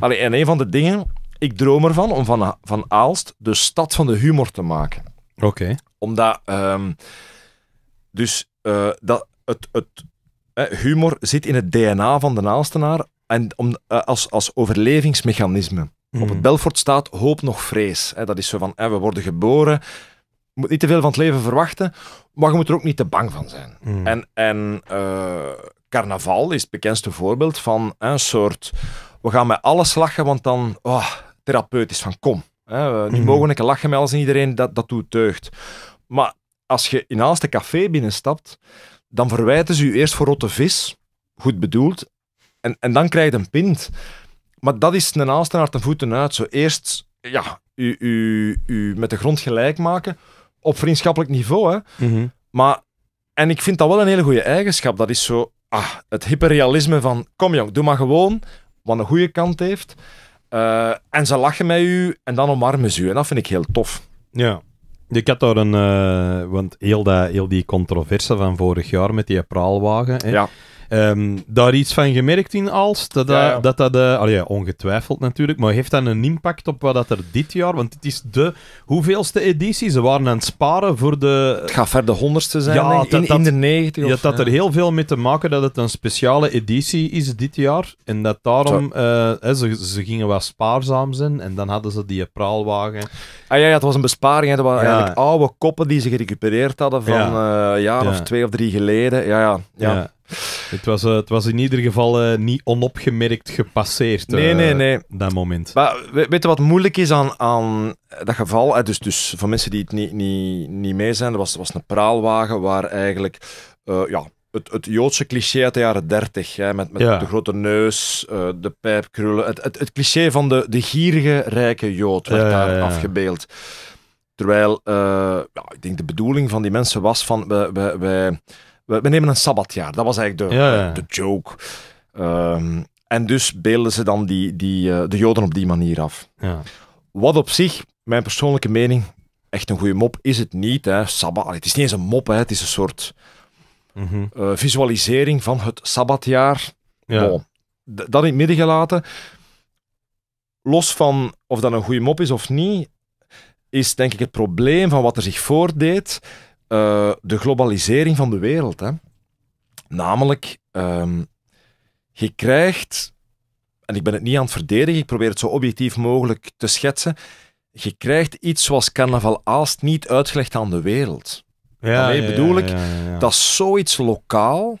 [SPEAKER 2] Hmm. en een van de dingen, ik droom ervan om van, van Aalst de stad van de humor te maken. Oké. Omdat, ehm, dus eh, dat, het, het, humor zit in het DNA van de Aalstenaar en om, eh, als, als overlevingsmechanisme. Op het hmm. Belfort staat hoop nog vrees. Dat is zo van, eh, we worden geboren, moet niet te veel van het leven verwachten, maar je moet er ook niet te bang van zijn. Hmm. En, en eh, carnaval is het bekendste voorbeeld van een soort, we gaan met alles lachen, want dan, oh, therapeutisch, van kom. Hè, nu hmm. mogen we lachen met alles en iedereen, dat, dat doet deugd. Maar als je in een café binnenstapt, dan verwijten ze je eerst voor rotte vis, goed bedoeld, en, en dan krijg je een pint. Maar dat is een naaste naar de voeten uit. Zo eerst ja, u, u, u met de grond gelijk maken, op vriendschappelijk niveau. Hè. Mhm. Maar, en ik vind dat wel een hele goede eigenschap. Dat is zo ah, het hyperrealisme van kom jong, doe maar gewoon wat een goede kant heeft. Eh, en ze lachen met u en dan omarmen ze u. En dat vind ik heel tof.
[SPEAKER 1] Ja. Ik had daar een... Eh, want heel, dat, heel die controverse van vorig jaar met die praalwagen... Hè, ja Ehm, daar iets van gemerkt in als Dat dat, dat, eh, allee, ongetwijfeld natuurlijk, maar heeft dat een impact op wat dat er dit jaar... Want het is de hoeveelste editie? Ze waren aan het sparen voor de... Het gaat ver de honderdste zijn, ja, in, in, de negentig. Ja, dat er heel veel mee te maken dat het een speciale editie is dit jaar. En dat daarom... Eh, ze, ze, gingen wat spaarzaam zijn en dan hadden ze die praalwagen. Ah ja, het was een besparing. Hè. Dat waren eigenlijk oude koppen die ze gerecupereerd hadden van eh, een jaar of twee of drie geleden. ja, ja. ja. Het was, eh, het was in ieder geval eh, niet onopgemerkt gepasseerd. nee, eh, nee, nee. Dat moment. Maar weet je wat moeilijk is
[SPEAKER 2] aan, aan dat geval? Dus, dus voor mensen die het niet, niet, niet mee zijn, was, was een praalwagen waar eigenlijk. ja, het, het, Joodse cliché uit de jaren dertig. Met, met de grote neus, de pijpkrullen. Het, het, het, cliché van de, de gierige, rijke Jood werd daar afgebeeld. Terwijl, ja, ik denk de bedoeling van die mensen was van... wij, wij, wij we, nemen een sabbatjaar. Dat was eigenlijk de, de joke. Ehm, en dus beelden ze dan die, die, eh, de Joden op die manier af. Ja. Wat op zich, mijn persoonlijke mening, echt een goede mop is het niet. Hè. Sabbat, het is niet eens een mop, hè. het is een soort mhm. eh, visualisering van het sabbatjaar. Ja. Bon, dat in het midden gelaten. Los van of dat een goede mop is of niet, is denk ik het probleem van wat er zich voordeed eh, de globalisering van de wereld. Hè. Namelijk, ehm, je krijgt, en ik ben het niet aan het verdedigen, ik probeer het zo objectief mogelijk te schetsen, je krijgt iets zoals carnaval Aalst niet uitgelegd aan de wereld. Ja, Daarmee bedoel ik, dat is zoiets lokaal,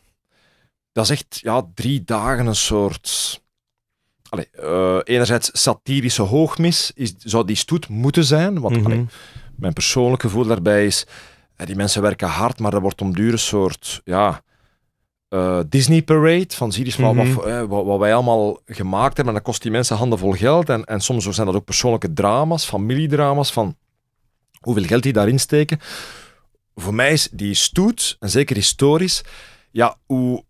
[SPEAKER 2] dat is echt ja, drie dagen een soort... Allee, eh, enerzijds satirische hoogmis is, zou die stoet moeten zijn, want mhm. mijn persoonlijke gevoel daarbij is, ja, die mensen werken hard, maar dat wordt om dure soort ja, eh, Disney Parade. Van zie je dus mhm. eh, wat, wij allemaal gemaakt hebben. En dat kost die mensen handenvol geld. En, en soms zijn dat ook persoonlijke drama's, familiedrama's. Van hoeveel geld die daarin steken. Voor mij is die stoet, en zeker historisch, ja, hoe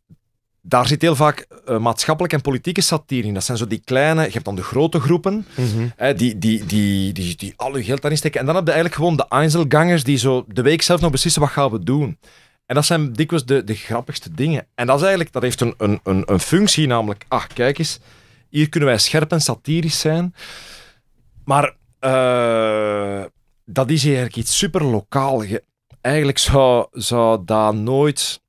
[SPEAKER 2] daar zit heel vaak uh, maatschappelijke en politieke satire in. Dat zijn zo die kleine, je hebt dan de grote groepen, mhm. hè, die, die, die, die, die al hun geld daarin steken. En dan heb je eigenlijk gewoon de Einzelgangers die zo de week zelf nog beslissen wat gaan we doen. En dat zijn dikwijls de, de grappigste dingen. En dat, is eigenlijk, dat heeft een, een, een, een functie, namelijk, ach kijk eens, hier kunnen wij scherp en satirisch zijn. Maar eh, dat is eigenlijk iets super lokaal. Eigenlijk zou, zou dat nooit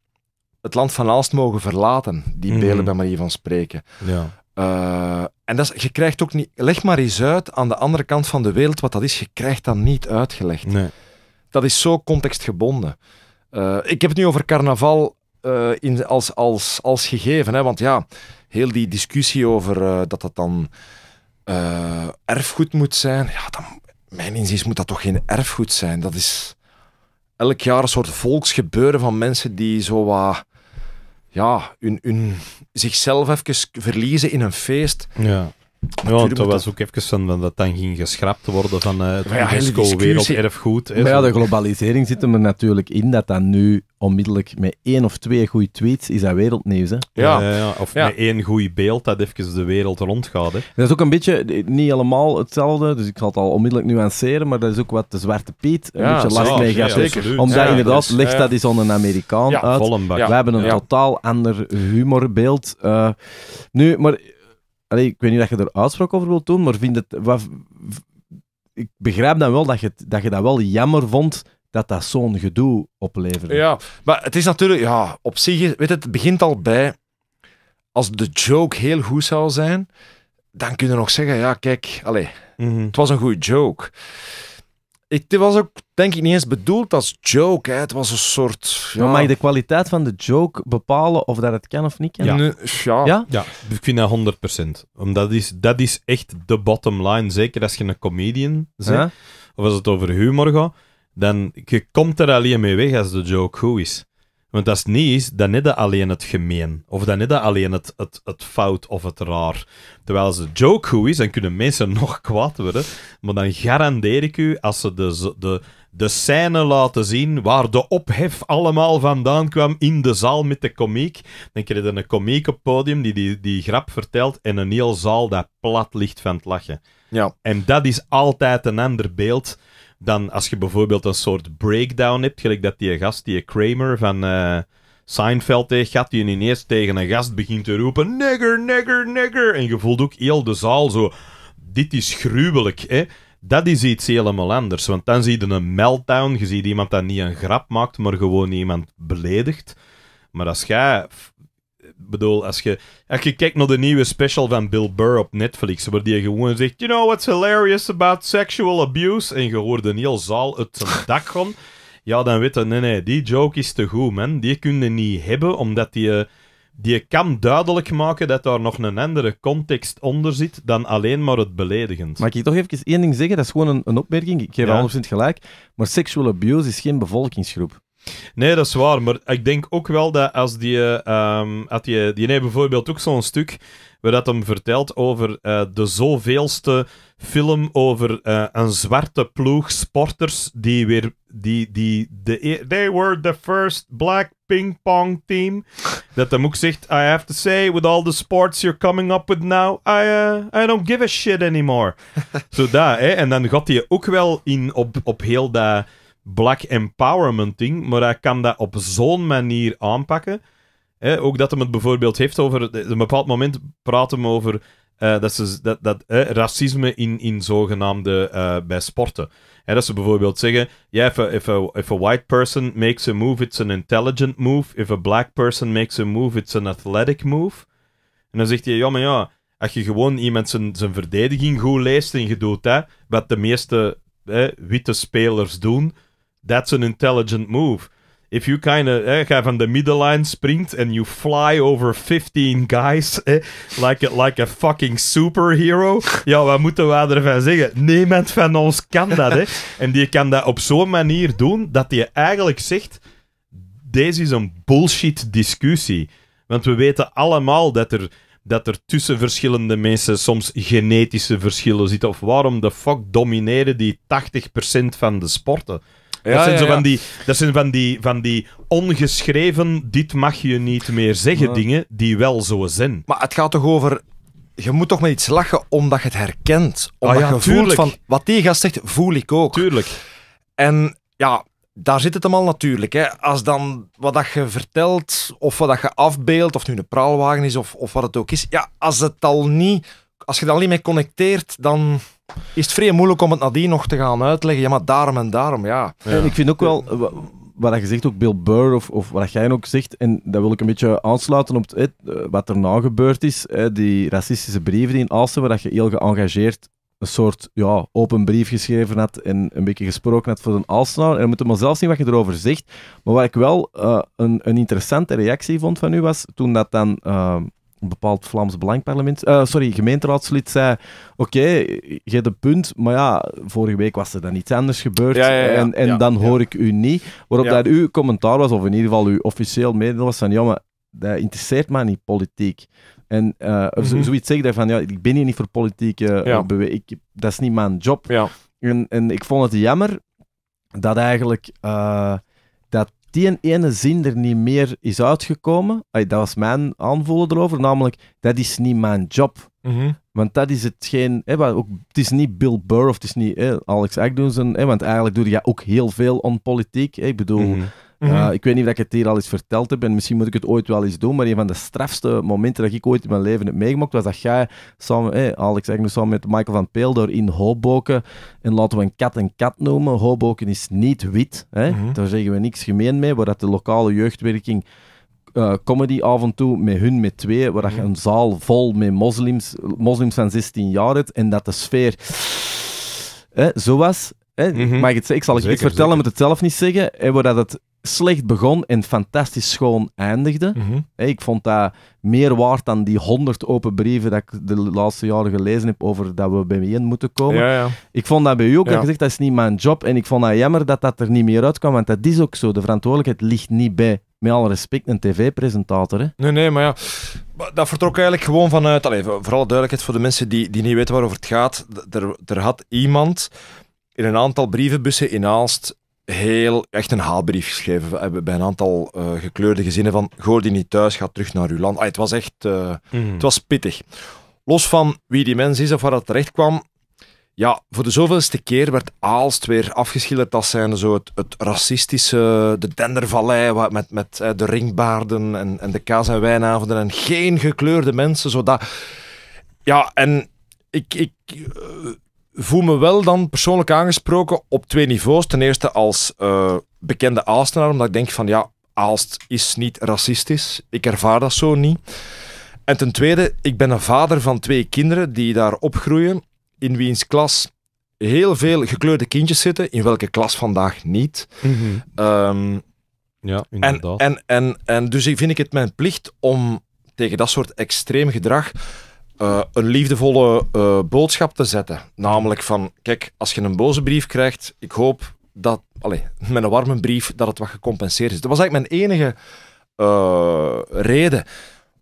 [SPEAKER 2] het land van Aalst mogen verlaten, die beelden mhm. mm bij manier van spreken. Ja. Eh, en dat is, je krijgt ook niet, leg maar eens uit aan de andere kant van de wereld wat dat is, je krijgt dat niet uitgelegd. Nee. Dat is zo contextgebonden. Eh, ik heb het nu over carnaval eh, in, als, als, als gegeven, hè, want ja, heel die discussie over dat dat dan erfgoed moet zijn, ja, dan, mijn inziens moet dat toch geen erfgoed zijn. Dat is elk jaar een soort volksgebeuren van mensen die zo wat ja, hun, hun zichzelf even verliezen in een feest.
[SPEAKER 1] Ja. Ja, dat was ook even van, dat dan ging geschrapt worden van uh, het ja, UNESCO werelderfgoed. maar ja, de
[SPEAKER 3] globalisering zit er natuurlijk in dat dat nu onmiddellijk met één of twee goede tweets is dat wereldnieuws. Hè?
[SPEAKER 1] Ja. of met één goed beeld dat even de wereld rondgaat. Hè.
[SPEAKER 3] Dat is ook een beetje eh, niet helemaal hetzelfde, dus ik ga het al onmiddellijk nuanceren, maar dat is ook wat de Zwarte Piet een beetje last mee gaat Omdat inderdaad, dus, ligt dat is onder een Amerikaan uit. We hebben een totaal ander humorbeeld. Eh. nu, maar ik weet niet dat je er uitspraak over wilt doen, maar vind het, ik begrijp dan wel dat je, dat je dat wel jammer vond dat dat zo'n gedoe opleverde.
[SPEAKER 2] Ja, maar het is natuurlijk, ja, op zich, weet het, begint al bij, als de joke heel goed zou zijn, dan kun je nog zeggen, ja, kijk, allez, mhm. het was een goede
[SPEAKER 3] joke. Het was ook, denk ik, niet eens bedoeld als joke. Hè. Het was een soort... Ja. Maar mag je de kwaliteit van de joke bepalen of dat het kan of niet kan? Ja. ja. ja.
[SPEAKER 1] ik vind dat 100%. Omdat is, dat is echt de bottom line. Zeker als je een comedian bent, of als het over humor gaat, dan je komt er alleen mee weg als de joke goed is. Want als het niet is, dan net alleen het gemeen. Of dan net alleen het, het, het fout of het raar. Terwijl ze joke goed is, dan kunnen mensen nog kwaad worden. Maar dan garandeer ik u, als ze de, de, de scène laten zien waar de ophef allemaal vandaan kwam in de zaal met de komiek, dan krijg je een komiek op podium die, die die grap vertelt en een heel zaal dat plat ligt van het lachen. Ja. En dat is altijd een ander beeld dan als je bijvoorbeeld een soort breakdown hebt, gelijk dat die gast, die Kramer van eh, Seinfeld tegen gaat, die ineens tegen een gast begint te roepen, nigger, nigger, nigger, en je voelt ook heel de zaal zo, dit is gruwelijk, hè. Dat is iets helemaal anders, want dan zie je een meltdown, je ziet iemand dat niet een grap maakt, maar gewoon iemand beledigt. Maar als jij bedoel, als je, als je kijkt naar de nieuwe special van Bill Burr op Netflix, waar die gewoon zegt, you know what's hilarious about sexual abuse? En je hoort een heel zaal het zijn dak Ja, dan weet je, nee, nee, die joke is te goed, man. Die kun je niet hebben, omdat die... Eh, die kan duidelijk maken dat daar nog een andere context onder zit dan alleen maar het beledigend.
[SPEAKER 3] Mag ik toch even één ding zeggen? Dat is gewoon een, een opmerking. Ik geef 100% gelijk. Maar sexual abuse is geen bevolkingsgroep.
[SPEAKER 1] Nee, dat is waar. Maar ik denk ook wel dat als die... had ehm, die, die nee bijvoorbeeld ook zo'n stuk waar dat hem vertelt over eh, de zoveelste film over eh, een zwarte ploeg sporters die weer... Die, die, de, e-, they were the first black ping-pong team. Dat hem ook zegt, I have to say, with all the sports you're coming up with now, I, eh, I don't give a shit anymore. Zo so En dan gaat hij ook wel in op, op heel dat black empowerment ding, maar hij kan dat op zo'n manier aanpakken. ook dat hem het bijvoorbeeld heeft over... Op een bepaald moment praten hem over eh, dat, ze, dat, dat racisme in, in zogenaamde... Eh, bij sporten. dat ze bijvoorbeeld zeggen... if, a, if, a, if a white person makes a move, it's an intelligent move. If a black person makes a move, it's an athletic move. En dan zegt hij... Ja, maar ja... Als je gewoon iemand zijn, zijn verdediging goed leest en je doet dat... Wat de meeste witte spelers doen that's an intelligent move. If you kind of eh, van de middenlijn sprint and you fly over 15 guys eh, like, a, like a fucking superhero. Ja, wat moeten we ervan zeggen? Niemand van ons kan dat. En die kan dat op zo'n manier doen dat je eigenlijk zegt: Deze is een bullshit discussie. Want we weten allemaal dat er, dat er tussen verschillende mensen soms genetische verschillen zitten. Of waarom de fuck domineren die 80% van de sporten? Dat ja, zijn van die, dat zijn van die, van die ongeschreven, dit mag je niet meer zeggen dingen, die wel zo zijn. Maar het gaat toch over je moet toch met iets lachen omdat je het herkent. Omdat ah je voelt van, wat die
[SPEAKER 2] gast zegt, voel ik ook. Tuurlijk. En ja, daar zit het allemaal natuurlijk. Hè. Als dan wat dat je vertelt, of wat dat je afbeeldt, of nu een praalwagen is, of, of wat het ook is. Ja, als, het al niet, als je al niet mee connecteert, dan is het vrij moeilijk om het nadien nog te gaan uitleggen. Ja, maar daarom en daarom, ja. En ik vind ook wel,
[SPEAKER 3] wat je zegt, ook Bill Burr, of, of wat jij ook zegt, en dat wil ik een beetje aansluiten op het, wat er nou gebeurd is, die racistische brieven die in Alsen, waar je heel geëngageerd een soort ja, open brief geschreven had en een beetje gesproken had voor een Alstenaar. En we moeten maar zelf zien wat je erover zegt. Maar wat ik wel eh, een, een, interessante reactie vond van u was toen dat dan eh, een bepaald Vlaams Belangparlement, uh, sorry, gemeenteraadslid zei: Oké, okay, je een punt, maar ja, vorige week was er dan iets anders gebeurd en, en dan hoor ik u niet. Waarop dat uw commentaar was, of in ieder geval uw officieel mededeling was: van ja, maar dat interesseert mij niet politiek. En uh, zoiets zeggen van ja, ik ben hier niet voor politieke eh, uh, ik dat is niet mijn job. En, en ik vond het jammer dat eigenlijk die ene zin er niet meer is uitgekomen, dat was mijn aanvoelen erover, namelijk dat is niet mijn job. Mhm. Want dat is hetgeen, hè, ook, het is niet Bill Burr of het is niet hè, Alex Agdoen, hè, want eigenlijk doe je ook heel veel on politiek. Hè, ik bedoel, mhm. Mm ik weet niet of ik het hier al eens verteld heb en misschien moet ik het ooit wel eens doen, maar een van de strafste momenten dat ik ooit in mijn leven heb meegemaakt was dat jij samen, hey, Alex Agnes, samen met Michael van Peel door in Hoboken, en laten we een kat een kat noemen, Hoboken is niet wit, mhm. daar zeggen we niks gemeen mee, waar dat de lokale jeugdwerking eh, comedy af en toe met hun met twee, waar dat je mhm. een zaal vol met moslims, moslims van 16 jaar hebt en dat de sfeer zo was. Mhm. mag ik, het, ik zal het niet vertellen, zeker. moet het zelf niet zeggen. Hè, waar dat het slecht begon en fantastisch schoon eindigde. Mhm. ik vond dat meer waard dan die honderd open brieven dat ik de laatste jaren gelezen heb over dat we bij in moeten komen. Ik vond dat bij u ook. gezegd, dat is niet mijn job. En ik vond dat jammer dat dat er niet meer uitkwam, want dat is ook zo. De verantwoordelijkheid ligt niet bij, met alle respect, een tv-presentator.
[SPEAKER 2] Nee, nee, maar ja... Dat vertrok eigenlijk gewoon vanuit... Allez, vooral duidelijkheid voor de mensen die, die niet weten waarover het gaat. Er, er had iemand in een aantal brievenbussen in Aalst heel, echt een haalbrief geschreven bij een aantal eh, gekleurde gezinnen van gooi die niet thuis, gaat terug naar uw land. Ah, het was echt, eh, mhm. het was pittig. Los van wie die mens is of waar dat terecht kwam, ja, voor de zoveelste keer werd Aalst weer afgeschilderd als zijn zo het, racistische, de Dendervallei met, met eh, de ringbaarden en, en de kaas- en wijnavonden en geen gekleurde mensen, zodat... Ja, en ik, ik voel me wel dan persoonlijk aangesproken op twee niveaus. Ten eerste als eh, bekende Aalstenaar, omdat ik denk van ja, Aalst is niet racistisch. Ik ervaar dat zo niet. En ten tweede, ik ben een vader van twee kinderen die daar opgroeien, in wiens klas heel veel gekleurde kindjes zitten, in welke klas vandaag niet. Mhm. Ehm, ja, inderdaad. En, en, en, en dus vind ik het mijn plicht om tegen dat soort extreem gedrag eh, een liefdevolle eh, boodschap te zetten. Namelijk van, kijk, als je een boze brief krijgt, ik hoop dat, allez, met een warme brief, dat het wat gecompenseerd is. Dat was eigenlijk mijn enige eh, reden.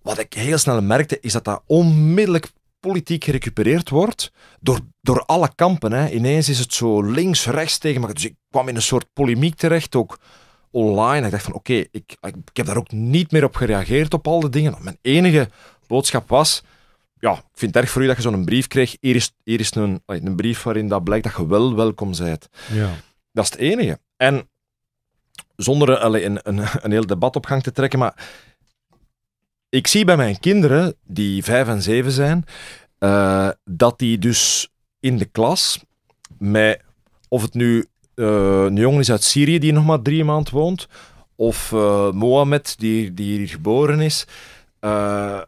[SPEAKER 2] Wat ik heel snel merkte, is dat dat onmiddellijk politiek gerecupereerd wordt door, door alle kampen. Hè. Ineens is het zo links, rechts tegen elkaar. Dus ik kwam in een soort polemiek terecht, ook online. Ik dacht van, oké, ik, ik, ik heb daar ook niet meer op gereageerd op al die dingen. Mijn enige boodschap was, ja, ik vind het erg voor u dat je zo'n brief kreeg. Hier is, hier is een, een brief waarin dat blijkt dat je wel welkom bent. Ja. Dat is het enige. En zonder allee, een, een, een heel debat op gang te trekken, maar ik zie bij mijn kinderen, die vijf en zeven zijn, eh, dat die dus in de klas met, of het nu eh, een jongen is uit Syrië die nog maar drie maanden woont, of uh, Mohammed die, die hier geboren is, eh,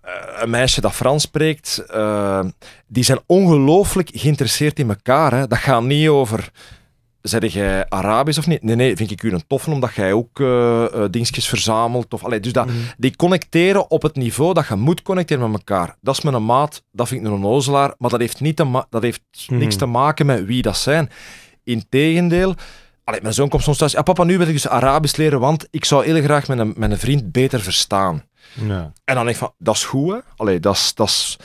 [SPEAKER 2] een meisje dat Frans spreekt, eh, die zijn ongelooflijk geïnteresseerd in elkaar. Hè. Dat gaat niet over, zeg jij Arabisch of niet? Nee, nee, vind ik u een toffen, omdat jij ook uh, dingetjes verzamelt. Of, allee, dus dat, mhm. die connecteren op het niveau dat je moet connecteren met elkaar. Dat is met een maat, dat vind ik een onnozelaar, maar dat heeft, niet te dat heeft mhm. niks te maken met wie dat zijn. Integendeel, mijn zoon komt soms thuis. Ah, papa, nu wil ik dus Arabisch leren, want ik zou heel graag met mijn vriend beter verstaan. Ja. En dan denk ik van, dat is goed hè. Allee, dat is... Dat, is,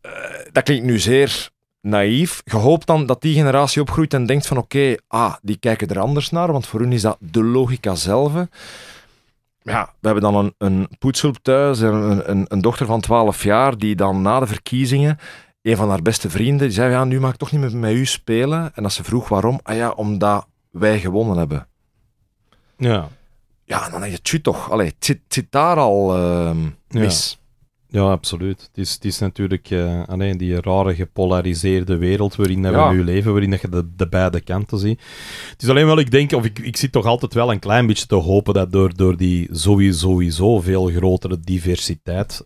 [SPEAKER 2] eh, dat klinkt nu zeer naïef. Je hoopt dan dat die generatie opgroeit en denkt van oké, ah, die kijken er anders naar, want voor hun is dat de logica zelf. Ja, we hebben dan een, een poetshulp thuis, een, een, een dochter van 12 jaar, die dan na de verkiezingen, een van haar beste vrienden, die zei, ja, nu mag ik toch niet meer met u spelen. En als ze vroeg waarom, ah ja, omdat wij gewonnen hebben.
[SPEAKER 1] Ja. Ja, dan heb je, het toch, allee, het, zit, zit daar al ehm, mis. Ja. absoluut. Het is, het is natuurlijk uh, eh, alleen die rare gepolariseerde wereld waarin we nu leven, waarin je de, de, beide kanten ziet. Het is alleen wel, ik denk, of ik, ik zit toch altijd wel een klein beetje te hopen dat door, door die sowieso, sowieso veel grotere diversiteit.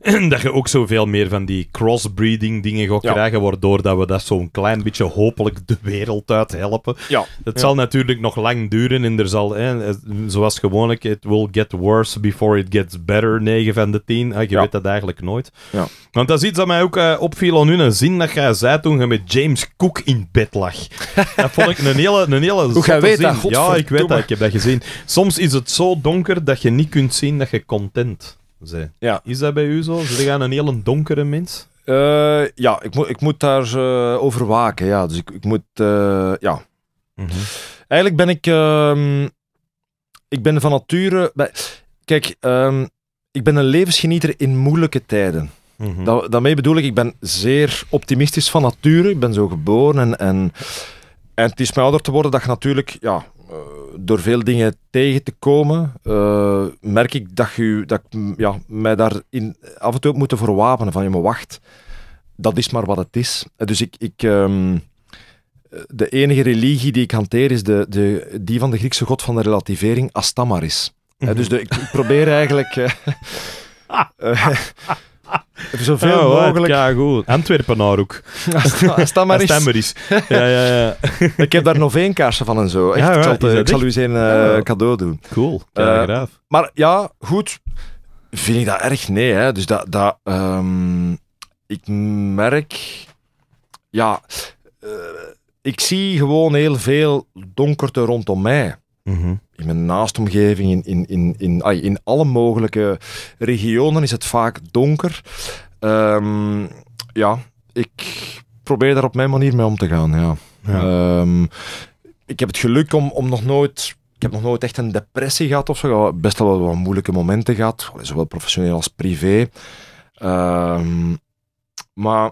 [SPEAKER 1] dat je ook zoveel meer van die crossbreeding dingen gaat krijgen, waardoor dat we dat zo'n klein beetje hopelijk de wereld uit helpen. Ja. Het zal natuurlijk nog lang duren en er zal, hè, zoals gewoonlijk, it will get worse before it gets better, 9 van de 10. Ah, je weet dat eigenlijk nooit. Want dat is iets dat mij ook eh, opviel aan hun zin dat jij zei toen je met James Cook in bed lag. dat vond ik een hele, een hele Hoe weet zin. dat, Ja, ik weet dat, ik heb dat gezien. Soms is het zo donker dat je niet kunt zien dat je content ja. Is dat bij u zo? Ze gaan een hele donkere mens? Eh, ja, ik, moet ik moet daar uh, over waken. Ja. Dus ik,
[SPEAKER 2] ik moet. Eh, ja. Mhm. Eigenlijk ben ik. Ehm, ik ben van nature. kijk, ehm, ik ben een levensgenieter in moeilijke tijden. Mm daarmee bedoel ik, ik ben zeer optimistisch van nature. Ik ben zo geboren en. en en het is mij ouder te worden dat je natuurlijk ja, eh, door veel dingen tegen te komen, eh, merk ik dat, je, dat ik ja, mij daar in, af en toe op moet verwapenen. Van, je maar wacht, dat is maar wat het is. Eh, dus ik... ik ehm, de enige religie die ik hanteer is de, de, die van de Griekse god van de relativering, Astamaris. Dus de, ik probeer eigenlijk... Zoveel oh, mogelijk. Ja, goed. Antwerpenaar nou ook. Als maar is. Ja, ja, ja. ik heb daar nog één kaarsje van en zo. Echt, ik zal, u zijn eh, cadeau doen. Cool, Kijk, eh, Maar ja, goed. Vind ik dat erg? Nee, hè. Dus dat... dat ehm, ik merk... Ja... Eh, ik zie gewoon heel veel donkerte rondom mij. Mhm. In mijn naastomgeving, in, in, in, in, in alle mogelijke regionen is het vaak donker. Ehm, ja, ik probeer daar op mijn manier mee om te gaan. Ja. Ehm, ik heb het geluk om, om nog nooit ik heb nog nooit echt een depressie gehad of zo. Best wel wat moeilijke momenten gehad, zowel professioneel als privé. Ehm, maar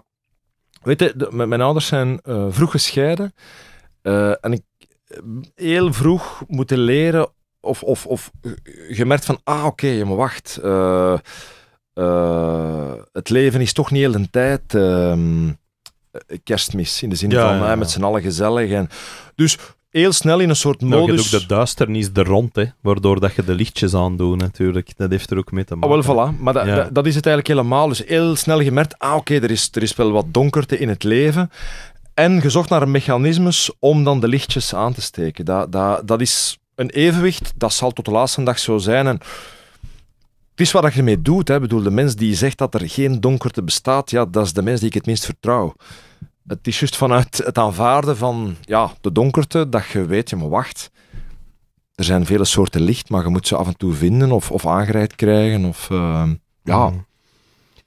[SPEAKER 2] weet je, mijn ouders zijn eh, vroeg gescheiden. Eh, en ik heel vroeg moeten leren of, of, of gemerkt van, ah oké, okay, maar wacht, eh, eh, het leven is toch niet heel de tijd ehm, kerstmis, in de zin van met z'n allen gezellig. En, dus heel snel in een soort modus... je hebt ook
[SPEAKER 1] de duisternis er rond, hè, waardoor dat je de lichtjes aandoet natuurlijk. Dat heeft er ook mee te maken. Ah, wel, voilà. Maar
[SPEAKER 2] dat is het eigenlijk helemaal. Dus heel snel gemerkt, ah oké, er, is, er is wel wat donkerte in het leven. En gezocht naar mechanismes om dan de lichtjes aan te steken. Dat, dat, dat is een evenwicht, dat zal tot de laatste dag zo zijn. En het is wat je ermee doet. Hè. Ik bedoel, de mens die zegt dat er geen donkerte bestaat, ja, dat is de mens die ik het minst vertrouw. Het is juist vanuit het aanvaarden van ja, de donkerte dat je weet, je maar wacht. Er zijn vele soorten licht,
[SPEAKER 1] maar je moet ze af en toe vinden of, of aangereid krijgen. Of, uh, ja. Mm-hmm.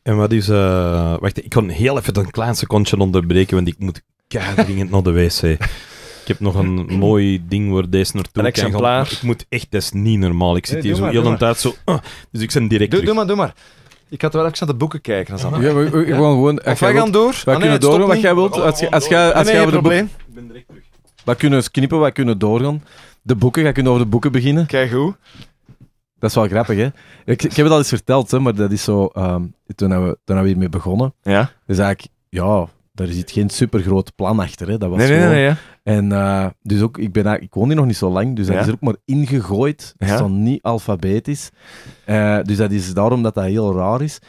[SPEAKER 1] En wat is... Eh, wacht, ik kan heel even een klein secondje onderbreken, want ik moet keihard naar de wc. Ik heb nog een mooi ding waar deze naartoe een kan gaan. Ik moet echt, dat is niet normaal. Ik zit hier zo maar, heel tijd zo... Ah, dus ik ben direct doe, doe maar, doe maar. Ik had wel even naar de boeken
[SPEAKER 3] kijken. Dan ja, we, we, gewoon, eh, of wij gaan door. Wij ah, kunnen doorgaan wat jij wilt. Als, als, jij, als jij probleem.
[SPEAKER 2] Ik ben direct
[SPEAKER 3] terug. Wij kunnen knippen, wij kunnen doorgaan. De boeken, ga kunnen over de boeken beginnen. Kijk hoe. Dat is wel grappig, hè? Ik, ik heb het al eens verteld, hè, maar dat is zo... Um, toen, we, toen we hiermee begonnen, ja? Dus eigenlijk... Ja, er zit geen supergroot plan achter. Hè. Dat was gewoon... nee, nee, En eh, dus ook, ik, ben, ik woon hier nog niet zo lang, dus dat is er ook maar ingegooid. Dat is dan niet alfabetisch. Eh, dus dat is daarom dat dat heel raar is.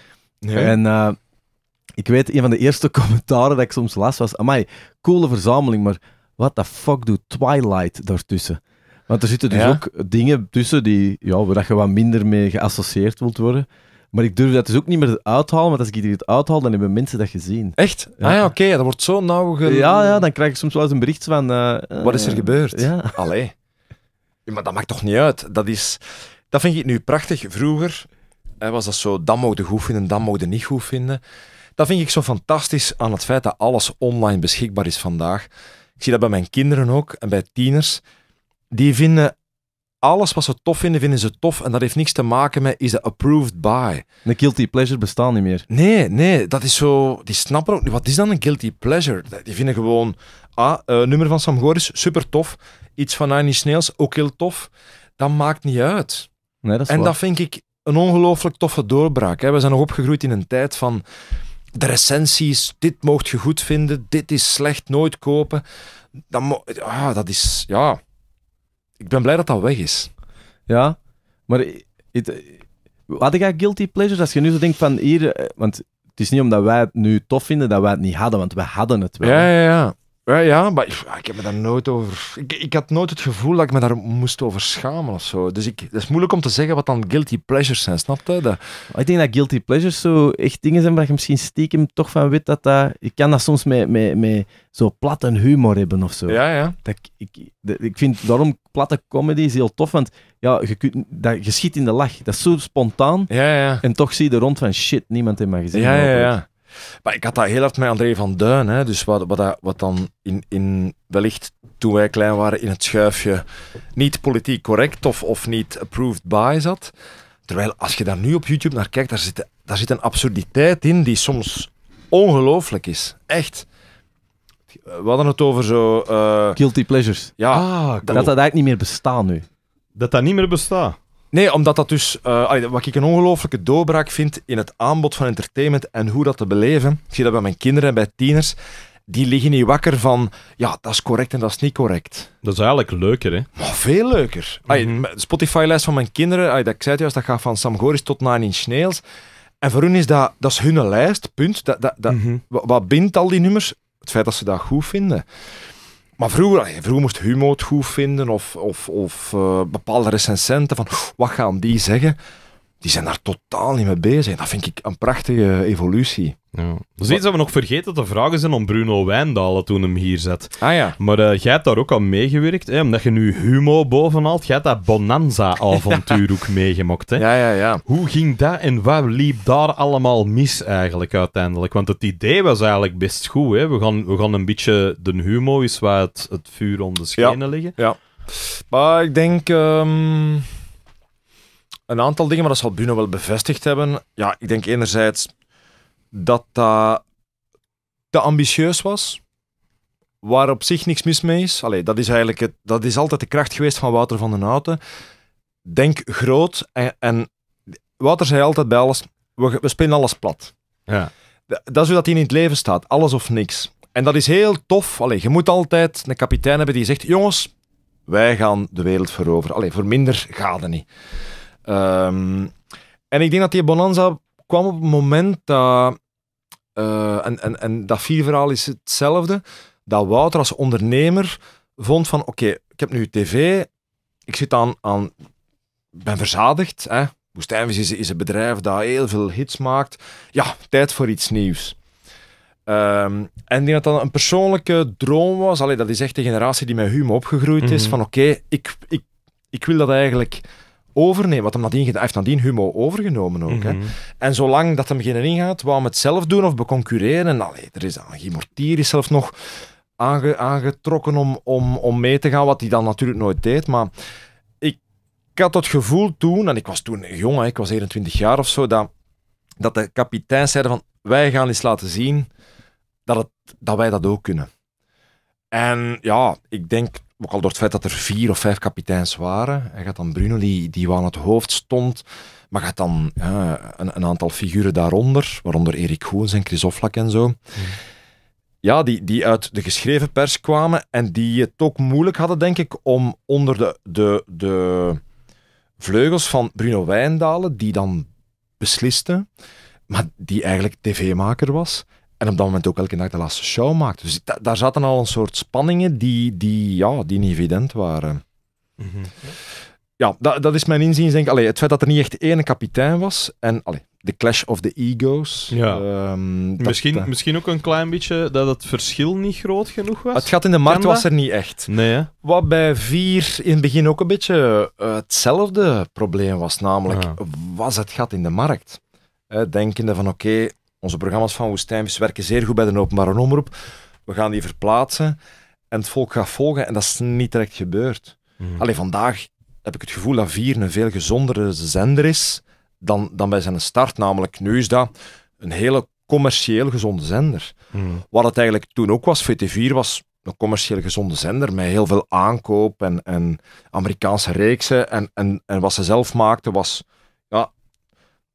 [SPEAKER 3] En eh, ik weet, een van de eerste commentaren dat ik soms las was: Amai, coole verzameling, maar wat de fuck doet Twilight daartussen? Want er zitten dus ook dingen tussen die, ja, waar je wat minder mee geassocieerd wilt worden. Maar ik durf dat dus ook niet meer uithalen, want als ik het uithaal, dan hebben mensen dat gezien. Echt? Ja. Ah ja, oké, Dan dat wordt zo nauw... Ja, ja, dan krijg ik soms wel eens een bericht van... Eh, eh, Wat is er gebeurd? Allee. Ja, maar dat maakt toch niet uit? Dat,
[SPEAKER 2] is, dat vind ik nu prachtig. Vroeger was dat zo, dan mogen goed vinden, dan mogen niet goed vinden. Dat vind ik zo fantastisch aan het feit dat alles online beschikbaar is vandaag. Ik zie dat bij mijn kinderen ook en bij tieners. Die vinden alles wat ze tof vinden, vinden ze tof. En dat heeft niks te maken met, is het approved by? Een guilty pleasure bestaat niet meer. Nee, nee, dat is zo... Die snappen ook niet. Wat is dan een guilty pleasure? Die vinden gewoon... Ah, eh, nummer van Sam Goris, super tof. Iets van Annie Snails, ook heel tof. Dat maakt niet uit. Nee, dat is en dat vind ik een ongelooflijk toffe doorbraak. Hè? We zijn nog opgegroeid in een tijd van de recensies. Dit mocht je goed vinden, dit is slecht, nooit kopen.
[SPEAKER 3] Dat, ah, dat is... Ja ik ben blij dat dat weg is. Ja, maar het, had ik guilty pleasures? Als je nu zo denkt van hier, eh, want het is niet omdat wij het nu tof vinden dat wij het niet hadden, want we hadden het wel. Ja, ja, ja ja,
[SPEAKER 2] maar ah, ik, heb me daar nooit over. Ik, ik, had nooit het gevoel dat ik me daar moest over schamen of zo. Dus ik,
[SPEAKER 3] het is moeilijk om te zeggen wat dan guilty pleasures zijn, snap je? Dat... Ik denk dat guilty pleasures zo echt dingen zijn waar je misschien stiekem toch van weet dat dat. Je kan dat soms met, met, met zo platte humor hebben of zo. Ja, ja. Dat ik, ik, ik vind daarom platte comedy is heel tof, want ja, je, kunt, dat, je schiet in de lach. Dat is zo spontaan. Ja, ja. En toch zie je er rond van shit, niemand in mijn gezin. Ja, ja, ja
[SPEAKER 2] ik had dat heel hard met André van Duin. Hè. Dus wat, wat, wat dan in, in, wellicht toen wij klein waren in het schuifje niet politiek correct of, of niet approved by zat. Terwijl als je daar nu op YouTube naar kijkt, daar zit, daar zit een absurditeit in die soms ongelooflijk is. Echt. We hadden het over zo. Eh, Guilty pleasures. Ja, ah, dat dat eigenlijk niet meer bestaat nu. Dat dat niet meer bestaat. Nee, omdat dat dus, eh, wat ik een ongelooflijke doorbraak vind in het aanbod van entertainment en hoe dat te beleven. Ik zie dat bij mijn kinderen en bij tieners. Die liggen niet wakker van, ja, dat is correct en dat is niet correct. Dat is eigenlijk leuker, hè? Maar veel leuker. de mhm. Spotify-lijst van mijn kinderen, dat, ik zei het juist, dat gaat van Sam Goris tot Nine Inch Nails. En voor hun is dat, dat is hun lijst, punt. Dat, dat, dat, mhm. Wat bindt al die nummers? Het feit dat ze dat goed vinden. Maar vroeger, vroeger moest Humo het goed vinden of, of, of eh, bepaalde recensenten van wat gaan die zeggen die zijn daar totaal niet mee bezig. Dat vind ik een prachtige evolutie.
[SPEAKER 1] Ja. hebben is iets dat we nog vergeten te vragen zijn om Bruno Wijndalen toen hem hier zet. Ah ja. Maar uh, jij hebt daar ook aan meegewerkt, hè? omdat je nu Humo bovenhaalt. Jij hebt dat Bonanza-avontuur ook meegemokt, Hè? Ja, ja, ja. Hoe ging dat en wat liep daar allemaal mis eigenlijk uiteindelijk? Want het idee was eigenlijk best goed. Hè? We, gaan, we gaan een beetje de Humo is waar het, vuur onder schenen ja. liggen.
[SPEAKER 2] Ja, maar ik denk... Ehm, een aantal dingen, maar dat zal Bruno wel bevestigd hebben. Ja, ik denk enerzijds dat dat te ambitieus was, waar op zich niks mis mee is. Allee, dat is eigenlijk het, dat is altijd de kracht geweest van Wouter van den Houten. Denk groot en, en Wouter zei altijd bij alles, we, spelen alles plat. Ja. Dat is hoe dat hij in het leven staat, alles of niks. En dat is heel tof. Allee, je moet altijd een kapitein hebben die zegt, jongens, wij gaan de wereld veroveren. Allee, voor minder gaat het niet. Ehm, en ik denk dat die bonanza kwam op het moment dat, uh, en, en, en dat verhaal is hetzelfde, dat Wouter als ondernemer vond van oké, ik heb nu tv, ik zit aan, aan ben verzadigd, hè. Woestijnvis is, is een bedrijf dat heel veel hits maakt. Ja, tijd voor iets nieuws. Ehm, en ik denk dat dat een persoonlijke droom was. Allee, dat is echt de generatie die met Hume opgegroeid is. Mhm. Van oké, ik, ik, ik wil dat eigenlijk overnemen. Wat hem nadien, hij heeft nadien Humo overgenomen ook. hè. Mhm. En zolang dat hem geen ingaat, wou hem het zelf doen of beconcurreren. Allee, er is aan Mortier is zelf nog aangetrokken om, om, om mee te gaan, wat hij dan natuurlijk nooit deed. Maar ik, had het gevoel toen, en ik was toen jong, hè, ik was 21 jaar of zo, dat, dat de kapitein zei van wij gaan eens laten zien dat, dat wij dat ook kunnen. En ja, ik denk ook al door het feit dat er vier of vijf kapiteins waren. Hij gaat dan Bruno, die, die aan het hoofd stond. Maar gaat dan een, een, aantal figuren daaronder, waaronder Erik Goens en Chris Oflak en zo. Ja, die, die uit de geschreven pers kwamen en die het ook moeilijk hadden, denk ik, om onder de, de, de vleugels van Bruno Wijndalen, die dan besliste, maar die eigenlijk tv-maker was, en op dat moment ook elke dag de laatste show maakte. Dus daar zaten al een soort spanningen die, die, ja, die niet evident waren. Mhm. Ja, dat, dat is mijn inziens. Denk, allee, het feit dat er niet echt één kapitein was. En de clash of the egos. Ja. Ehm, misschien,
[SPEAKER 1] misschien ook een klein beetje dat het verschil niet groot genoeg was. Het gat in de markt was er niet echt. Nee.
[SPEAKER 2] Wat bij vier in het begin ook een beetje eh, hetzelfde probleem was, namelijk was het gat in de markt. denkende van oké, onze programma's van Woestijnvis werken zeer goed bij de openbare omroep. We gaan die verplaatsen en het volk gaat volgen. En dat is niet direct gebeurd. Hmm. Alleen vandaag heb ik het gevoel dat Vier een veel gezondere zender is dan, dan bij zijn start. Namelijk, nu is dat een hele commercieel gezonde zender. Hmm. Wat het eigenlijk toen ook was, VT4 was een commercieel gezonde zender met heel veel aankoop en, en Amerikaanse reeksen. En, en, en wat ze zelf maakten was, ja,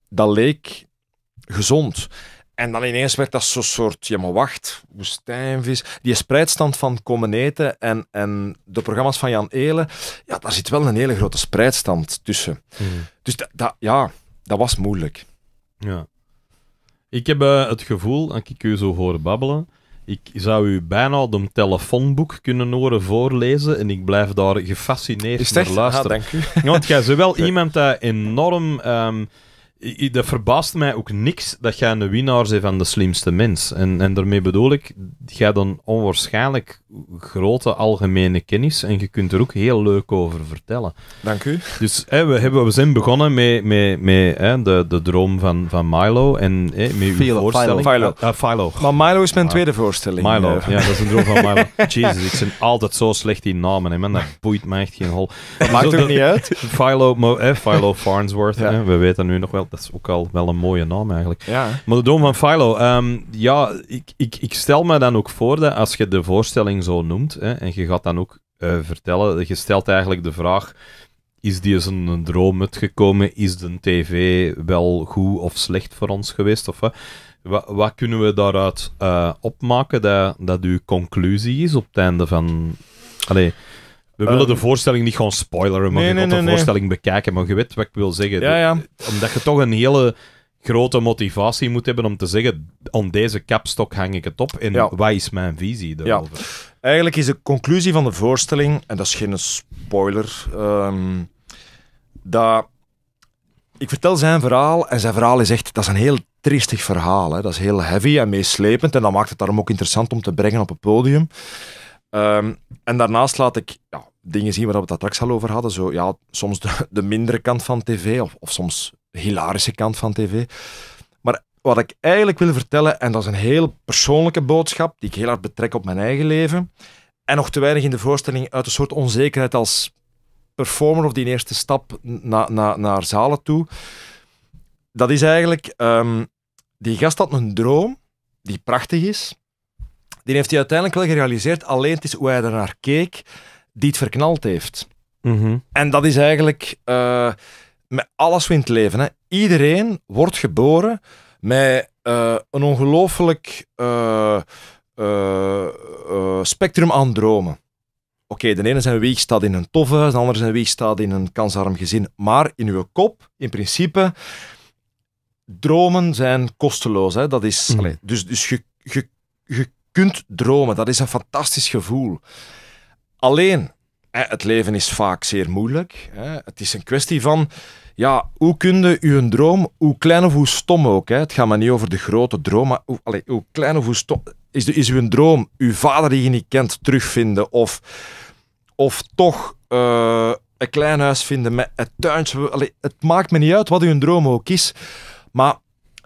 [SPEAKER 2] dat leek gezond. En dan ineens werd dat zo'n soort, ja maar wacht, woestijnvis. Die spreidstand van komen eten en, en de programma's van Jan Elen, ja, daar zit wel een hele grote spreidstand tussen.
[SPEAKER 1] Hmm. Dus dat, ja, dat was moeilijk. Ja. Ik heb eh, het gevoel, als ik u zo hoor babbelen, ik zou u bijna de telefoonboek kunnen horen voorlezen en ik blijf daar gefascineerd naar ah, luisteren. Ja, dank u. Want jij is wel iemand dat eh, enorm... Ehm, dat verbaast mij ook niks dat jij een winnaar bent van de slimste mens. En, en daarmee bedoel ik, jij dan onwaarschijnlijk grote algemene kennis en je kunt er ook heel leuk over vertellen. Dank u. Dus we, hebben, we zijn begonnen met, met, met de, de droom van, van Milo en hè, met uw Philo, voorstelling. Philo. Philo. Ah, maar Milo is mijn ah. tweede voorstelling. Milo, eh. ja. dat is een droom van Milo. Jezus, ik ben altijd zo slecht in namen, man. dat boeit mij echt geen hol. maakt ook niet uit. Philo, Philo Farnsworth, we weten nu nog wel dat is ook al wel een mooie naam eigenlijk. Ja. Maar de Droom van Philo, ehm, ja, ik, ik, ik stel me dan ook voor dat als je de voorstelling zo noemt, hè, en je gaat dan ook uh, vertellen, je stelt eigenlijk de vraag, is die eens een, een droom uitgekomen? Is de tv wel goed of slecht voor ons geweest? Of, wat, wat, kunnen we daaruit eh, opmaken dat, dat uw conclusie is op het einde van... We eh, willen de voorstelling niet gewoon spoileren, maar nee, je de voorstelling bekijken. Maar je weet wat ik wil zeggen. Ja, ja. Omdat je toch een hele grote motivatie moet hebben om te zeggen, aan deze capstok hang ik het op en wat is mijn visie daarover? Ja. Eigenlijk is de conclusie van de voorstelling, en dat is geen spoiler, ehm,
[SPEAKER 2] dat ik vertel zijn verhaal en zijn verhaal is echt, dat is een heel triestig verhaal. Hè. Dat is heel heavy en meeslepend en dat maakt het daarom ook interessant om te brengen op het podium. Ehm, en daarnaast laat ik ja, dingen zien waar we het straks al over hadden. Zo, ja, soms de, de mindere kant van tv, of, of soms hilarische kant van tv. Maar wat ik eigenlijk wil vertellen, en dat is een heel persoonlijke boodschap, die ik heel hard betrek op mijn eigen leven, en nog te weinig in de voorstelling uit een soort onzekerheid als performer of die eerste stap naar zalen toe. Dat is eigenlijk, ehm, die gast had een droom die prachtig is, die heeft hij uiteindelijk wel gerealiseerd. Alleen het is hoe hij naar keek die het verknald heeft. Mhm. En dat is eigenlijk uh, met alles in het leven. Hè. Iedereen wordt geboren met eh, een ongelooflijk eh, spectrum aan dromen. Oké, de ene zijn wieg staat in een toffe, huis, de andere zijn wieg staat in een kansarm gezin. Maar in uw kop, in principe, dromen zijn kosteloos. Hè. Dat is, mhm. dus dus je, je, je kunt dromen. Dat is een fantastisch gevoel. Alleen, het leven is vaak zeer moeilijk. Het is een kwestie van, ja, hoe kun je je droom, hoe klein of hoe stom ook, het gaat maar niet over de grote droom, maar hoe, allez, hoe klein of hoe stom, is, is uw droom, uw vader die je niet kent, terugvinden of, of toch eh, een klein huis vinden met het tuintje. Allez, het maakt me niet uit wat uw droom ook is, maar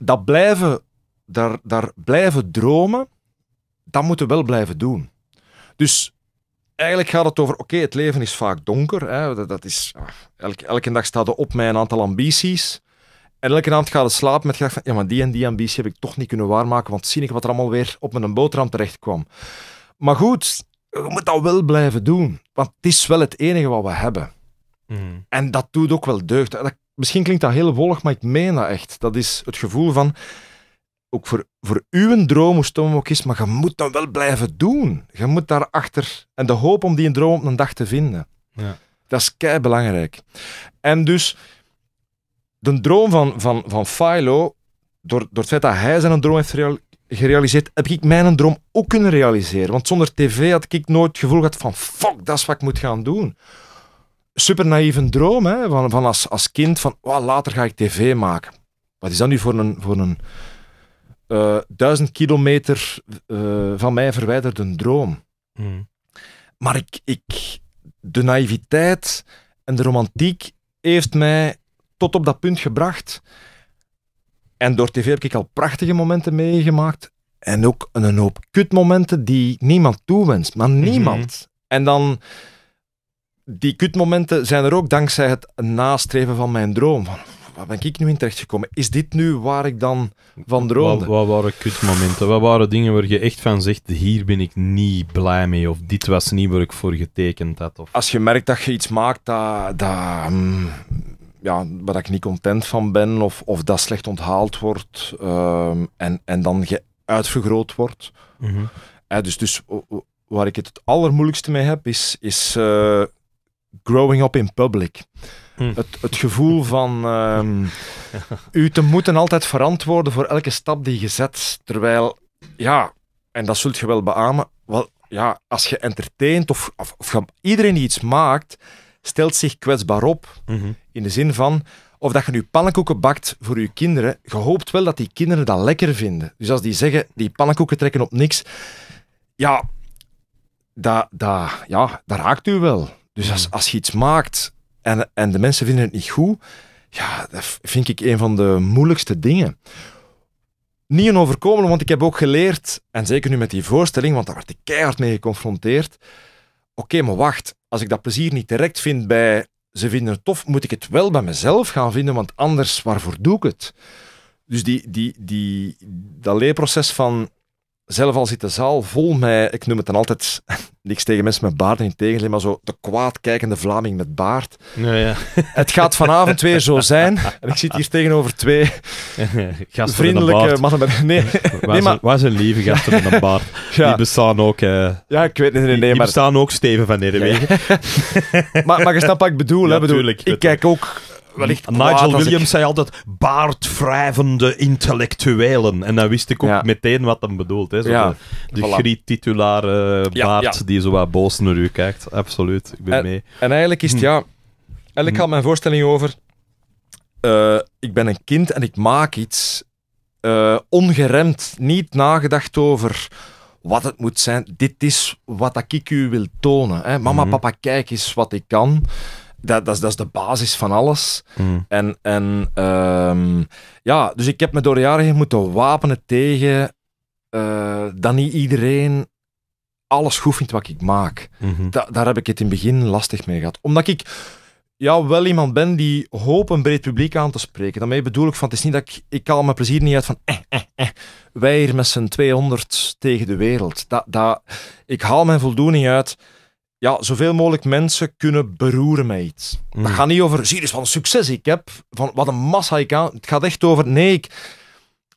[SPEAKER 2] dat blijven, daar, daar blijven dromen, dat moeten we wel blijven doen. Dus eigenlijk gaat het over, oké, het leven is vaak donker. Hè, dat, is, ah, elke, elke dag staat er op mij een aantal ambities. En elke nacht gaat het slapen met gedacht van, ja, maar die en die ambitie heb ik toch niet kunnen waarmaken, want zie ik wat er allemaal weer op mijn boterham terecht kwam. Maar goed, we moeten dat wel blijven doen, want het is wel het enige wat we hebben. Mm. En dat doet ook wel deugd. misschien klinkt dat heel wollig, maar ik meen dat echt. Dat is het gevoel van, ook voor, voor uw droom, hoe stom ook is, maar je moet dat wel blijven doen. Je moet daarachter en de hoop om die droom op een dag te vinden. Ja. Dat is kei belangrijk. En dus de droom van, van, van Philo, door, door het feit dat hij zijn droom heeft gerealiseerd, heb ik mijn droom ook kunnen realiseren. Want zonder tv had ik nooit het gevoel gehad van fuck, dat is wat ik moet gaan doen. Super naïeve droom, hè? Van, van als, als kind van later ga ik tv maken. Wat is dat nu voor een, voor een eh, duizend kilometer eh, van mij verwijderde droom. Hmm. Maar ik, ik, de naïviteit en de romantiek heeft mij tot op dat punt gebracht. En door tv heb ik al prachtige momenten meegemaakt. En ook een hoop kutmomenten die niemand toewenst. Maar mhm. niemand. En dan, die kutmomenten zijn er ook dankzij het nastreven van mijn droom waar ben ik nu in terecht gekomen? Is dit nu waar ik dan van droomde?
[SPEAKER 1] Wat, wat waren kutmomenten? Wat waren dingen waar je echt van zegt, hier ben ik niet blij mee, of dit was niet waar ik voor getekend had? Of...
[SPEAKER 2] Als je merkt dat je iets maakt dat, dat, mm, ja, waar ik niet content van ben, of, of dat slecht onthaald wordt, ehm, en, en dan je uitvergroot wordt. Mhm. dus, dus waar ik het het allermoeilijkste mee heb, is, is eh, growing up in public. Mm. Het, gevoel van ehm, u te moeten altijd verantwoorden voor elke stap die je zet. Terwijl, ja, en dat zult je wel beamen, wel, ja, als je entertaint of, of, iedereen die iets maakt, stelt zich kwetsbaar op. Mhm. In de zin van, of dat je nu pannenkoeken bakt voor je kinderen, je hoopt wel dat die kinderen dat lekker vinden. Dus als die zeggen, die pannenkoeken trekken op niks, ja, dat, dat, ja, dat raakt u wel. Dus als, mhm. als je iets maakt en, en de mensen vinden het niet goed, ja, dat vind ik een van de moeilijkste dingen. Niet een overkomen, want ik heb ook geleerd, en zeker nu met die voorstelling, want daar werd ik keihard mee geconfronteerd. Oké, maar wacht, als ik dat plezier niet direct vind bij ze vinden het tof, moet ik het wel bij mezelf gaan vinden, want anders waarvoor doe ik het? Dus die, die, die, dat leerproces van zelf al zit de zaal vol mij. ik noem het dan altijd, niks tegen mensen met baard, in tegendeel, maar zo de kwaadkijkende Vlaming met baard.
[SPEAKER 1] ja. Het gaat vanavond
[SPEAKER 2] weer zo zijn. En ik zit hier tegenover twee
[SPEAKER 1] gasten vriendelijke
[SPEAKER 2] mannen met... Nee,
[SPEAKER 1] waar, nee, maar... waar zijn lieve gasten met een baard? Die bestaan ook... Eh, ja, ik weet niet. Nee, nee, die bestaan ook Steven van Nederwegen.
[SPEAKER 2] maar, maar je snapt wat ik bedoel. hè, bedoel ik kijk ook wellicht Nigel Williams
[SPEAKER 1] zei altijd baardwrijvende intellectuelen. En dan wist ik ook meteen wat hem bedoelt. Hè? Zo De, de voilà. baard die zo wat boos naar u kijkt. Absoluut, ik ben en, mee. En eigenlijk is het, hm. ja...
[SPEAKER 2] Eigenlijk had hm. mijn voorstelling over... Eh, ik ben een kind en ik maak iets. Eh, ongeremd, niet nagedacht over wat het moet zijn. Dit is wat ik u wil tonen. Hè. Mama, hm. papa, kijk eens wat ik kan dat, dat, is, dat is de basis van alles. Mm. En, en ehm, ja, dus ik heb me door de jaren heen moeten wapenen tegen eh, dat niet iedereen alles goed vindt wat ik maak. Mhm. daar heb ik het in het begin lastig mee gehad. Omdat ik ja, wel iemand ben die hoop een breed publiek aan te spreken. Daarmee bedoel ik van, het is niet dat ik, ik haal mijn plezier niet uit van eh, eh, eh, wij hier met z'n 200 tegen de wereld. Dat, dat, ik haal mijn voldoening uit ja, zoveel mogelijk mensen kunnen beroeren met iets. Mm. Dat gaat niet over, zie eens dus wat een succes ik heb, van wat een massa ik aan. Het gaat echt over, nee, ik,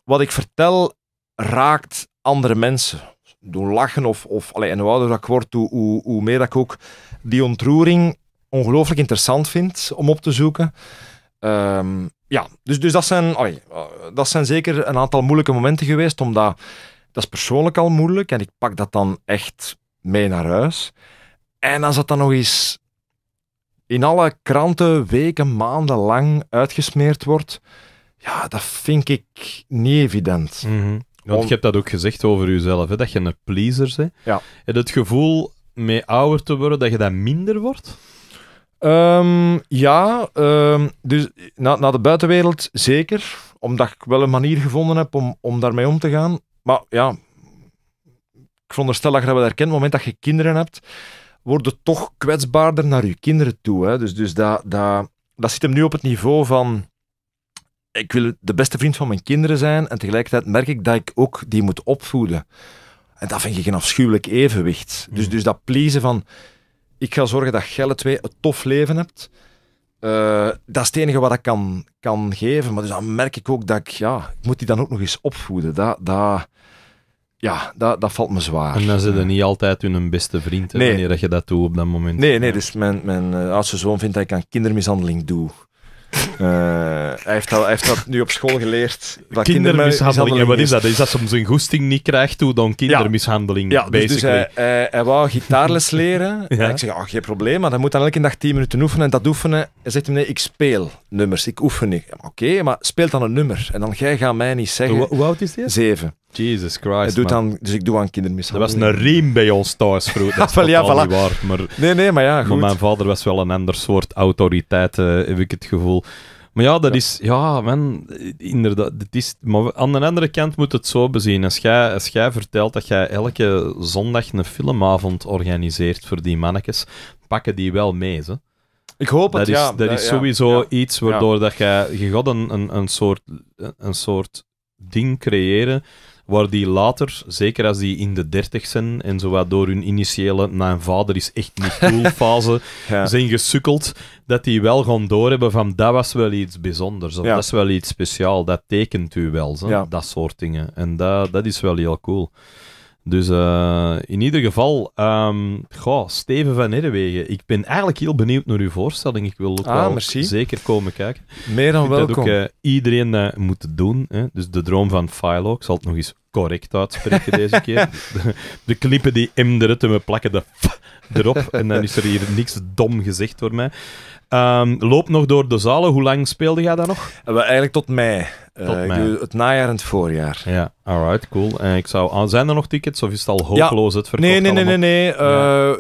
[SPEAKER 2] wat ik vertel raakt andere mensen. doen lachen of, of allee, en hoe ouder ik word, hoe, hoe, meer dat ik ook die ontroering ongelooflijk interessant vind om op te zoeken. Ehm, ja, dus, dus dat, zijn, eh, dat zijn zeker een aantal moeilijke momenten geweest, omdat dat is persoonlijk al moeilijk en ik pak dat dan echt mee naar huis. En als dat dan nog eens in alle kranten weken, maanden lang uitgesmeerd wordt. Ja, dat vind ik niet evident. Mhm. Want je
[SPEAKER 1] hebt dat ook gezegd over jezelf, hè, dat je een pleaser bent. Ja. Heb je het gevoel mee ouder te worden dat je dat minder wordt? Ehm, ja, ehm, dus
[SPEAKER 2] naar na de buitenwereld zeker. Omdat ik wel een manier gevonden heb om, om daarmee om te gaan. Maar ja, ik veronderstel dat je dat wel herkent. Op het moment dat je kinderen hebt, worden toch kwetsbaarder naar je kinderen toe. Hè? Dus, dus dat, dat, dat zit hem nu op het niveau van ik wil de beste vriend van mijn kinderen zijn en tegelijkertijd merk ik dat ik ook die moet opvoeden. En dat vind ik een afschuwelijk evenwicht. Dus, mm. dus dat pleasen van ik ga zorgen dat Gelle twee een tof leven hebt. Eh, dat is het enige wat ik kan, kan geven. Maar dus dan merk ik ook dat ik, ja, ik moet die dan ook nog eens opvoeden. Dat, dat, ja, dat, dat valt me zwaar. En dan zijn er
[SPEAKER 1] mm. niet altijd hun beste vriend, hè, wanneer dat je dat doet op dat moment. Nee,
[SPEAKER 2] nee, dus mijn, mijn oudste eh, zoon vindt dat ik aan kindermishandeling doe.
[SPEAKER 1] Uh, hij, heeft dat, hij nu op school geleerd. kindermishandeling, en wat is dat? Is dat soms een goesting niet krijgt, toe dan kindermishandeling. Ja, ja dus, dus hij,
[SPEAKER 2] hij, hij, wou gitaarles
[SPEAKER 1] leren. en ik
[SPEAKER 2] zeg, oh, geen probleem, maar dan moet dan elke dag 10 minuten oefenen. En dat oefenen, hij zegt hem, nee, ik speel nummers, ik oefen niet. Oké, maar speel dan een nummer. En dan, jij gaat mij niet zeggen... Hoe, hoe oud is hij? Zeven. Jesus Christ. dus ik doe aan kindermishandeling. Er was een
[SPEAKER 1] riem bij ons thuis vroeger. Dat is wel ja, niet waar. Maar, nee, nee, maar ja, goed. Maar mijn vader was wel een ander soort autoriteit, eh, heb ik het gevoel. Maar ja, dat is... Ja, man, inderdaad. Het is, maar aan de andere kant moet het zo bezien. Als jij, als jij vertelt dat jij elke zondag een filmavond organiseert voor die mannetjes, pakken die wel mee, ze. Ik hoop dat het, is, ja. Dat is sowieso iets waardoor dat jij... Je gaat een, een, een, soort, een soort ding creëren waar die later, zeker als die in de dertig zijn en zo door hun initiële mijn nou, vader is echt niet cool fase zijn gesukkeld, dat die wel gaan doorhebben van dat was wel iets bijzonders dat is wel iets speciaal, dat tekent u wel, zo, dat soort dingen. En dat, dat is wel heel cool. Dus eh, in ieder geval, um, Steven van Herrewegen, ik ben eigenlijk heel benieuwd naar uw voorstelling. Ik wil ook ah, wel zeker komen kijken. Meer dan welkom. Dat ook eh, iedereen uh, moet doen. Hè? Dus de droom van Philo, ik zal het nog eens correct uitspreken deze keer. De, klippen die M eruit en we plakken de erop. En dan is er hier niks dom gezegd door mij. Um, loop nog door de zalen. Hoe lang speelde jij daar nog? We, eigenlijk tot mei. Eh, het najaar en het voorjaar. Ja, alright, cool. En ik zou, ah, zijn er nog tickets of is het al hopeloos het verkocht Nee, nee, nee, nee. nee. Ja.
[SPEAKER 2] Eh,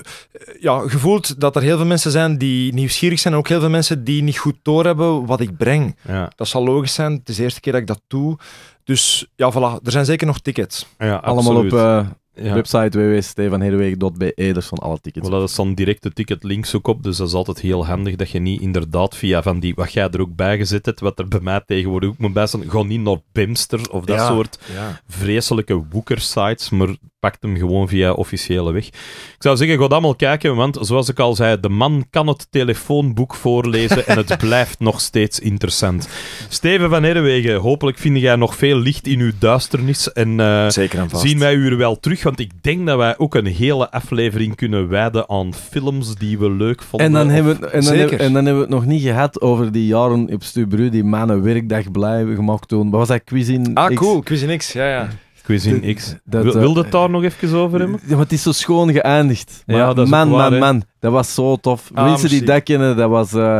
[SPEAKER 2] ja, gevoeld dat er heel veel mensen zijn die nieuwsgierig zijn en ook heel veel mensen die niet goed doorhebben wat ik breng. Ja. Dat zal logisch zijn. Het is de eerste keer dat ik dat doe. Dus ja, voilà, er zijn zeker nog
[SPEAKER 3] tickets. Ja, Allemaal op... Eh, Website www.stevanherweg.be, daar staan alle tickets. Voilà,
[SPEAKER 1] dat dan direct de ticketlinks ook op, dus dat is altijd heel handig dat je niet inderdaad via van die, wat jij er ook bij gezet hebt, wat er bij mij tegenwoordig ook moet bij zijn. ga niet naar Bimster of dat soort vreselijke vreselijke woekersites, maar pak hem gewoon via officiële weg. Ik zou zeggen, ga allemaal kijken, want zoals ik al zei, de man kan het telefoonboek voorlezen en het blijft nog steeds interessant. Steven van Herwegen, hopelijk vind jij nog veel licht in uw duisternis en eh, Zeker en vast. zien wij u er wel terug want ik denk dat wij ook een hele aflevering kunnen wijden aan
[SPEAKER 3] films
[SPEAKER 1] die we leuk vonden. En dan, hebben, we, en dan, en
[SPEAKER 3] dan hebben we het nog niet gehad over die jaren op Stubru, die mannen werkdag blijven gemaakt toen. Wat was dat, Cuisine Ah, cool,
[SPEAKER 1] cuisine X, ja, ja.
[SPEAKER 3] Cuisine X. Dat, Wil, eh, wilde het daar nog even over hebben? Ja, maar het is zo schoon geëindigd. ja, dat is man, waar, man, man, dat was zo tof. Ah, Mensen die dat kennen, dat was... Uh,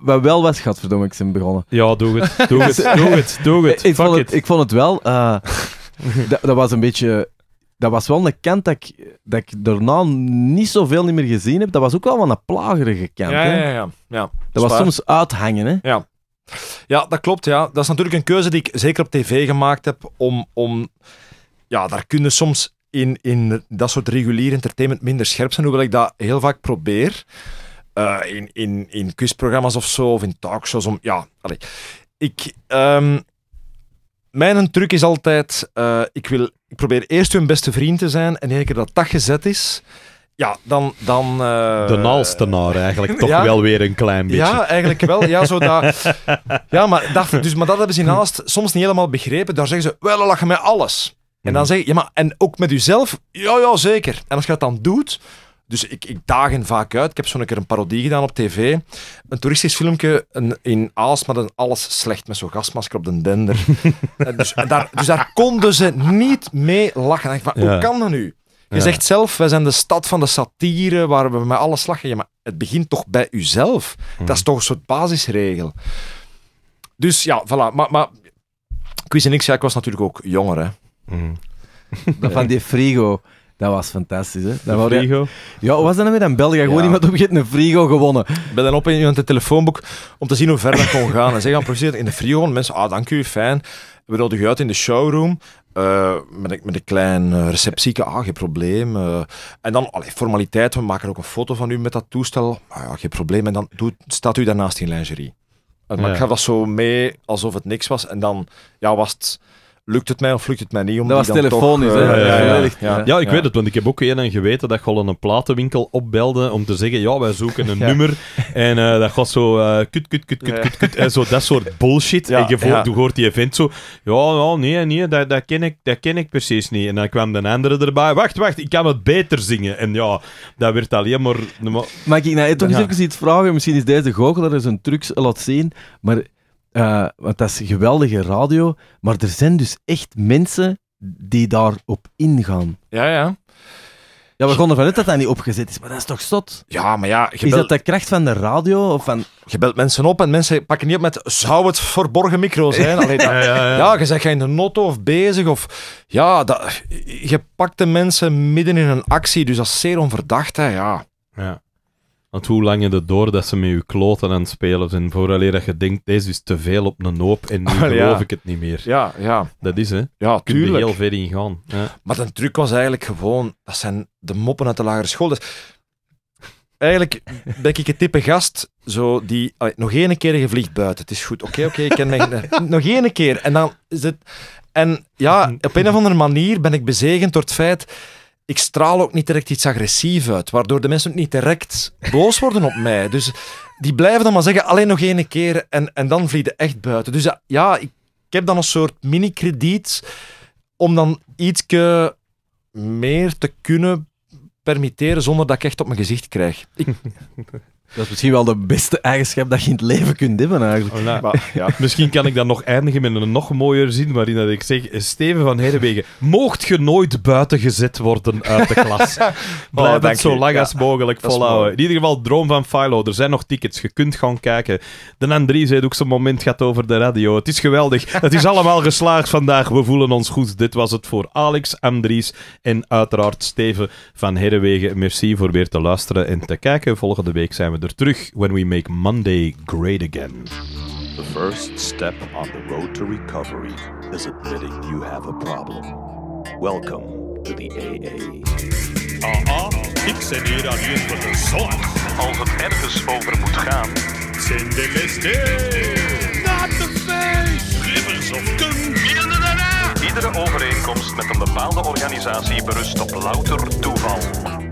[SPEAKER 3] wat wel was, godverdomme, ik zijn begonnen. Ja, doe het. Doe het, doe het, Ik, vond het, ik vond het wel... Eh, dat, dat, was een beetje dat was wel een kant dat ik, dat ik daarna niet zoveel niet meer gezien heb. Dat was ook wel van een plagerige kant. hè? ja, ja,
[SPEAKER 2] ja. Dat, was soms
[SPEAKER 3] uithangen, hè?
[SPEAKER 2] Ja. ja, dat klopt. Ja. Dat is natuurlijk een keuze die ik zeker op tv gemaakt heb. Om, om ja, daar kunnen soms in, in dat soort regulier entertainment minder scherp zijn, hoewel ik dat heel vaak probeer. Eh, in, in, in quizprogramma's of zo, of in talkshows. Om, ja, Ik, um, mijn truc is altijd, eh, ik wil ik probeer eerst hun beste vriend te zijn en één keer dat dat gezet is, ja, dan... dan eh, de
[SPEAKER 1] naalstenaar eigenlijk toch wel weer een klein beetje. Ja,
[SPEAKER 2] eigenlijk wel. Ja, zo ja maar, dat, dus, maar dat hebben ze in soms niet helemaal begrepen. Daar zeggen ze, wel lachen met alles. En dan mhm. zeg je, ja, maar en ook met jezelf? Ja, ja, zeker. En als je dat dan doet, dus ik, ik daag hen vaak uit. Ik heb zo een keer een parodie gedaan op tv. Een toeristisch filmpje in Aals, met dan alles slecht met zo'n gasmasker op de dender. dus, daar, dus daar konden ze niet mee lachen. ik van, Hoe kan dat nu? Je zegt zelf, wij zijn de stad van de satire, waar we met alles lachen. Ja, maar het begint toch bij uzelf? Mhm. Dat is toch een soort basisregel? Dus ja, voilà. Maar, maar Quiz en ik, ja, ik was natuurlijk ook jonger, hè. Mhm.
[SPEAKER 3] van die frigo. Dat was fantastisch, hè? Dat frigo. Je... Ja, was dat nou weer in België? Gewoon ja. iemand opgeet een frigo gewonnen. Ik ben dan op in het telefoonboek om te zien hoe ver dat kon gaan.
[SPEAKER 2] En zeggen aan precies in de frigo. mensen, ah, dank u, fijn. We nodigen u uit in de showroom. Eh, met, een, met klein eh, receptieke, ah, geen probleem. Eh. en dan, allee, formaliteit, we maken ook een foto van u met dat toestel. Ah, ja, geen probleem. En dan doet, staat u daarnaast in lingerie. Maar ik gaf dat zo mee alsof het niks was. En dan ja, was het lukt het mij of lukt het mij niet? Om dat was telefonisch, toch, eh, hè? ja, ja, ja, ja ik weet
[SPEAKER 1] het, want ik heb ook een en geweten dat gewoon een platenwinkel opbelde om te zeggen, ja, wij zoeken een nummer. En eh, dat gaat zo eh, kut, kut, kut, kut, kut, kut, en zo dat soort bullshit. En je hoort die event zo, ja, nee, nee, dat, dat, ken ik, dat ken ik precies niet. En dan kwam de andere erbij, wacht, wacht, ik kan het beter zingen. En ja, dat werd alleen maar...
[SPEAKER 3] maar... ik nou toch eens even iets vragen? Misschien is deze goochelaar een trucs laten zien, maar eh, want dat is geweldige radio. Maar er zijn dus echt mensen die daarop ingaan. Ja, ja. Ja, we konden ervan uit dat dat niet opgezet is, maar dat is toch stot. Ja, maar ja... Belt... Is dat de kracht van de radio? Of van... Je belt mensen op en mensen pakken niet op met
[SPEAKER 2] zou het verborgen micro zijn? Allee, ja, ja, ja. ja, je zegt in de notto of bezig of... Ja, dat... je pakt de mensen midden in een actie, dus dat is zeer onverdacht, hè, ja.
[SPEAKER 1] Ja. Want hoe lang je door dat ze met je kloten aan het spelen zijn, vooraleer dat je denkt, deze is te veel op een hoop en nu geloof ik het niet meer. Ja, ja. Dat is, hè. Ja, heel ver in gaan. Ja.
[SPEAKER 2] Maar de truc was eigenlijk gewoon, dat zijn de moppen uit de lagere school. Dus eigenlijk ben ik een type gast zo die... nog één keer gevliegd buiten, het is goed. Oké, oké, ik ken mijn... nog één keer. En dan is het... En ja, op een of andere manier ben ik bezegend door het feit ik straal ook niet direct iets agressief uit, waardoor de mensen ook niet direct boos worden op mij. Dus die blijven dan maar zeggen, alleen nog één keer en, en dan vliegen echt buiten. Dus eh, ja, ik, ik heb dan een soort mini-krediet om dan iets meer te kunnen permitteren zonder dat ik echt op mijn gezicht
[SPEAKER 3] krijg. Dat is misschien wel de beste eigenschap dat je in het leven kunt hebben,
[SPEAKER 1] eigenlijk. maar, ja. Misschien kan ik dan nog eindigen met een nog mooier zin, waarin dat ik zeg, Steven van Herwegen, Mocht je nooit buiten gezet worden uit de klas. Blijf oh, het zo lang als mogelijk volhouden. In ieder geval, droom van Philo. Er zijn nog tickets, je kunt gaan kijken. De Andries heeft ook zo'n moment gehad over de radio. Het is geweldig. het is allemaal geslaagd vandaag. We voelen ons goed. Dit was het voor Alex, Andries en uiteraard Steven van Herwegen. Merci voor weer te luisteren en te kijken. Volgende week zijn we er terug. When we make Monday great again. The first step on the road to recovery is admitting you have a problem. Welcome to the AA. Aha, ik zit hier aan hier voor de zorg. Als het ergens over moet gaan, zijn de beste Not the face! Rivers of Iedere overeenkomst met
[SPEAKER 3] een bepaalde organisatie berust op louter toeval.